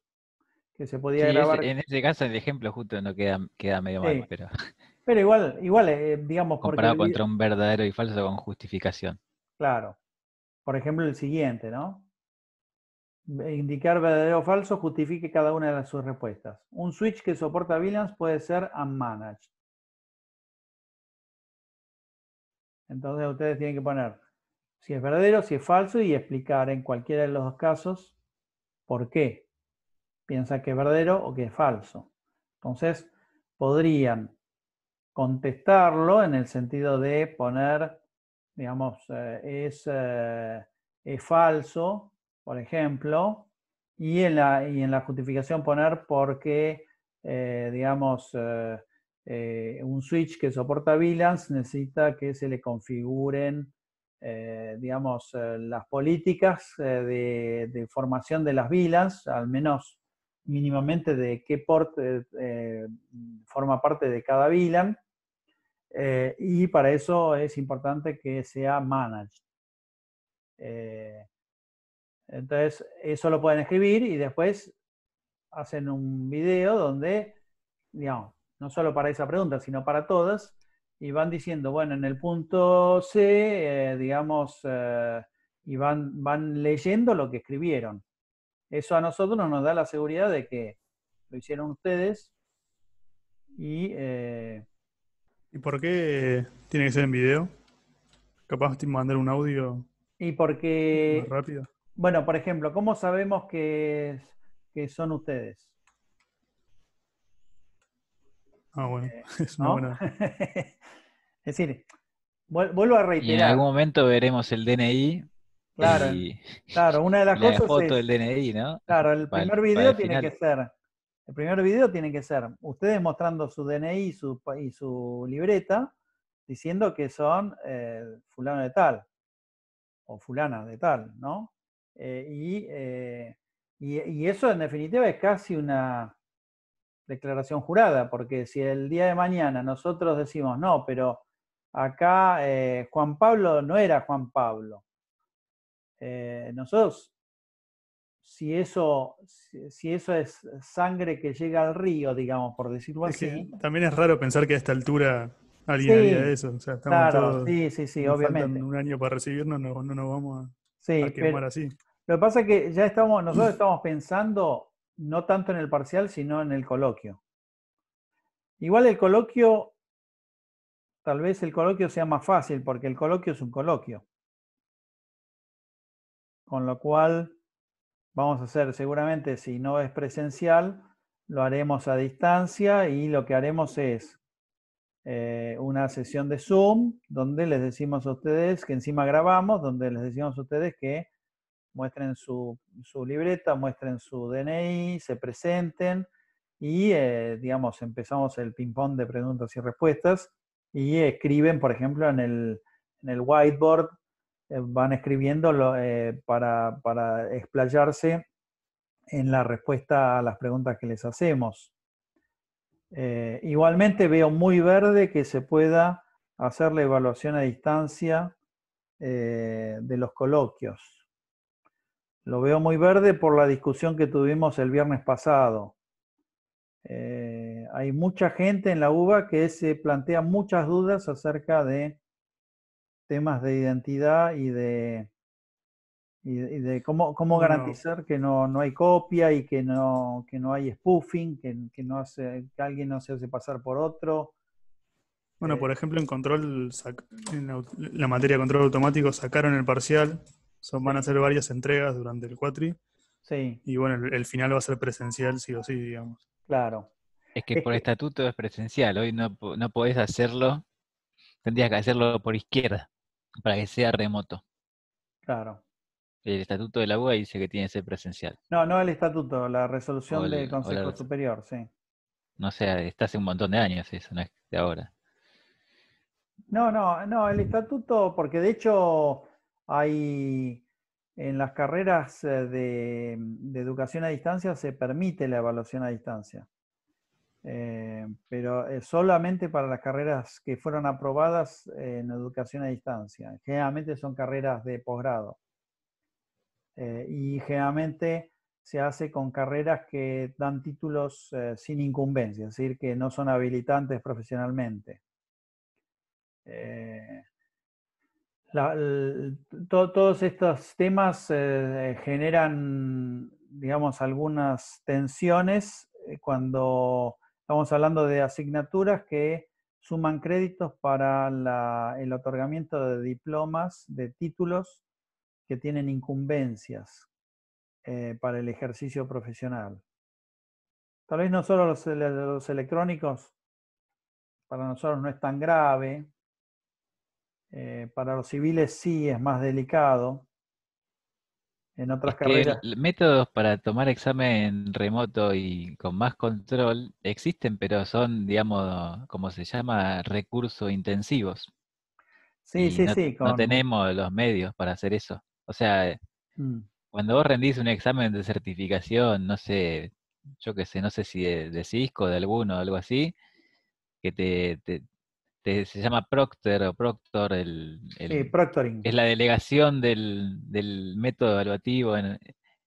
que se podía grabar. en ese caso, el ejemplo justo no queda, medio malo. pero... Pero igual, igual eh, digamos... Comparado contra un verdadero y falso con justificación. Claro. Por ejemplo, el siguiente, ¿no? E indicar verdadero o falso justifique cada una de sus respuestas. Un switch que soporta VLANs puede ser unmanaged. Entonces ustedes tienen que poner si es verdadero, si es falso y explicar en cualquiera de los dos casos por qué piensa que es verdadero o que es falso. Entonces podrían contestarlo en el sentido de poner, digamos, eh, eh, es falso por ejemplo, y en la, en la justificación poner porque, eh, digamos, eh, eh, un switch que soporta VLANs necesita que se le configuren, digamos, las políticas de, formación de las VLANs, al menos mínimamente de qué port forma parte de cada VLAN. y para eso es importante que sea managed. Entonces, eso lo pueden escribir y después hacen un video donde, digamos, no solo para esa pregunta, sino para todas, y van diciendo, bueno, en el punto C, eh, digamos, eh, y van, leyendo lo que escribieron. Eso a nosotros nos da la seguridad de que lo hicieron ustedes y... Eh, ¿Y por qué tiene que ser en video? ¿Capaz de mandar un audio? Y porque... Más rápido bueno, por ejemplo, ¿cómo sabemos que, son ustedes? Ah, bueno, eh, es una ¿No? es decir, vuelvo a reiterar. en algún momento veremos el DNI. Claro, claro una de las la cosas. foto del DNI, ¿no? Claro, el primer video tiene que ser. El primer video tiene que ser ustedes mostrando su DNI su, y su libreta diciendo que son eh, fulano de tal o fulana de tal, ¿no? Eh, eh, y, y, eso en definitiva es casi una declaración jurada, porque si el día de mañana nosotros decimos, no, pero acá eh, Juan Pablo no era Juan Pablo, nosotros, si eso, si, eso es sangre que llega al río, digamos, por decirlo así. también es raro pensar que a esta altura alguien haría eso. O sea, claro, sí, sí, sí, obviamente. un año para recibirnos, no, no nos vamos a, quemar así. Lo que pasa es que ya estamos, nosotros estamos pensando no tanto en el parcial, sino en el coloquio. Igual el coloquio, tal vez el coloquio sea más fácil, porque el coloquio es un coloquio. Con lo cual, vamos a hacer seguramente, si no es presencial, lo haremos a distancia y lo que haremos es eh, una sesión de Zoom donde les decimos a ustedes, que encima grabamos, donde les decimos a ustedes que muestren su, libreta, muestren su DNI, se presenten y, eh, digamos, empezamos el ping-pong de preguntas y respuestas y escriben, por ejemplo, en el, whiteboard, eh, van escribiendo eh, para, explayarse en la respuesta a las preguntas que les hacemos. igualmente veo muy verde que se pueda hacer la evaluación a distancia de los coloquios. Lo veo muy verde por la discusión que tuvimos el viernes pasado. Eh, hay mucha gente en la UBA que se plantea muchas dudas acerca de temas de identidad y de, y de, cómo, cómo, garantizar que no, hay copia y que no, no hay spoofing, que, no alguien no se hace pasar por otro. Bueno, eh, por ejemplo, en control, la materia de control automático sacaron el parcial van a ser varias entregas durante el cuatri. Sí. Y bueno, el, final va a ser presencial, sí o sí, digamos. Claro. Es que por estatuto es presencial, hoy no, no podés hacerlo, tendrías que hacerlo por izquierda, para que sea remoto. Claro. El estatuto de la UA dice que tiene que ser presencial. No, no el estatuto, la resolución del Consejo Superior, sí. No sé, está hace un montón de años eso, no es de ahora. No, no, no, el estatuto, porque de hecho hay en las carreras eh, mm, de, educación a distancia se permite la evaluación a distancia, eh, pero eh, solamente para las carreras que fueron aprobadas en educación a distancia. Generalmente son carreras de posgrado. y generalmente se hace con carreras que dan títulos sin incumbencia, es decir, que no son habilitantes profesionalmente todos estos temas eh, generan, digamos, algunas tensiones eh, cuando estamos hablando de asignaturas que suman créditos para el otorgamiento de diplomas, de títulos que tienen incumbencias eh, para el ejercicio profesional. Tal vez no solo los electrónicos, para nosotros no es tan grave, eh, para los civiles sí es más delicado. En otras carreras. Métodos para tomar examen remoto y con más control existen, pero son, digamos, como se llama, recursos intensivos. Sí, sí, sí. No tenemos los medios para hacer eso. O sea, eh, mm. cuando vos rendís un examen de certificación, no sé, yo qué sé, no sé si de, de Cisco, de alguno, algo así, que te, este, se llama Proctor o Proctor, el, proctoring. es la delegación del, del método evaluativo. En,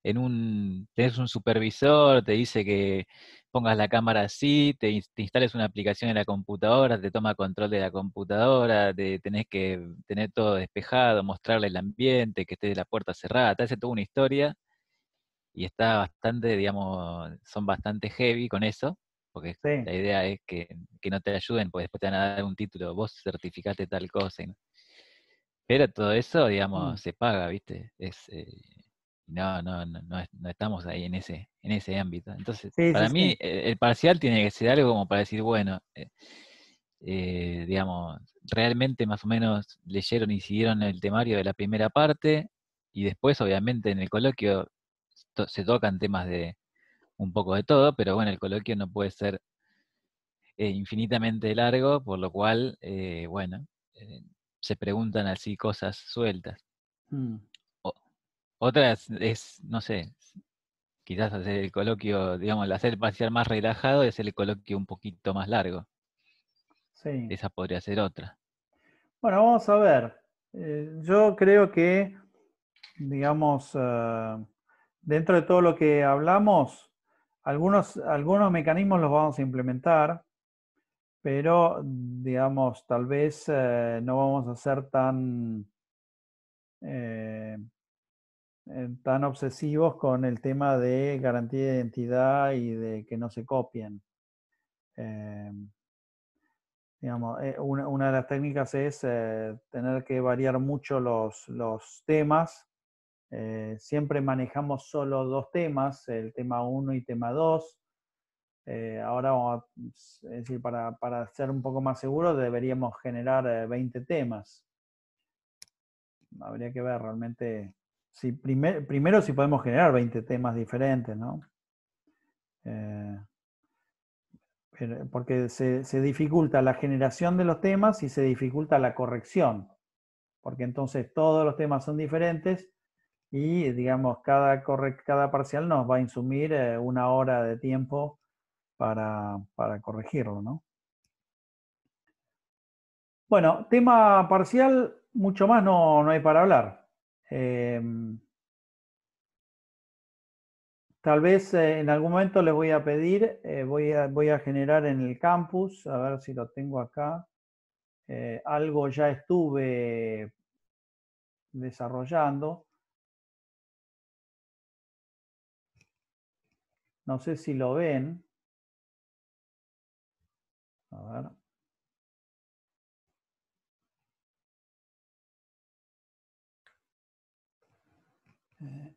en un, tenés un supervisor, te dice que pongas la cámara así, te, instales una aplicación en la computadora, te toma control de la computadora, te, tenés que tener todo despejado, mostrarle el ambiente, que esté la puerta cerrada, te hace toda una historia y está bastante, digamos, son bastante heavy con eso porque la idea es que, no te ayuden, porque después te van a dar un título, vos certificaste tal cosa. Pero todo eso, digamos, mm. se paga, ¿viste? Es, eh, no, no, no, estamos ahí en ese, en ese ámbito. Entonces, para mí, e-, el parcial tiene que ser algo como para decir, bueno, eh, eh, digamos, realmente más o menos leyeron y siguieron el temario de la primera parte, y después, obviamente, en el coloquio se tocan temas de, un poco de todo, pero bueno, el coloquio no puede ser eh, infinitamente largo, por lo cual, eh, bueno, eh, se preguntan así cosas sueltas. Mm. otras es, no sé, quizás hacer el coloquio, digamos, hacer pasear más relajado y hacer el coloquio un poquito más largo. Sí. Esa podría ser otra. Bueno, vamos a ver. yo creo que, digamos, dentro de todo lo que hablamos, algunos, algunos mecanismos los vamos a implementar, pero digamos, tal vez eh, no vamos a ser tan, eh, eh, tan obsesivos con el tema de garantía de identidad y de que no se copien. digamos, una, una, de las técnicas es tener que variar mucho los temas eh, siempre manejamos solo dos temas, el tema 1 y tema 2. Eh, ahora, para, ser un poco más seguros, deberíamos generar 20 eh, temas. Habría que ver realmente, si primero si podemos generar 20 temas diferentes, ¿no? porque se, se, dificulta la generación de los temas y se dificulta la corrección, porque entonces todos los temas son diferentes y digamos, cada, cada parcial nos va a insumir eh, una hora de tiempo para, corregirlo, Bueno, tema parcial, mucho más no, hay para hablar. Em, tal vez eh, en algún momento les voy a pedir, eh, voy voy, a, generar en el campus, a ver si lo tengo acá, algo ya estuve desarrollando No sé si lo ven. A ver. Eh,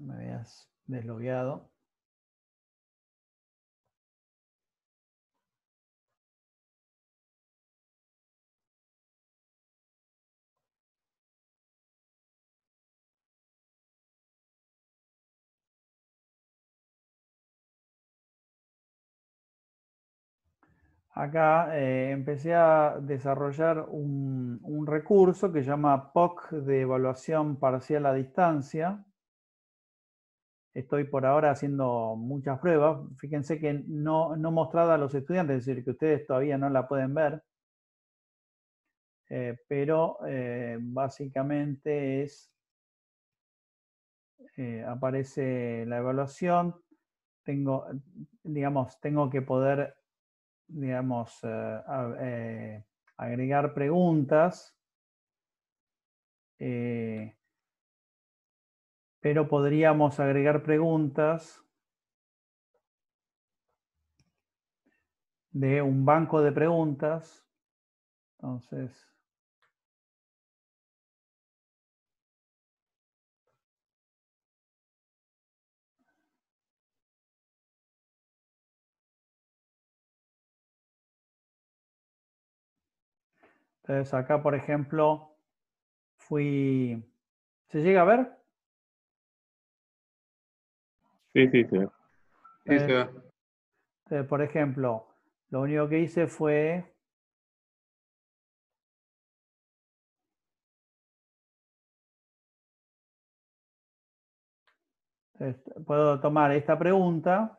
me veas deslogueado. acá eh, empecé a desarrollar un, recurso que se llama POC de evaluación parcial a distancia. Estoy por ahora haciendo muchas pruebas. Fíjense que no, no mostrada a los estudiantes, es decir, que ustedes todavía no la pueden ver. Eh, pero eh, básicamente es, aparece la evaluación. Tengo, digamos, tengo que poder digamos, eh, eh, agregar preguntas. Eh, pero podríamos agregar preguntas de un banco de preguntas. Entonces, Entonces acá, por ejemplo, fui... ¿Se llega a ver? Sí, sí, sí. Eh, eh, por ejemplo, lo único que hice fue... Este, puedo tomar esta pregunta.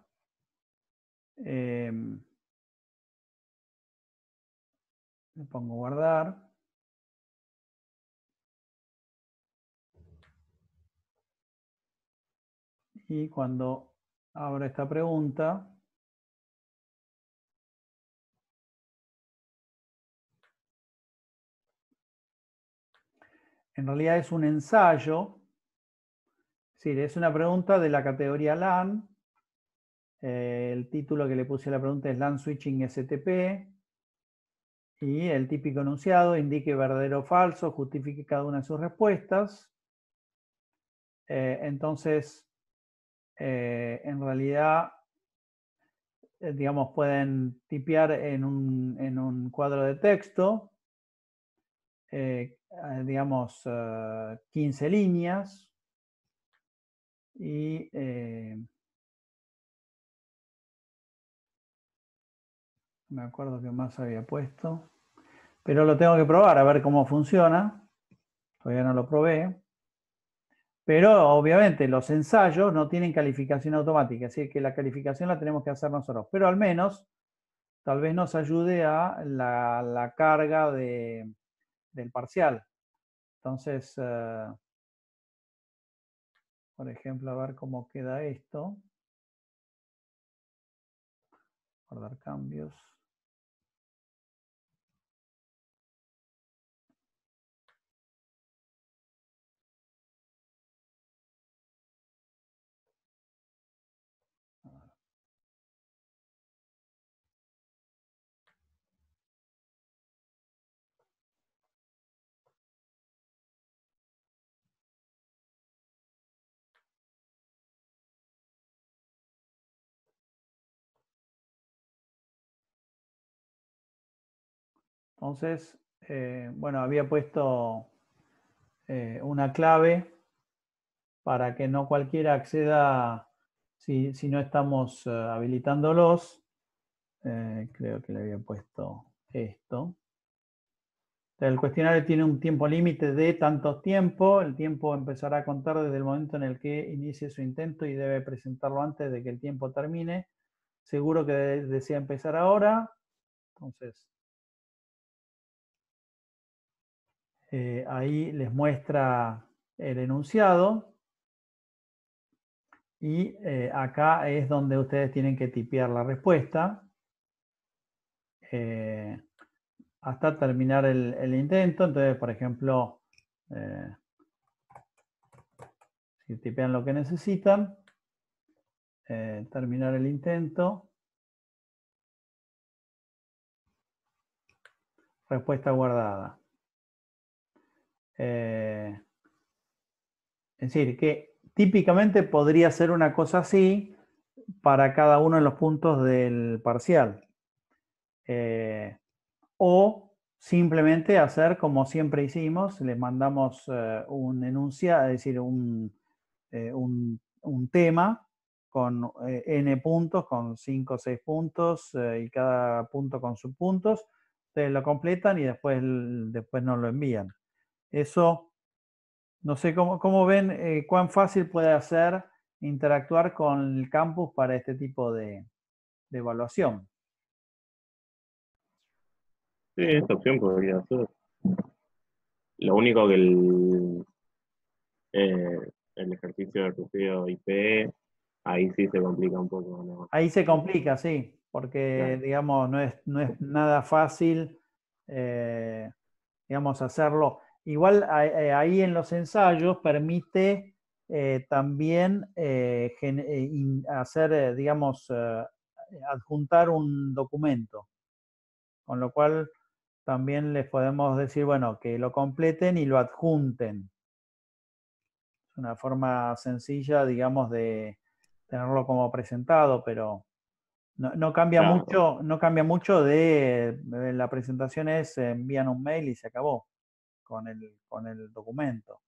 Em, Le pongo guardar. Y cuando abro esta pregunta, en realidad es un ensayo, es es una pregunta de la categoría LAN. Eh, el título que le puse a la pregunta es LAN Switching STP y el típico enunciado indique verdadero o falso, justifique cada una de sus respuestas. Eh, entonces, eh, en realidad, eh, digamos, pueden tipear en un, en un cuadro de texto, digamos, 15 líneas y me acuerdo que más había puesto, pero lo tengo que probar a ver cómo funciona. Todavía no lo probé. Pero obviamente los ensayos no tienen calificación automática, así que la calificación la tenemos que hacer nosotros. Pero al menos, tal vez nos ayude a la, carga del parcial. Entonces, eh, por ejemplo, a ver cómo queda esto. Guardar cambios. Entonces, eh, bueno, había puesto eh, una clave para que no cualquiera acceda si, no estamos eh, habilitándolos. creo que le había puesto esto. El cuestionario tiene un tiempo límite de tanto tiempo. El tiempo empezará a contar desde el momento en el que inicie su intento y debe presentarlo antes de que el tiempo termine. Seguro que desea empezar ahora. Entonces, Eh, ahí les muestra el enunciado. Y eh, acá es donde ustedes tienen que tipear la respuesta. Eh, hasta terminar el, intento. Entonces, por ejemplo, si tipean lo que necesitan, terminar el intento. Respuesta guardada. Eh, es decir, que típicamente podría ser una cosa así para cada uno de los puntos del parcial. Eh, o simplemente hacer como siempre hicimos, les mandamos eh, un enunciado, es decir, un, tema con n puntos, con 5 o 6 puntos y cada punto con subpuntos. Ustedes lo completan y después, después nos lo envían. Eso, no sé cómo, cómo ven, eh, cuán fácil puede hacer interactuar con el campus para este tipo de, evaluación. Sí, esta opción podría ser. Lo único que el, eh, ejercicio de o IP, e, ahí sí se complica un poco. Ahí se complica, sí, porque digamos, no es, nada fácil, eh, digamos, hacerlo. Igual eh, ahí en los ensayos permite eh, también eh, hacer, digamos, adjuntar un documento, con lo cual también les podemos decir, bueno, que lo completen y lo adjunten. Es una forma sencilla, digamos, de tenerlo como presentado, pero no, cambia mucho, no cambia mucho de la presentación es envían un mail y se acabó con el, documento.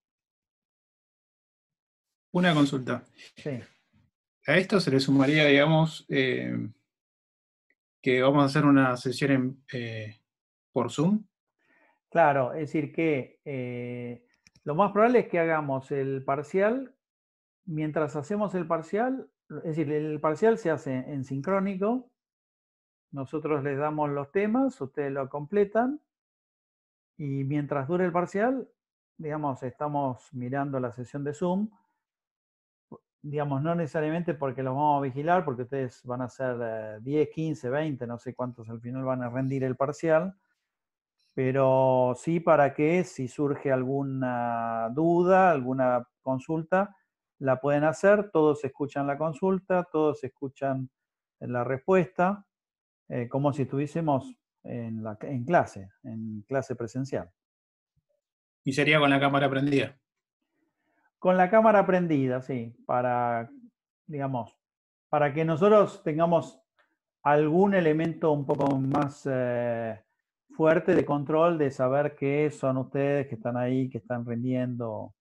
Una consulta. Sí. A esto se le sumaría, digamos, eh, que vamos a hacer una sesión eh, por Zoom. Claro, es decir que eh, lo más probable es que hagamos el parcial. Mientras hacemos el parcial, es decir, el parcial se hace en sincrónico. Nosotros les damos los temas, ustedes lo completan y mientras dure el parcial, digamos, estamos mirando la sesión de Zoom, digamos, no necesariamente porque los vamos a vigilar, porque ustedes van a ser 10, 15, 20, no sé cuántos al final van a rendir el parcial, pero sí para que si surge alguna duda, alguna consulta, la pueden hacer, todos escuchan la consulta, todos escuchan la respuesta, eh, como si estuviésemos en, clase, en clase presencial. ¿Y sería con la cámara prendida? Con la cámara prendida, sí, para, digamos, para que nosotros tengamos algún elemento un poco más eh, fuerte de control, de saber qué son ustedes que están ahí, que están rindiendo,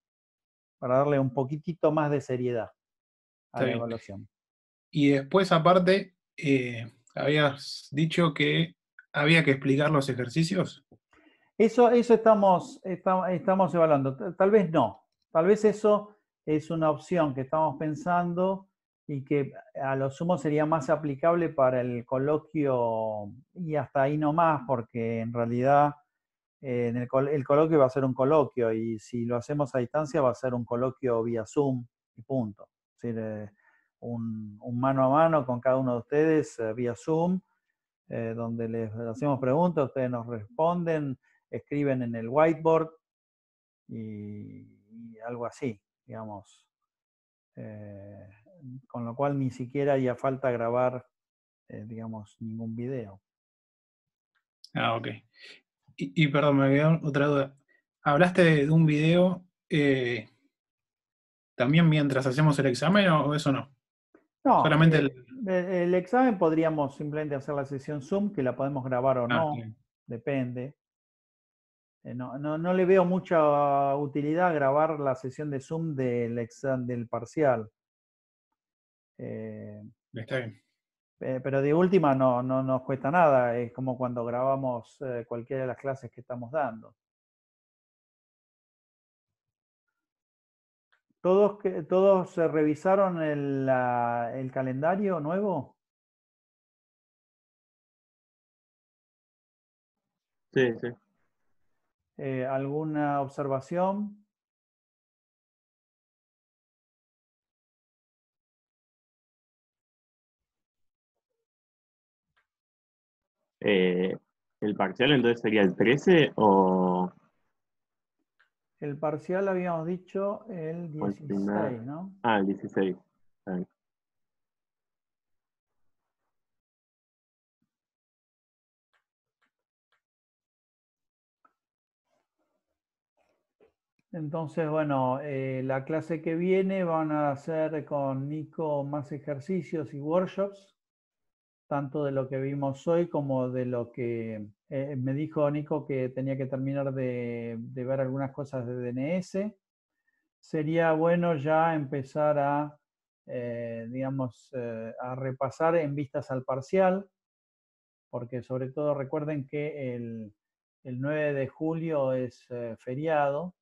para darle un poquitito más de seriedad a la evaluación. Y después, aparte, eh, habías dicho que ¿Había que explicar los ejercicios? Eso, eso estamos, estamos evaluando. Tal vez no. Tal vez eso es una opción que estamos pensando y que a lo sumo sería más aplicable para el coloquio y hasta ahí no más, porque en realidad eh, el, coloquio va a ser un coloquio y si lo hacemos a distancia va a ser un coloquio vía Zoom y punto. Es decir, eh, un, mano a mano con cada uno de ustedes eh, vía Zoom eh, donde les hacemos preguntas, ustedes nos responden, escriben en el whiteboard y, algo así, digamos. Eh, con lo cual ni siquiera haría falta grabar, eh, digamos, ningún video. Ah, ok. Y, perdón, me quedó otra duda. Hablaste de un video también mientras hacemos el examen o eso no? No. Solamente el, el examen podríamos simplemente hacer la sesión Zoom, que la podemos grabar o ah, no, depende. Eh, no, no, no, le veo mucha utilidad grabar la sesión de Zoom del, examen, del parcial. Eh, Está bien. Eh, pero de última no, no, nos cuesta nada, es como cuando grabamos cualquiera de las clases que estamos dando. ¿Todos, que, todos se revisaron el, calendario nuevo? Sí, sí. Eh, ¿Alguna observación? Eh, ¿El parcial entonces sería el 13 o...? El parcial habíamos dicho el 16, ¿no? Ah, el 16. Entonces, bueno, eh, la clase que viene van a hacer con Nico más ejercicios y workshops tanto de lo que vimos hoy como de lo que eh, me dijo Nico que tenía que terminar de, ver algunas cosas de DNS. Sería bueno ya empezar a, eh, digamos, eh, a repasar en vistas al parcial, porque sobre todo recuerden que el, el 9 de julio es feriado.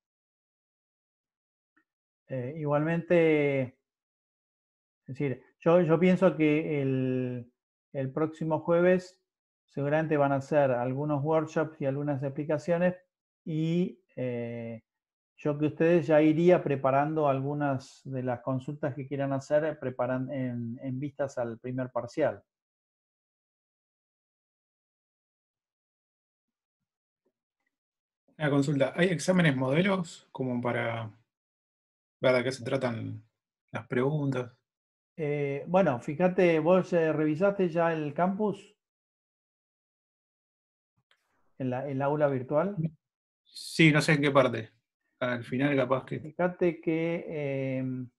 igualmente, es decir, yo, yo pienso que el, el próximo jueves seguramente van a hacer algunos workshops y algunas explicaciones y eh, yo que ustedes ya iría preparando algunas de las consultas que quieran hacer preparan en, vistas al primer parcial. Una consulta, ¿hay exámenes modelos como para ver de qué se tratan las preguntas? Eh, bueno, fíjate, vos eh, revisaste ya el campus en el aula virtual. Sí, no sé en qué parte. Al final capaz que. Fíjate que em,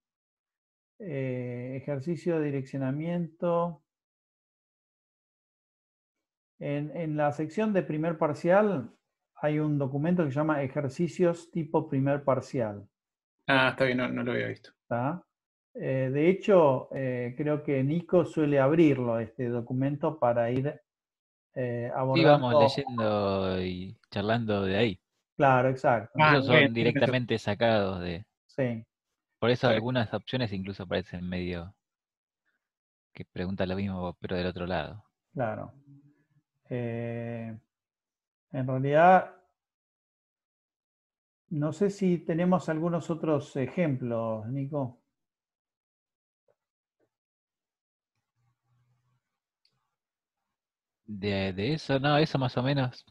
eh, ejercicio de direccionamiento. En, la sección de primer parcial hay un documento que se llama ejercicios tipo primer parcial. Ah, está bien, no, no lo había visto. ¿Está? Eh, de hecho, eh, creo que Nico suele abrirlo, este documento, para ir eh, abordando. Íbamos leyendo y charlando de ahí. Claro, exacto. Ah, son directamente sacados de... Sí. Por eso algunas opciones incluso parecen medio que pregunta lo mismo, pero del otro lado. Claro. en realidad, no sé si tenemos algunos otros ejemplos, Nico. de, eso, no, eso más o menos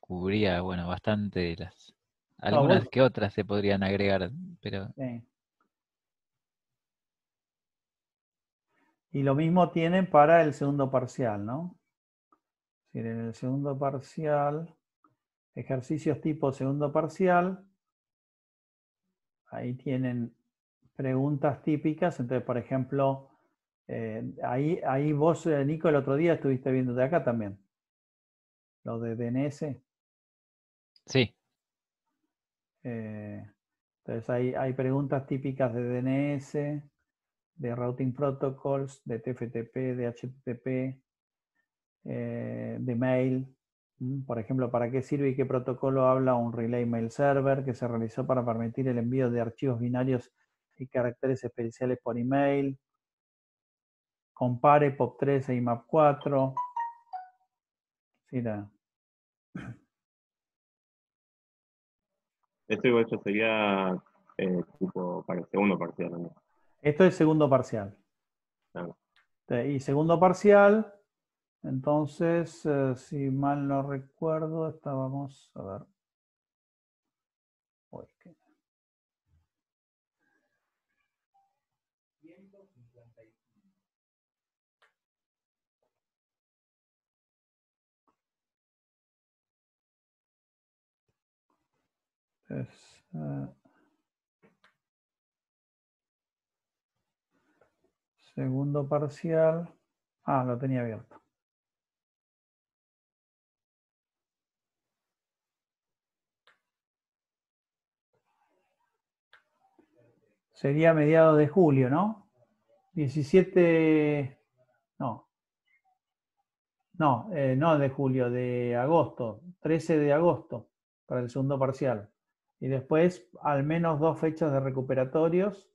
cubría, bueno, bastante las... Ah, algunas que otras se podrían agregar, pero... Sí. Y lo mismo tienen para el segundo parcial, ¿no? En el segundo parcial, ejercicios tipo segundo parcial, ahí tienen preguntas típicas. Entonces, por ejemplo, eh, ahí, ahí vos, eh, Nico, el otro día estuviste viendo de acá también. Lo de DNS. Sí. Eh, entonces hay, hay preguntas típicas de DNS, de routing protocols, de TFTP, de HTTP, de mail. Por ejemplo, ¿para qué sirve y qué protocolo habla un relay mail server que se realizó para permitir el envío de archivos binarios y caracteres especiales por email? compare POP3 e IMAP4. Esto sería eh, para el segundo parcial. Esto es segundo parcial. Y segundo parcial, entonces, eh, si mal no recuerdo, estábamos, a ver. segundo parcial. Ah, lo tenía abierto. Sería mediados de julio, ¿no? 17, no, no, eh, no de julio, de agosto, 13 de agosto para el segundo parcial. Y después al menos dos fechas de recuperatorios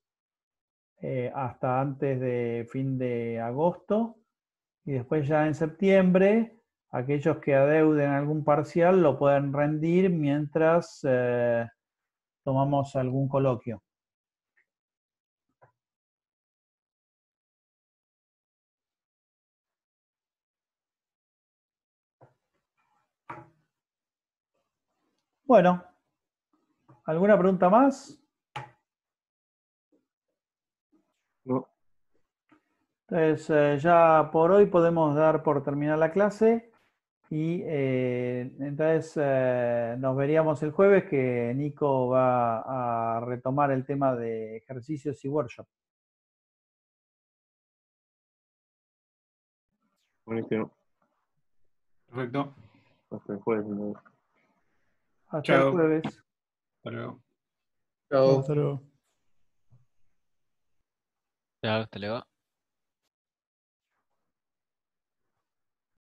eh, hasta antes de fin de agosto. Y después ya en septiembre, aquellos que adeuden algún parcial lo pueden rendir mientras eh, tomamos algún coloquio. Bueno, ¿Alguna pregunta más? No. Entonces, eh, ya por hoy podemos dar por terminada la clase y eh, entonces eh, nos veríamos el jueves que Nico va a retomar el tema de ejercicios y workshop. Buenísimo. Perfecto. Hasta el jueves. Hasta el jueves. Hasta luego. Chao. Hasta luego. Chao, hasta luego.